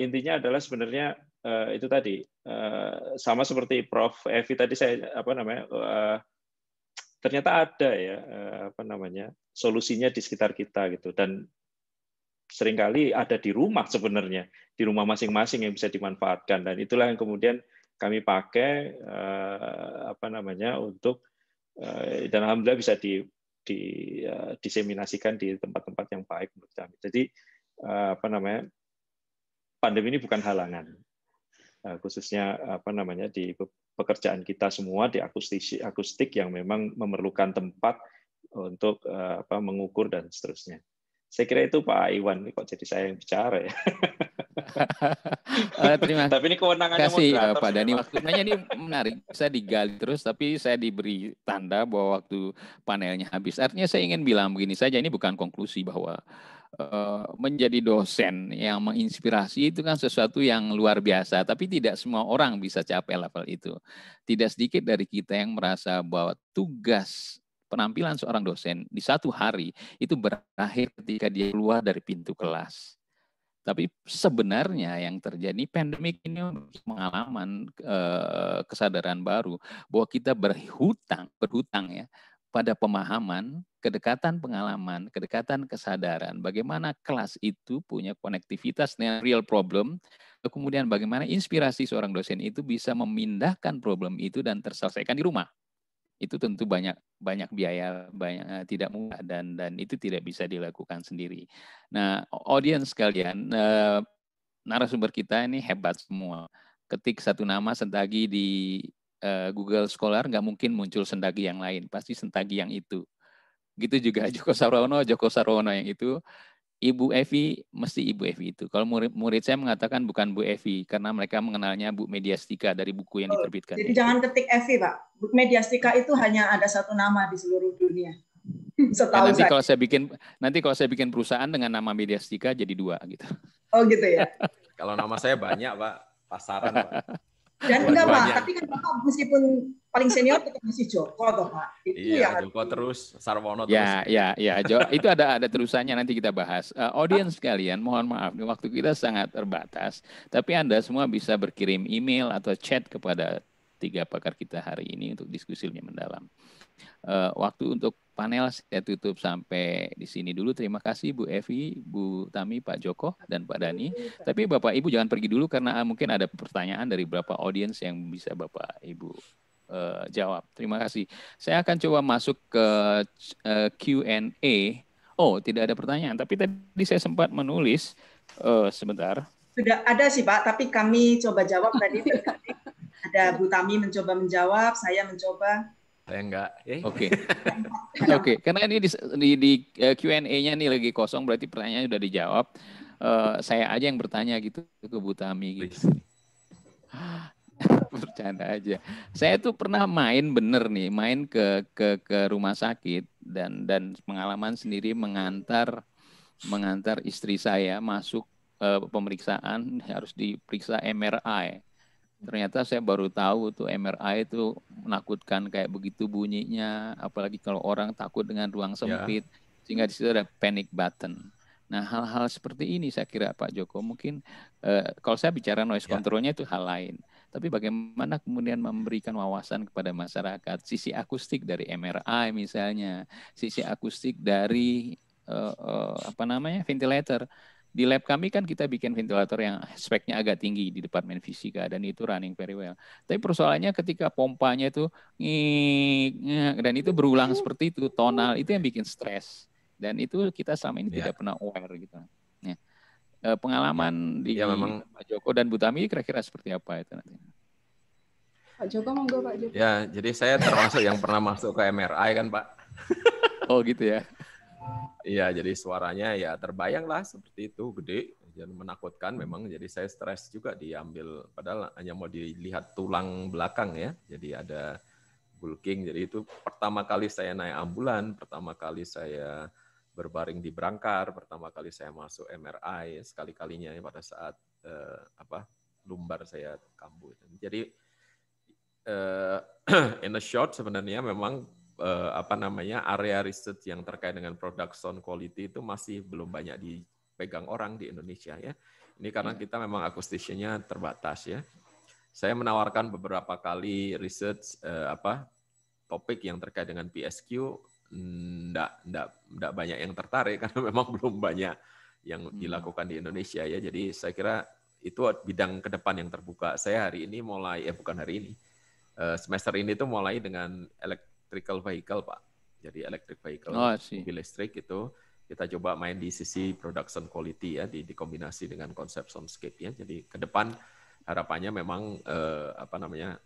intinya adalah sebenarnya itu tadi sama seperti Prof Evi tadi saya apa namanya ternyata ada ya eh, apa namanya solusinya di sekitar kita gitu dan seringkali ada di rumah sebenarnya di rumah masing-masing yang bisa dimanfaatkan dan itulah yang kemudian kami pakai eh, apa namanya untuk eh, dan alhamdulillah bisa di, di diseminasikan di tempat-tempat yang baik menurut kami jadi apa namanya pandemi ini bukan halangan khususnya apa namanya di pekerjaan kita semua di akustik akustik yang memang memerlukan tempat untuk eh, apa mengukur dan seterusnya. Saya kira itu Pak Iwan ini kok jadi saya yang bicara ya. [laughs] Eh, terima kasih. Tapi ini kewenangannya kasih eh, moderator, Pak Dani. Waktunya ini menarik. Saya digali terus, tapi saya diberi tanda bahwa waktu panelnya habis. Artinya saya ingin bilang begini saja. Ini bukan konklusi bahwa Eh, menjadi dosen yang menginspirasi itu kan sesuatu yang luar biasa, tapi tidak semua orang bisa capai level itu. Tidak sedikit dari kita yang merasa bahwa tugas penampilan seorang dosen di satu hari itu berakhir ketika dia keluar dari pintu kelas. Tapi sebenarnya yang terjadi pandemik ini pengalaman eh, kesadaran baru bahwa kita berhutang, berhutang ya pada pemahaman, kedekatan pengalaman, kedekatan kesadaran, bagaimana kelas itu punya konektivitas dengan real problem, kemudian bagaimana inspirasi seorang dosen itu bisa memindahkan problem itu dan terselesaikan di rumah. Itu tentu banyak banyak biaya, banyak eh, tidak mudah dan dan itu tidak bisa dilakukan sendiri. Nah, audiens kalian, eh, narasumber kita ini hebat semua. Ketik satu nama Sentagi di Eh, Google Scholar nggak mungkin muncul sendagi yang lain, pasti sendagi yang itu. Gitu juga [laughs] Joko Sarwono, Joko Sarwono yang itu, Ibu Evi mesti Ibu Evi itu. Kalau murid, murid saya mengatakan bukan Bu Evi karena mereka mengenalnya Bu Mediastika dari buku yang oh, diterbitkan. Jadi jangan ketik Evi, Pak. Bu Mediastika itu hanya ada satu nama di seluruh dunia. [laughs] Setahu nanti saya. kalau saya bikin nanti kalau saya bikin perusahaan dengan nama Mediastika jadi dua gitu. Oh gitu ya. [laughs] kalau nama saya banyak, Pak. Pasaran, Pak. Dan enggak Pak, tapi kan Bapak meskipun paling senior tetap masih Joko toh Pak. Itu iya, ya. Joko terus, Sarwono ya, terus. Ya, ya, ya. Jo, [laughs] itu ada ada terusannya nanti kita bahas. Uh, eh, audience kalian, mohon maaf waktu kita sangat terbatas, tapi Anda semua bisa berkirim email atau chat kepada tiga pakar kita hari ini untuk diskusi mendalam. Eh, waktu untuk panel saya tutup sampai di sini dulu. Terima kasih Bu Evi, Bu Tami, Pak Joko, dan Pak Dani. Tapi Bapak Ibu jangan pergi dulu karena ah, mungkin ada pertanyaan dari beberapa audiens yang bisa Bapak Ibu uh, jawab. Terima kasih. Saya akan coba masuk ke uh, eh, Q&A. Oh, tidak ada pertanyaan. Tapi tadi saya sempat menulis uh, sebentar. Sudah ada sih Pak, tapi kami coba jawab tadi. [laughs] ada Bu Tami mencoba menjawab, saya mencoba saya enggak. Iya. Oke. Okay. [laughs] Oke, okay. karena ini di, di, di eh, Q&A-nya nih lagi kosong berarti pertanyaannya sudah dijawab. Uh, saya aja yang bertanya gitu ke Butami gitu. [laughs] Bercanda aja. Saya tuh pernah main bener nih, main ke ke ke rumah sakit dan dan pengalaman sendiri mengantar mengantar istri saya masuk uh, pemeriksaan harus diperiksa MRI ternyata saya baru tahu tuh MRI itu menakutkan kayak begitu bunyinya apalagi kalau orang takut dengan ruang ya. sempit yeah. sehingga di situ ada panic button nah hal-hal seperti ini saya kira Pak Joko mungkin eh, kalau saya bicara noise yeah. controlnya itu hal lain tapi bagaimana kemudian memberikan wawasan kepada masyarakat sisi akustik dari MRI misalnya sisi akustik dari eh, eh, apa namanya ventilator di lab kami kan kita bikin ventilator yang speknya agak tinggi di Departemen Fisika dan itu running very well. Tapi persoalannya ketika pompanya itu dan itu berulang seperti itu tonal itu yang bikin stres dan itu kita selama ini ya. tidak pernah aware gitu. Ya. Eh, pengalaman ya, di ya, memang. Pak Joko dan Butami kira-kira seperti apa itu nanti? Pak Joko monggo Pak Joko. Ya, jadi saya termasuk yang pernah masuk ke MRI kan Pak. oh gitu ya. Iya, jadi suaranya ya terbayang lah seperti itu, gede dan menakutkan memang. Jadi saya stres juga diambil, padahal hanya mau dilihat tulang belakang ya. Jadi ada bulking, jadi itu pertama kali saya naik ambulan, pertama kali saya berbaring di berangkar, pertama kali saya masuk MRI, sekali-kalinya ya pada saat eh, apa lumbar saya kambuh. Jadi eh, [clears throat] in a short sebenarnya memang eh, apa namanya area riset yang terkait dengan production quality itu masih belum banyak dipegang orang di Indonesia ya. Ini karena iya. kita memang akustisinya terbatas ya. Saya menawarkan beberapa kali riset eh, apa topik yang terkait dengan PSQ ndak ndak ndak banyak yang tertarik [laughs] karena memang belum banyak yang hmm. dilakukan di Indonesia ya. Jadi saya kira itu bidang ke depan yang terbuka. Saya hari ini mulai, ya bukan hari ini, eh, semester ini itu mulai dengan elek, electrical vehicle, Pak. Jadi electric vehicle, oh, mobil listrik itu kita coba main di sisi production quality ya, di, dikombinasi dengan konsep soundscape ya. Jadi ke depan harapannya memang eh, apa namanya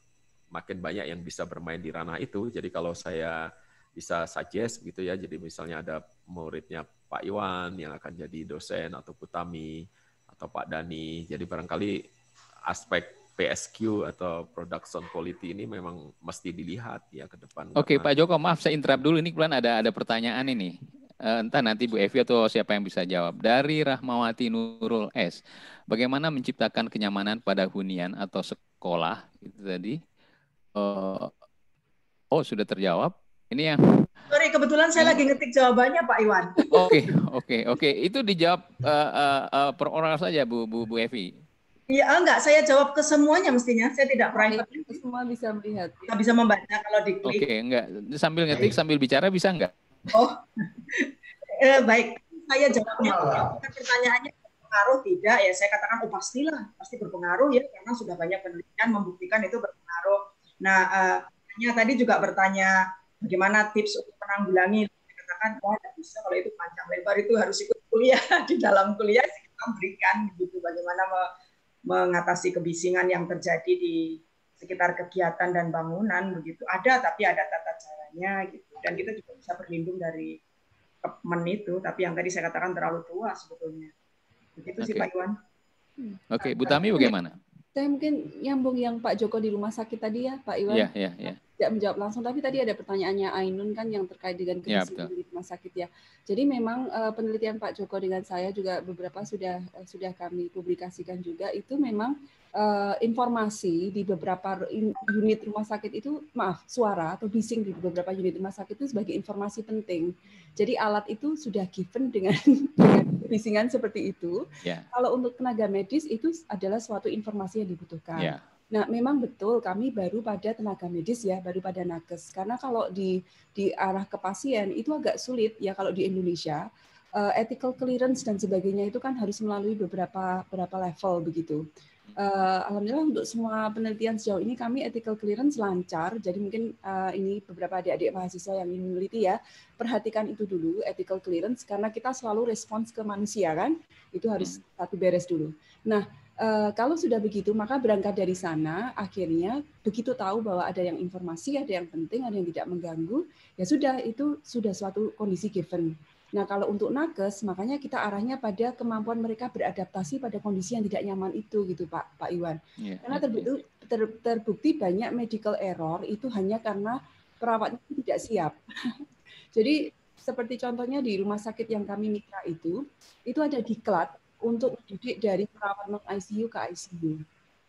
makin banyak yang bisa bermain di ranah itu. Jadi kalau saya bisa suggest gitu ya, jadi misalnya ada muridnya Pak Iwan yang akan jadi dosen atau Putami atau Pak Dani. Jadi barangkali aspek PSQ atau production quality ini memang mesti dilihat ya ke depan. Oke, okay, Pak Joko, maaf saya interrupt dulu. Ini kemudian ada ada pertanyaan ini. Eh, entah nanti Bu Evi atau siapa yang bisa jawab. Dari Rahmawati Nurul S, bagaimana menciptakan kenyamanan pada hunian atau sekolah itu tadi? Eh, oh, sudah terjawab. Ini yang Sorry, kebetulan saya lagi ngetik jawabannya Pak Iwan. Oke, okay, oke, okay, oke. Okay. Itu dijawab uh, uh, per orang saja Bu Bu Bu Evi. Iya, oh, enggak, saya jawab ke semuanya mestinya. Saya tidak private. Semua bisa melihat. Kita bisa membaca kalau diklik. Oke, enggak. Sambil ngetik, sambil bicara bisa enggak? Oh, [laughs] eh, baik. Saya jawabnya. Pertanyaannya berpengaruh tidak? Ya, saya katakan, oh pastilah. Pasti berpengaruh ya, karena sudah banyak penelitian membuktikan itu berpengaruh. Nah, eh, tadi juga bertanya bagaimana tips untuk menanggulangi. Saya katakan, oh, tidak bisa kalau itu panjang lebar, itu harus ikut kuliah. [laughs] Di dalam kuliah kita berikan begitu bagaimana me- mengatasi kebisingan yang terjadi di sekitar kegiatan dan bangunan begitu ada tapi ada tata caranya gitu dan kita juga bisa berlindung dari kemen itu tapi yang tadi saya katakan terlalu tua sebetulnya begitu okay. sih Pak Iwan hmm. oke okay. Bu Tami bagaimana saya mungkin nyambung yang Pak Joko di rumah sakit tadi ya Pak Iwan Iya yeah, iya yeah, yeah tidak menjawab langsung, tapi tadi ada pertanyaannya Ainun kan yang terkait dengan ya, kondisi ya, di rumah sakit ya. Jadi memang uh, penelitian Pak Joko dengan saya juga beberapa sudah uh, sudah kami publikasikan juga itu memang uh, informasi di beberapa unit rumah sakit itu maaf suara atau bising di beberapa unit rumah sakit itu sebagai informasi penting. Jadi alat itu sudah given dengan, [laughs] dengan bisingan seperti itu. ya. Kalau untuk tenaga medis itu adalah suatu informasi yang dibutuhkan. ya. Nah, memang betul kami baru pada tenaga medis ya, baru pada nakes. Karena kalau di di arah ke pasien itu agak sulit ya kalau di Indonesia uh, ethical clearance dan sebagainya itu kan harus melalui beberapa beberapa level begitu. Uh, Alhamdulillah untuk semua penelitian sejauh ini kami ethical clearance lancar. Jadi mungkin uh, ini beberapa adik-adik mahasiswa yang ingin meneliti ya perhatikan itu dulu ethical clearance karena kita selalu respons ke manusia kan itu harus hmm. satu beres dulu. Nah Eh, kalau sudah begitu, maka berangkat dari sana, akhirnya begitu tahu bahwa ada yang informasi, ada yang penting, ada yang tidak mengganggu, ya sudah, itu sudah suatu kondisi given. Nah, kalau untuk nakes, makanya kita arahnya pada kemampuan mereka beradaptasi pada kondisi yang tidak nyaman itu, gitu Pak Pak Iwan. Yeah, karena terbukti, ter, terbukti banyak medical error itu hanya karena perawatnya tidak siap. [laughs] Jadi seperti contohnya di rumah sakit yang kami mitra itu, itu ada diklat untuk mendidik dari perawat non ICU ke ICU.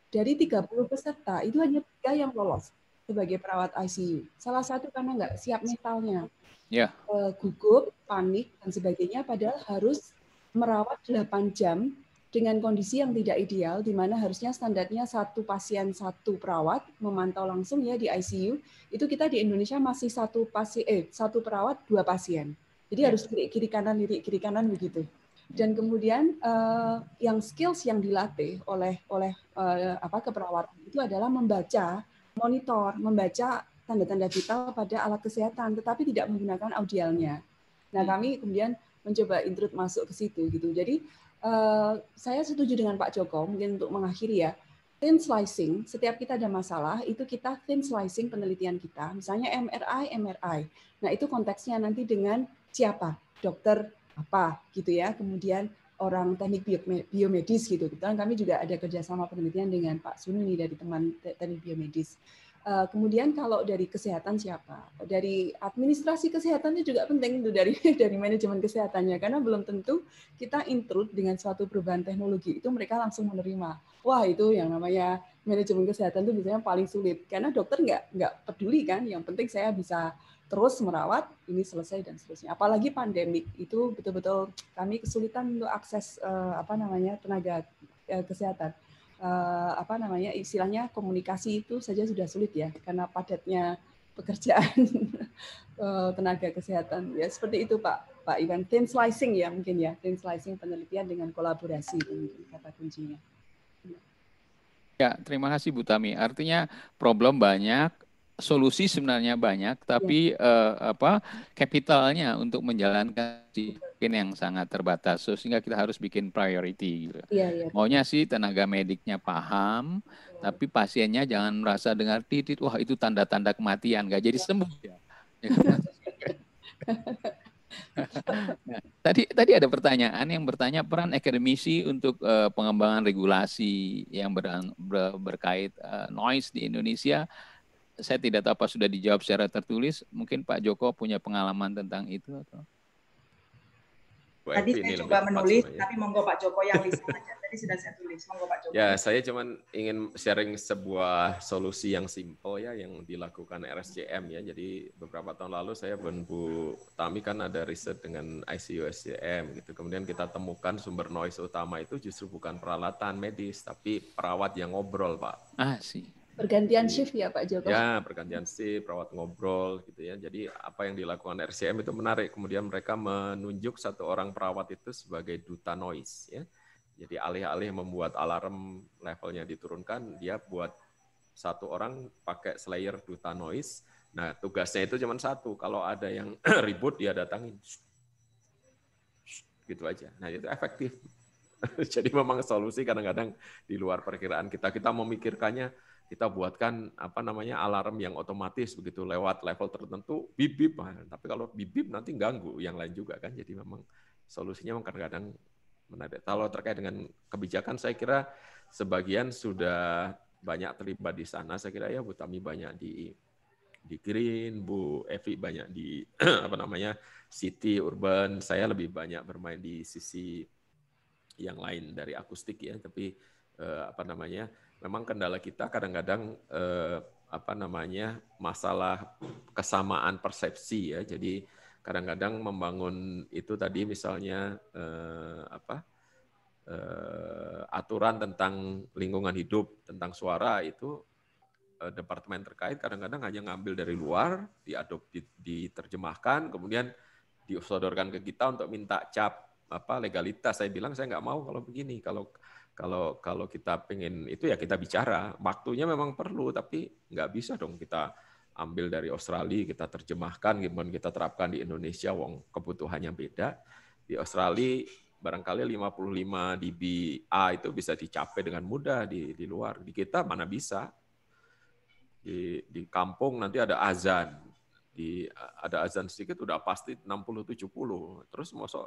Dari 30 peserta itu hanya tiga yang lolos sebagai perawat ICU. Salah satu karena nggak siap mentalnya, yeah. Ya. gugup, panik dan sebagainya. Padahal harus merawat 8 jam dengan kondisi yang tidak ideal, di mana harusnya standarnya satu pasien satu perawat memantau langsung ya di ICU. Itu kita di Indonesia masih satu pasien, eh, satu perawat dua pasien. Jadi ya. harus kiri kiri kanan kiri kiri kanan begitu dan kemudian uh, yang skills yang dilatih oleh oleh uh, apa keperawatan itu adalah membaca monitor membaca tanda-tanda vital pada alat kesehatan tetapi tidak menggunakan audialnya nah hmm. kami kemudian mencoba intrud masuk ke situ gitu jadi uh, saya setuju dengan Pak Joko mungkin untuk mengakhiri ya thin slicing setiap kita ada masalah itu kita thin slicing penelitian kita misalnya MRI MRI nah itu konteksnya nanti dengan siapa dokter apa gitu ya. Kemudian orang teknik biomedis gitu. kan kami juga ada kerjasama penelitian dengan Pak Sunni dari teman teknik biomedis. Eh, kemudian kalau dari kesehatan siapa? Dari administrasi kesehatannya juga penting itu dari [laughs] dari manajemen kesehatannya karena belum tentu kita intrude dengan suatu perubahan teknologi itu mereka langsung menerima. Wah itu yang namanya manajemen kesehatan itu biasanya paling sulit karena dokter nggak nggak peduli kan. Yang penting saya bisa terus merawat ini selesai dan seterusnya. Apalagi pandemik itu betul-betul kami kesulitan untuk akses uh, apa namanya tenaga uh, kesehatan. Uh, apa namanya istilahnya komunikasi itu saja sudah sulit ya karena padatnya pekerjaan [laughs] tenaga kesehatan ya seperti itu Pak Pak Iwan thin slicing ya mungkin ya thin slicing penelitian dengan kolaborasi mungkin kata kuncinya. Ya, terima kasih Bu Tami. Artinya problem banyak, solusi sebenarnya banyak, iya. tapi ya. uh, apa kapitalnya untuk menjalankan mungkin yang sangat terbatas. So, sehingga kita harus bikin priority. Gitu. Ya, ya. Maunya sih tenaga mediknya paham, ya. tapi pasiennya jangan merasa dengar titit, wah itu tanda-tanda kematian, nggak jadi ya. sembuh. Ya. ya kan, [laughs] nah, tadi tadi ada pertanyaan yang bertanya peran akademisi untuk uh, pengembangan regulasi yang ber, ber, berkait uh, noise di Indonesia saya tidak tahu apa sudah dijawab secara tertulis. Mungkin Pak Joko punya pengalaman tentang itu atau? Tadi saya coba menulis, ya. tapi monggo Pak Joko yang lisan saja. Tadi sudah saya tulis, monggo Pak Joko. Ya, saya cuma ingin sharing sebuah solusi yang simple ya, yang dilakukan RSCM ya. Jadi beberapa tahun lalu saya dan Bu Tami kan ada riset dengan ICU SCM gitu. Kemudian kita temukan sumber noise utama itu justru bukan peralatan medis, tapi perawat yang ngobrol Pak. Ah, sih. Pergantian shift ya Pak Joko? Ya, pergantian shift, perawat ngobrol gitu ya. Jadi apa yang dilakukan RCM itu menarik. Kemudian mereka menunjuk satu orang perawat itu sebagai duta noise ya. Jadi alih-alih membuat alarm levelnya diturunkan, dia buat satu orang pakai slayer duta noise. Nah, tugasnya itu cuma satu. Kalau ada yang [clears throat] ribut, dia datangin. Gitu aja. Nah, itu efektif. [laughs] Jadi memang solusi kadang-kadang di luar perkiraan kita. Kita memikirkannya, kita buatkan apa namanya alarm yang otomatis begitu lewat level tertentu bip bip tapi kalau bip bip nanti ganggu yang lain juga kan jadi memang solusinya memang kadang-kadang menarik kalau terkait dengan kebijakan saya kira sebagian sudah banyak terlibat di sana saya kira ya Bu Tami banyak di di Green Bu Evi banyak di [clears throat] apa namanya City Urban saya lebih banyak bermain di sisi yang lain dari akustik ya tapi eh, apa namanya memang kendala kita kadang-kadang eh, apa namanya masalah kesamaan persepsi ya. Jadi kadang-kadang membangun itu tadi misalnya eh, apa eh, aturan tentang lingkungan hidup, tentang suara itu eh, departemen terkait kadang-kadang hanya ngambil dari luar, diadop, diterjemahkan, kemudian diusodorkan ke kita untuk minta cap apa legalitas. Saya bilang saya nggak mau kalau begini. Kalau kalau kalau kita pengen itu ya kita bicara. Waktunya memang perlu, tapi nggak bisa dong kita ambil dari Australia, kita terjemahkan, gimana kita terapkan di Indonesia, wong kebutuhannya beda. Di Australia barangkali 55 dB A itu bisa dicapai dengan mudah di, di luar. Di kita mana bisa. Di, di kampung nanti ada azan. Di, ada azan sedikit udah pasti 60-70. Terus mosok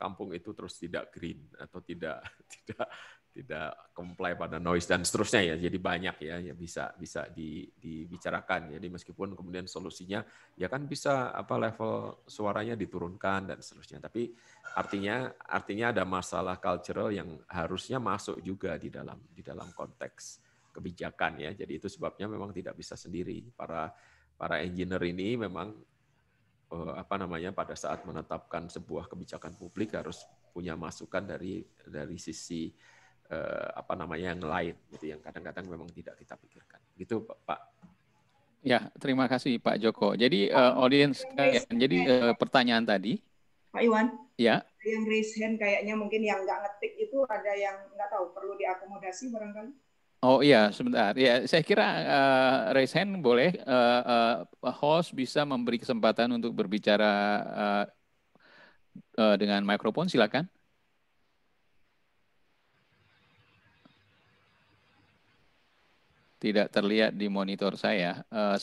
kampung itu terus tidak green atau tidak [laughs] tidak tidak comply pada noise dan seterusnya ya. Jadi banyak ya yang bisa bisa dibicarakan. Jadi meskipun kemudian solusinya ya kan bisa apa level suaranya diturunkan dan seterusnya. Tapi artinya artinya ada masalah cultural yang harusnya masuk juga di dalam di dalam konteks kebijakan ya. Jadi itu sebabnya memang tidak bisa sendiri. Para para engineer ini memang eh, apa namanya pada saat menetapkan sebuah kebijakan publik harus punya masukan dari dari sisi eh, apa namanya yang lain gitu yang kadang-kadang memang tidak kita pikirkan. Gitu Pak. Ya, terima kasih Pak Joko. Jadi uh, audience kalian, jadi uh, pertanyaan tadi. Pak Iwan. Ya. Yang raise hand kayaknya mungkin yang nggak ngetik itu ada yang nggak tahu perlu diakomodasi barangkali. Oh iya, sebentar. Ya, saya kira uh, raise hand boleh. Uh, uh, host bisa memberi kesempatan untuk berbicara uh, uh, dengan mikrofon, silakan. tidak terlihat di monitor saya. Uh,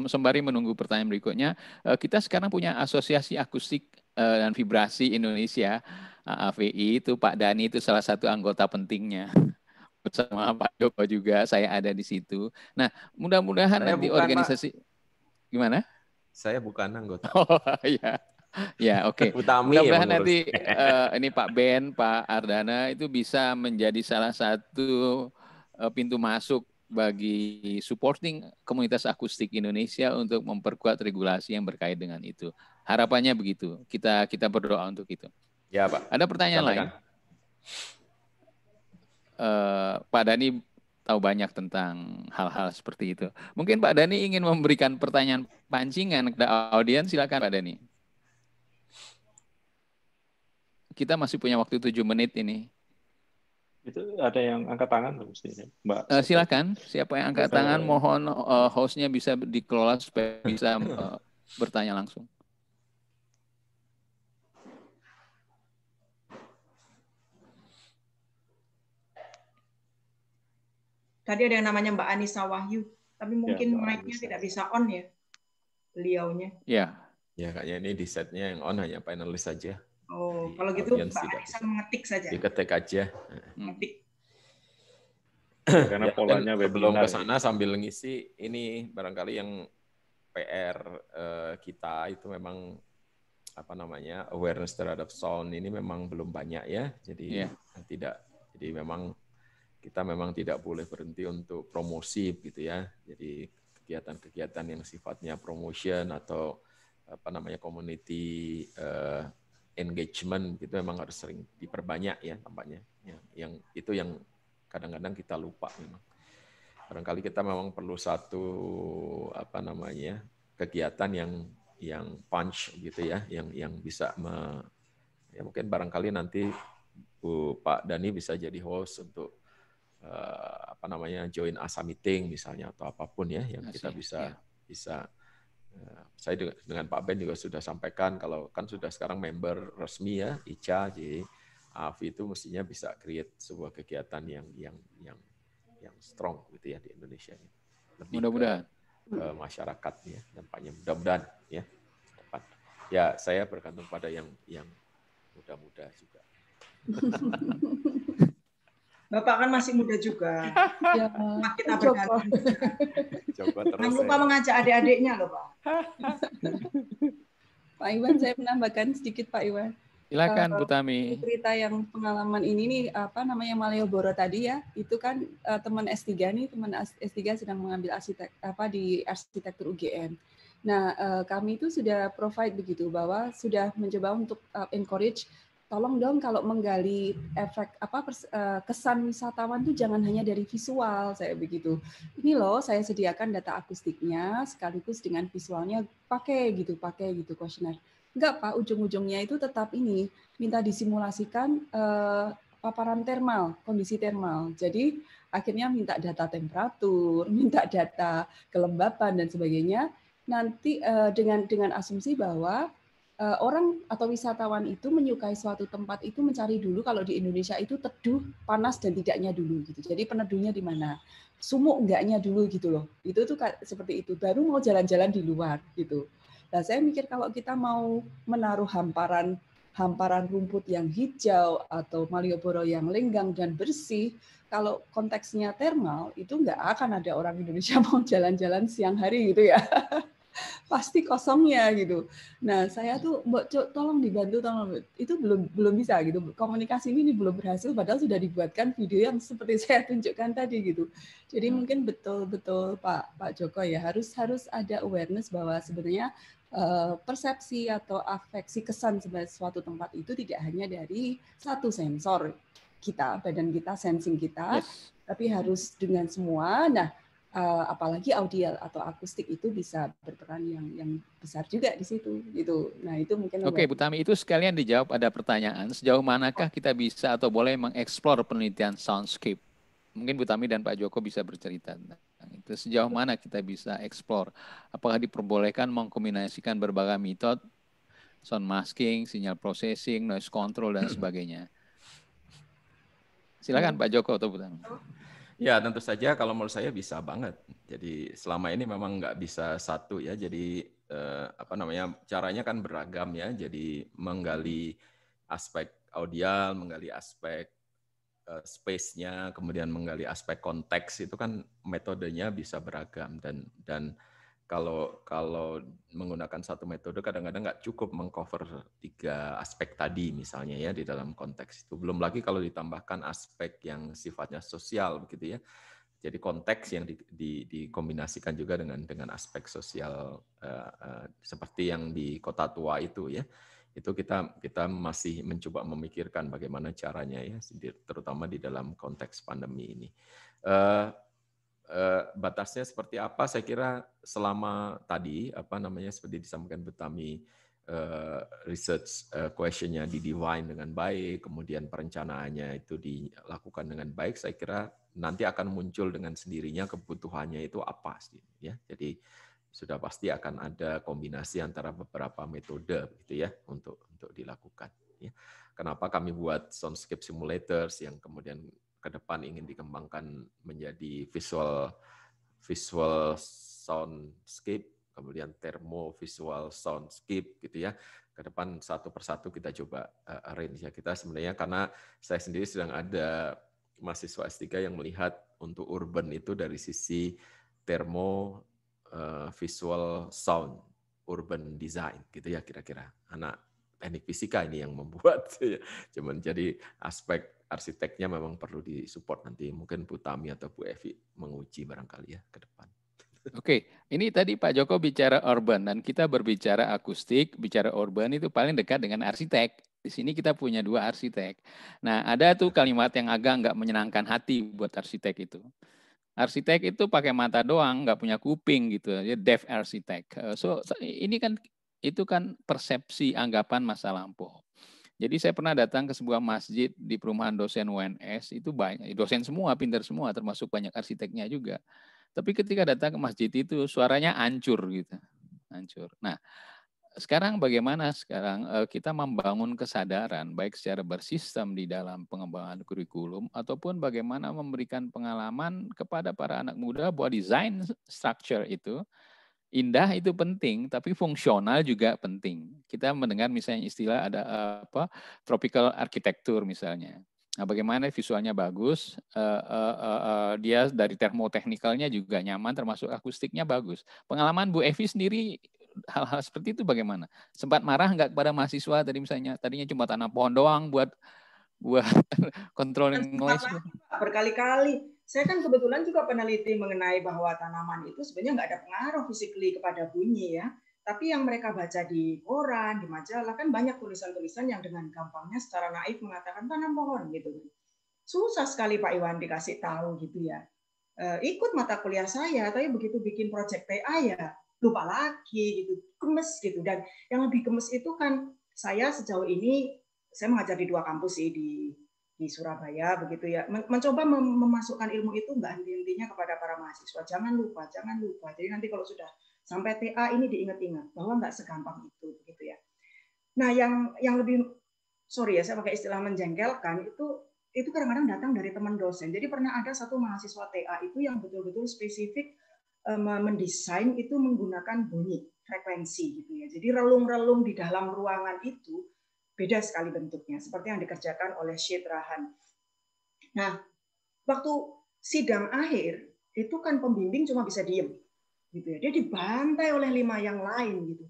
sembari menunggu pertanyaan berikutnya, uh, kita sekarang punya Asosiasi Akustik uh, dan Vibrasi Indonesia AAVI itu Pak Dani itu salah satu anggota pentingnya [laughs] bersama Pak Joko juga saya ada di situ. Nah, mudah-mudahan nanti bukan, organisasi Pak. gimana? Saya bukan anggota. [laughs] Oh iya. Ya, oke. Okay. [laughs] Ya mudah-mudahan nanti uh, ini Pak Ben, Pak Ardana itu bisa menjadi salah satu pintu masuk bagi supporting komunitas akustik Indonesia untuk memperkuat regulasi yang berkait dengan itu. Harapannya begitu. Kita kita berdoa untuk itu. Ya, Pak. Ada pertanyaan Sampaikan. lain? Uh, eh, Pak Dani tahu banyak tentang hal-hal seperti itu. Mungkin Pak Dani ingin memberikan pertanyaan pancingan ke audiens, silakan Pak Dani. Kita masih punya waktu tujuh menit ini. Itu ada yang angkat tangan mestinya, Mbak. Uh, silakan, siapa yang angkat tangan mohon uh, hostnya bisa dikelola supaya bisa uh, bertanya langsung. Tadi ada yang namanya Mbak Anissa Wahyu, tapi ya, mungkin ya, mic-nya tidak bisa on ya, beliaunya. Ya, ya kayaknya ini di setnya yang on hanya panelis saja. Oh, kalau gitu Pak bisa mengetik saja. Diketik aja. Mengetik. Karena ya, polanya belum ke ya. sana sambil ngisi ini barangkali yang PR uh, eh, kita itu memang apa namanya awareness terhadap sound ini memang belum banyak ya. Jadi yeah. tidak jadi memang kita memang tidak boleh berhenti untuk promosi gitu ya. Jadi kegiatan-kegiatan yang sifatnya promotion atau apa namanya community uh, engagement itu memang harus sering diperbanyak ya tampaknya. Ya, yang itu yang kadang-kadang kita lupa memang. Barangkali kita memang perlu satu apa namanya kegiatan yang yang punch gitu ya, yang yang bisa me, ya mungkin barangkali nanti Bu Pak Dani bisa jadi host untuk uh, apa namanya join asa meeting misalnya atau apapun ya yang nah, kita bisa ya. bisa saya dengan, Pak Ben juga sudah sampaikan kalau kan sudah sekarang member resmi ya ICA jadi Avi itu mestinya bisa create sebuah kegiatan yang yang yang yang strong gitu ya di Indonesia lebih mudah-mudahan eh, masyarakat ya dampaknya mudah-mudahan ya tepat ya saya bergantung pada yang yang muda-muda juga [laughs] Bapak kan masih muda juga. [laughs] Ya, kita coba. Coba Jangan lupa ya. mengajak adik-adiknya loh, Pak. [laughs] Pak Iwan, saya menambahkan sedikit Pak Iwan. Silakan uh, Bu eh, Tami. Cerita yang pengalaman ini nih apa namanya Malioboro tadi ya, itu kan uh, teman S3 nih, teman S3 sedang mengambil arsitek apa di arsitektur UGM. Nah, uh, kami itu sudah provide begitu bahwa sudah mencoba untuk uh, encourage tolong dong kalau menggali efek apa eh, kesan wisatawan tuh jangan hanya dari visual saya begitu ini loh saya sediakan data akustiknya sekaligus dengan visualnya pakai gitu pakai gitu kuesioner enggak pak ujung-ujungnya itu tetap ini minta disimulasikan eh, paparan termal kondisi termal jadi akhirnya minta data temperatur [laughs] minta data kelembapan dan sebagainya nanti eh, dengan dengan asumsi bahwa Eh, orang atau wisatawan itu menyukai suatu tempat itu mencari dulu kalau di Indonesia itu teduh, panas dan tidaknya dulu gitu. Jadi peneduhnya di mana? Sumuk enggaknya dulu gitu loh. Itu tuh seperti itu. Baru mau jalan-jalan di luar gitu. Nah, saya mikir kalau kita mau menaruh hamparan hamparan rumput yang hijau atau Malioboro yang lenggang dan bersih, kalau konteksnya thermal itu enggak akan ada orang Indonesia [laughs] mau jalan-jalan siang hari gitu ya pasti kosongnya gitu. Nah saya tuh mbak Cuk, tolong dibantu tolong itu belum belum bisa gitu komunikasi ini belum berhasil padahal sudah dibuatkan video yang seperti [laughs] saya tunjukkan tadi gitu. Jadi hmm. mungkin betul-betul Pak Pak Joko ya harus harus ada awareness bahwa sebenarnya eh, persepsi atau afeksi kesan sebagai suatu tempat itu tidak hanya dari satu sensor kita badan kita sensing kita yes. tapi harus dengan semua. Nah uh, apalagi audio atau akustik itu bisa berperan yang yang besar juga di situ gitu. Nah, itu mungkin Oke, okay, Bu itu sekalian dijawab ada pertanyaan sejauh manakah oh. kita bisa atau boleh mengeksplor penelitian soundscape? Mungkin Bu dan Pak Joko bisa bercerita tentang itu. Sejauh mana kita bisa eksplor? Apakah diperbolehkan mengkombinasikan berbagai metode sound masking, sinyal processing, noise control dan sebagainya? Silakan oh. Pak Joko atau Bu Tami. Oh, Ya tentu saja kalau menurut saya bisa banget. Jadi selama ini memang nggak bisa satu ya. Jadi eh, apa namanya caranya kan beragam ya. Jadi menggali aspek audial, menggali aspek eh, space-nya, kemudian menggali aspek konteks itu kan metodenya bisa beragam dan dan kalau kalau menggunakan satu metode kadang-kadang nggak cukup mengcover tiga aspek tadi misalnya ya di dalam konteks itu. Belum lagi kalau ditambahkan aspek yang sifatnya sosial begitu ya. Jadi konteks yang di, di, dikombinasikan juga dengan dengan aspek sosial uh, uh, seperti yang di kota tua itu ya itu kita kita masih mencoba memikirkan bagaimana caranya ya terutama di dalam konteks pandemi ini. Uh, Eh, batasnya seperti apa? Saya kira selama tadi apa namanya seperti disampaikan Betami eh, research eh, questionnya didefine dengan baik, kemudian perencanaannya itu dilakukan dengan baik, saya kira nanti akan muncul dengan sendirinya kebutuhannya itu apa sih, ya. Jadi sudah pasti akan ada kombinasi antara beberapa metode gitu ya untuk untuk dilakukan. Ya. Kenapa kami buat soundscape simulators yang kemudian ke depan ingin dikembangkan menjadi visual visual soundscape, kemudian termo visual soundscape gitu ya. Ke depan satu persatu kita coba uh, eh, arrange ya kita sebenarnya karena saya sendiri sedang ada mahasiswa S3 yang melihat untuk urban itu dari sisi termo eh, visual sound urban design gitu ya kira-kira anak teknik fisika ini yang [laughs] membuat ya. cuman jadi aspek arsiteknya memang perlu disupport nanti. Mungkin Bu Tami atau Bu Evi menguji barangkali ya ke depan. Oke, ini tadi Pak Joko bicara urban dan kita berbicara akustik, bicara urban itu paling dekat dengan arsitek. Di sini kita punya dua arsitek. Nah, ada tuh kalimat yang agak nggak menyenangkan hati buat arsitek itu. Arsitek itu pakai mata doang, nggak punya kuping gitu. Dia deaf arsitek. Eh, so ini kan itu kan persepsi anggapan masa lampau. Jadi saya pernah datang ke sebuah masjid di perumahan dosen UNS, itu banyak eh, dosen semua, pinter semua, termasuk banyak arsiteknya juga. Tapi ketika datang ke masjid itu suaranya hancur gitu, hancur. Nah, sekarang bagaimana sekarang eh, kita membangun kesadaran baik secara bersistem di dalam pengembangan kurikulum ataupun bagaimana memberikan pengalaman kepada para anak muda bahwa desain structure itu Indah itu penting, tapi fungsional juga penting. Kita mendengar misalnya istilah ada eh, apa tropical architecture misalnya. Nah, bagaimana visualnya bagus, uh, uh, uh, uh, dia dari termoteknikalnya juga nyaman, termasuk akustiknya bagus. Pengalaman Bu Evi sendiri hal-hal seperti itu bagaimana? Sempat marah nggak kepada mahasiswa tadi misalnya tadinya cuma tanah pohon doang buat buat [laughs] kontrol noise? Berkali-kali saya kan kebetulan juga peneliti mengenai bahwa tanaman itu sebenarnya nggak ada pengaruh fisikly kepada bunyi ya. Tapi yang mereka baca di koran, di majalah, kan banyak tulisan-tulisan yang dengan gampangnya secara naif mengatakan tanam pohon gitu. Susah sekali Pak Iwan dikasih tahu gitu ya. E, ikut mata kuliah saya, tapi begitu bikin project PA ya lupa lagi gitu, gemes gitu. Dan yang lebih gemes itu kan saya sejauh ini saya mengajar di dua kampus sih di di Surabaya begitu ya mencoba memasukkan ilmu itu nggak henti-hentinya kepada para mahasiswa jangan lupa jangan lupa jadi nanti kalau sudah sampai TA ini diingat-ingat bahwa nggak segampang itu begitu ya nah yang yang lebih sorry ya saya pakai istilah menjengkelkan itu itu kadang-kadang datang dari teman dosen jadi pernah ada satu mahasiswa TA itu yang betul-betul spesifik eh, mendesain itu menggunakan bunyi frekuensi gitu ya jadi relung-relung di dalam ruangan itu beda sekali bentuknya, seperti yang dikerjakan oleh Syed Rahan. Nah, waktu sidang akhir itu kan pembimbing cuma bisa diem, gitu ya. Dia dibantai oleh lima yang lain gitu.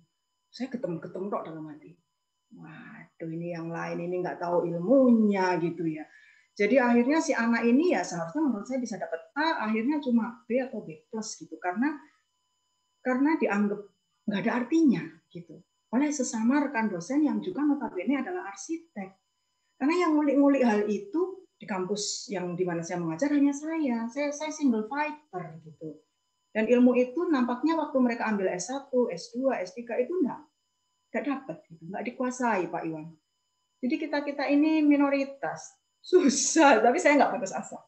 Saya ketem-ketem kok dalam hati. Waduh, ini yang lain ini nggak tahu ilmunya gitu ya. Jadi akhirnya si anak ini ya seharusnya menurut saya bisa dapat A, akhirnya cuma B atau B plus gitu karena karena dianggap nggak ada artinya gitu oleh sesama rekan dosen yang juga notabene adalah arsitek. Karena yang ngulik-ngulik hal itu di kampus yang di mana saya mengajar hanya saya. Saya saya single fighter gitu. Dan ilmu itu nampaknya waktu mereka ambil S1, S2, S3 itu enggak enggak dapat gitu, enggak dikuasai Pak Iwan. Jadi kita-kita ini minoritas. [laughs] Susah, tapi saya enggak putus asa.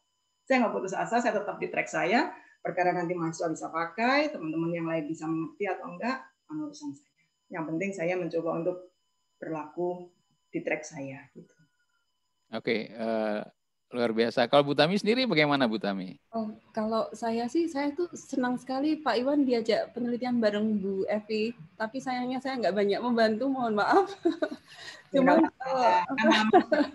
Saya enggak putus asa, saya tetap di track saya. Perkara nanti mahasiswa bisa pakai, teman-teman yang lain bisa mengerti atau enggak, urusan saya. Yang penting saya mencoba untuk berlaku di track saya. Gitu. Oke, okay, uh, eh, luar biasa. Kalau Butami sendiri bagaimana Butami? Oh, kalau saya sih saya tuh senang sekali Pak Iwan diajak penelitian bareng Bu Evi, tapi sayangnya saya nggak banyak membantu, mohon maaf. [laughs] Cuma uh, eh, [laughs]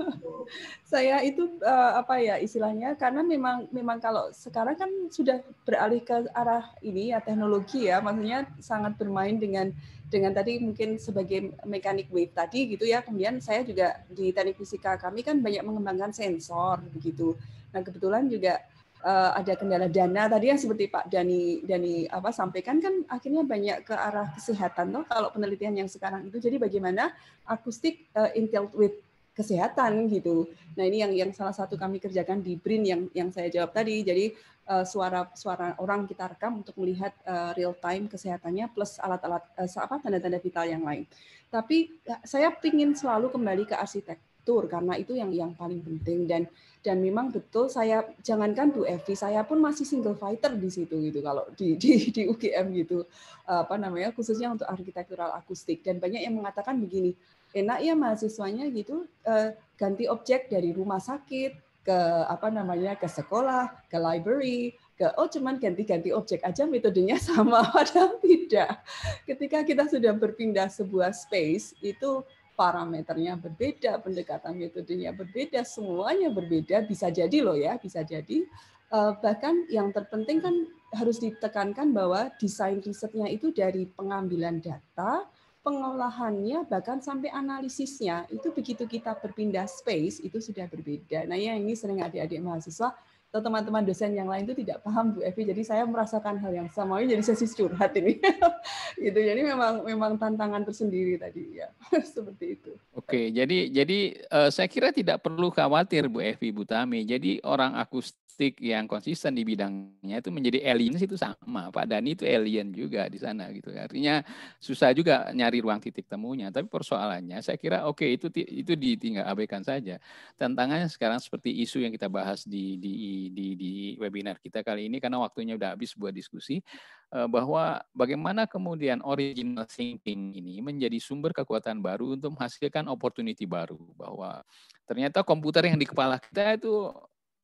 saya itu uh, apa ya istilahnya karena memang memang kalau sekarang kan sudah beralih ke arah ini ya teknologi ya, maksudnya sangat bermain dengan dengan tadi mungkin sebagai mekanik wave tadi gitu ya kemudian saya juga di teknik fisika kami kan banyak mengembangkan sensor begitu nah kebetulan juga uh, ada kendala dana tadi yang seperti Pak Dani Dani apa sampaikan kan akhirnya banyak ke arah kesehatan loh kalau penelitian yang sekarang itu jadi bagaimana akustik uh, intel wave kesehatan gitu. Nah ini yang yang salah satu kami kerjakan di BRIN yang yang saya jawab tadi. Jadi Eh, suara suara orang kita rekam untuk melihat uh, real time kesehatannya plus alat-alat uh, apa tanda-tanda vital yang lain. Tapi ya, saya ingin selalu kembali ke arsitektur karena itu yang yang paling penting dan dan memang betul saya jangankan Bu Evi saya pun masih single fighter di situ gitu kalau di di, di UGM gitu uh, apa namanya khususnya untuk arsitektural akustik dan banyak yang mengatakan begini enak ya mahasiswanya gitu uh, ganti objek dari rumah sakit ke apa namanya ke sekolah, ke library, ke oh cuman ganti-ganti objek aja metodenya [laughs] sama padahal tidak. Ketika kita sudah berpindah sebuah space itu parameternya berbeda, pendekatan metodenya berbeda, semuanya berbeda bisa jadi loh ya, bisa jadi eh, bahkan yang terpenting kan harus ditekankan bahwa desain risetnya itu dari pengambilan data pengolahannya bahkan sampai analisisnya itu begitu kita berpindah space itu sudah berbeda. Nah ya ini sering adik-adik mahasiswa atau teman-teman dosen yang lain itu tidak paham Bu Evi. Jadi saya merasakan hal yang sama ini jadi sesi curhat ini. [laughs] gitu. Jadi memang memang tantangan tersendiri tadi ya. [laughs] Seperti itu. Oke, jadi jadi uh, saya kira tidak perlu khawatir Bu Evi Bu Tami. Jadi orang akustik logistik yang konsisten di bidangnya itu menjadi alien itu sama. Pak Dani itu alien juga di sana gitu. Artinya susah juga nyari ruang titik temunya. Tapi persoalannya saya kira oke okay, itu itu ditinggal abaikan saja. Tantangannya sekarang seperti isu yang kita bahas di di di, di webinar kita kali ini karena waktunya udah habis buat diskusi eh, bahwa bagaimana kemudian original thinking ini menjadi sumber kekuatan baru untuk menghasilkan opportunity baru bahwa ternyata komputer yang di kepala kita itu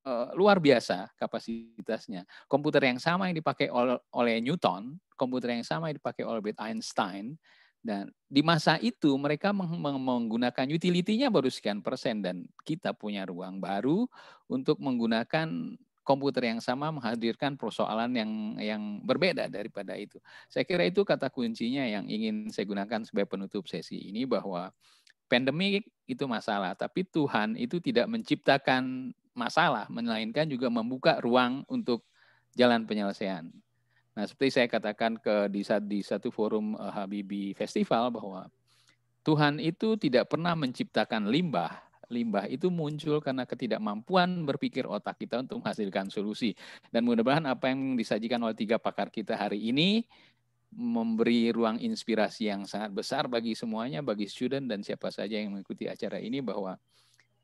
Eh, luar biasa kapasitasnya. Komputer yang sama yang dipakai oleh Newton, komputer yang sama yang dipakai oleh Albert Einstein, dan di masa itu mereka menggunakan utility-nya baru sekian persen dan kita punya ruang baru untuk menggunakan komputer yang sama menghadirkan persoalan yang yang berbeda daripada itu. Saya kira itu kata kuncinya yang ingin saya gunakan sebagai penutup sesi ini bahwa pandemik itu masalah, tapi Tuhan itu tidak menciptakan masalah, melainkan juga membuka ruang untuk jalan penyelesaian. Nah, seperti saya katakan ke di, satu forum eh, Habibi Festival bahwa Tuhan itu tidak pernah menciptakan limbah. Limbah itu muncul karena ketidakmampuan berpikir otak kita untuk menghasilkan solusi. Dan mudah-mudahan apa yang disajikan oleh tiga pakar kita hari ini memberi ruang inspirasi yang sangat besar bagi semuanya, bagi student dan siapa saja yang mengikuti acara ini bahwa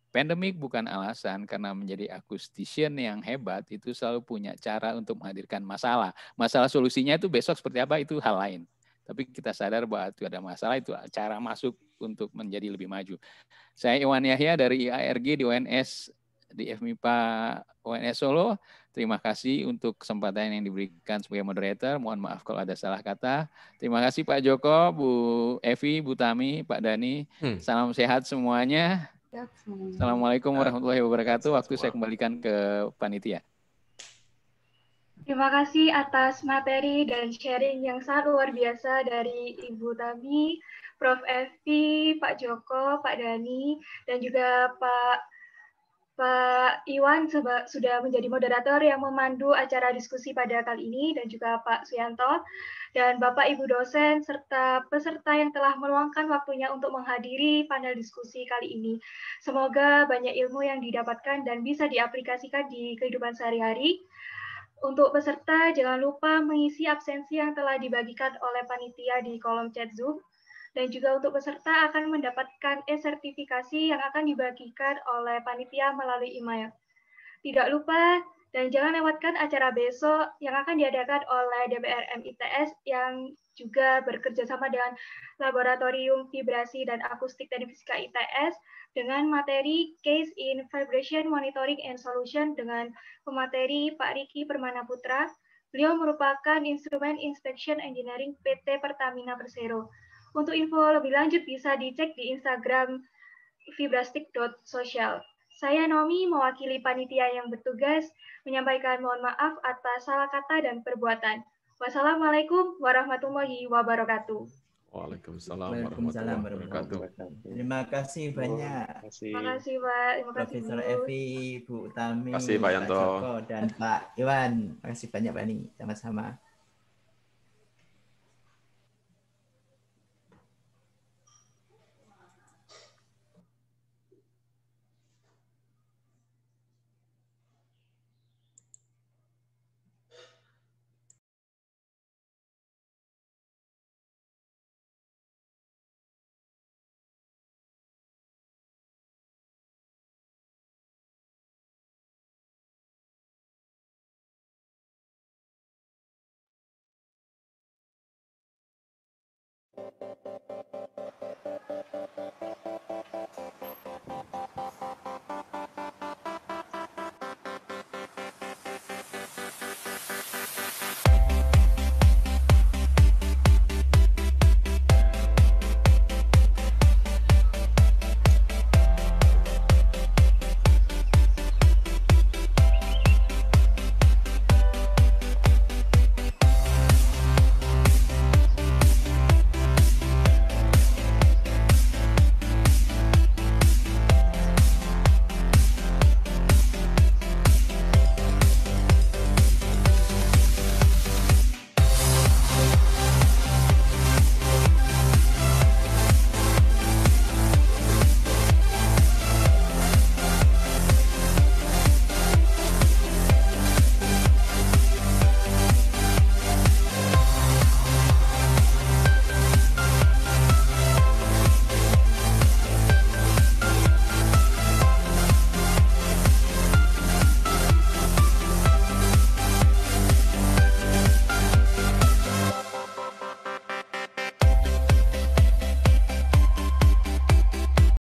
Pandemik bukan alasan karena menjadi akustisian yang hebat itu selalu punya cara untuk menghadirkan masalah. Masalah solusinya itu besok seperti apa itu hal lain. Tapi kita sadar bahwa itu ada masalah itu cara masuk untuk menjadi lebih maju. Saya Iwan Yahya dari IARG di UNS di FMIPA UNS Solo. Terima kasih untuk kesempatan yang diberikan sebagai moderator. Mohon maaf kalau ada salah kata. Terima kasih Pak Joko, Bu Evi, Bu Tami, Pak Dani. Hmm. Salam sehat semuanya. Assalamualaikum warahmatullahi wabarakatuh. Waktu saya kembalikan ke panitia. Terima kasih atas materi dan sharing yang sangat luar biasa dari Ibu Tami, Prof. Evi, Pak Joko, Pak Dani, dan juga Pak Pak Iwan sudah menjadi moderator yang memandu acara diskusi pada kali ini dan juga Pak Suyanto dan Bapak Ibu dosen serta peserta yang telah meluangkan waktunya untuk menghadiri panel diskusi kali ini. Semoga banyak ilmu yang didapatkan dan bisa diaplikasikan di kehidupan sehari-hari. Untuk peserta, jangan lupa mengisi absensi yang telah dibagikan oleh panitia di kolom chat Zoom. Dan juga untuk peserta akan mendapatkan e-sertifikasi yang akan dibagikan oleh panitia melalui email. Tidak lupa dan jangan lewatkan acara besok yang akan diadakan oleh DBRM ITS yang juga bekerja sama dengan Laboratorium Vibrasi dan Akustik dan Fisika ITS dengan materi Case in Vibration Monitoring and Solution dengan pemateri Pak Riki Permana Putra. Beliau merupakan Instrumen Inspection Engineering PT Pertamina Persero. Untuk info lebih lanjut bisa dicek di Instagram vibrastik.social. Saya Nomi mewakili panitia yang bertugas menyampaikan mohon maaf atas salah kata dan perbuatan. Wassalamualaikum warahmatullahi wabarakatuh. Waalaikumsalam, Waalaikumsalam warahmatullahi wabarakatuh. Terima kasih banyak. Terima kasih Pak. Terima kasih Profesor Evi, Bu Utami, Terima kasih, Pak Yanto. Pak Joko, dan Pak Iwan. Terima kasih banyak Pak Sama-sama.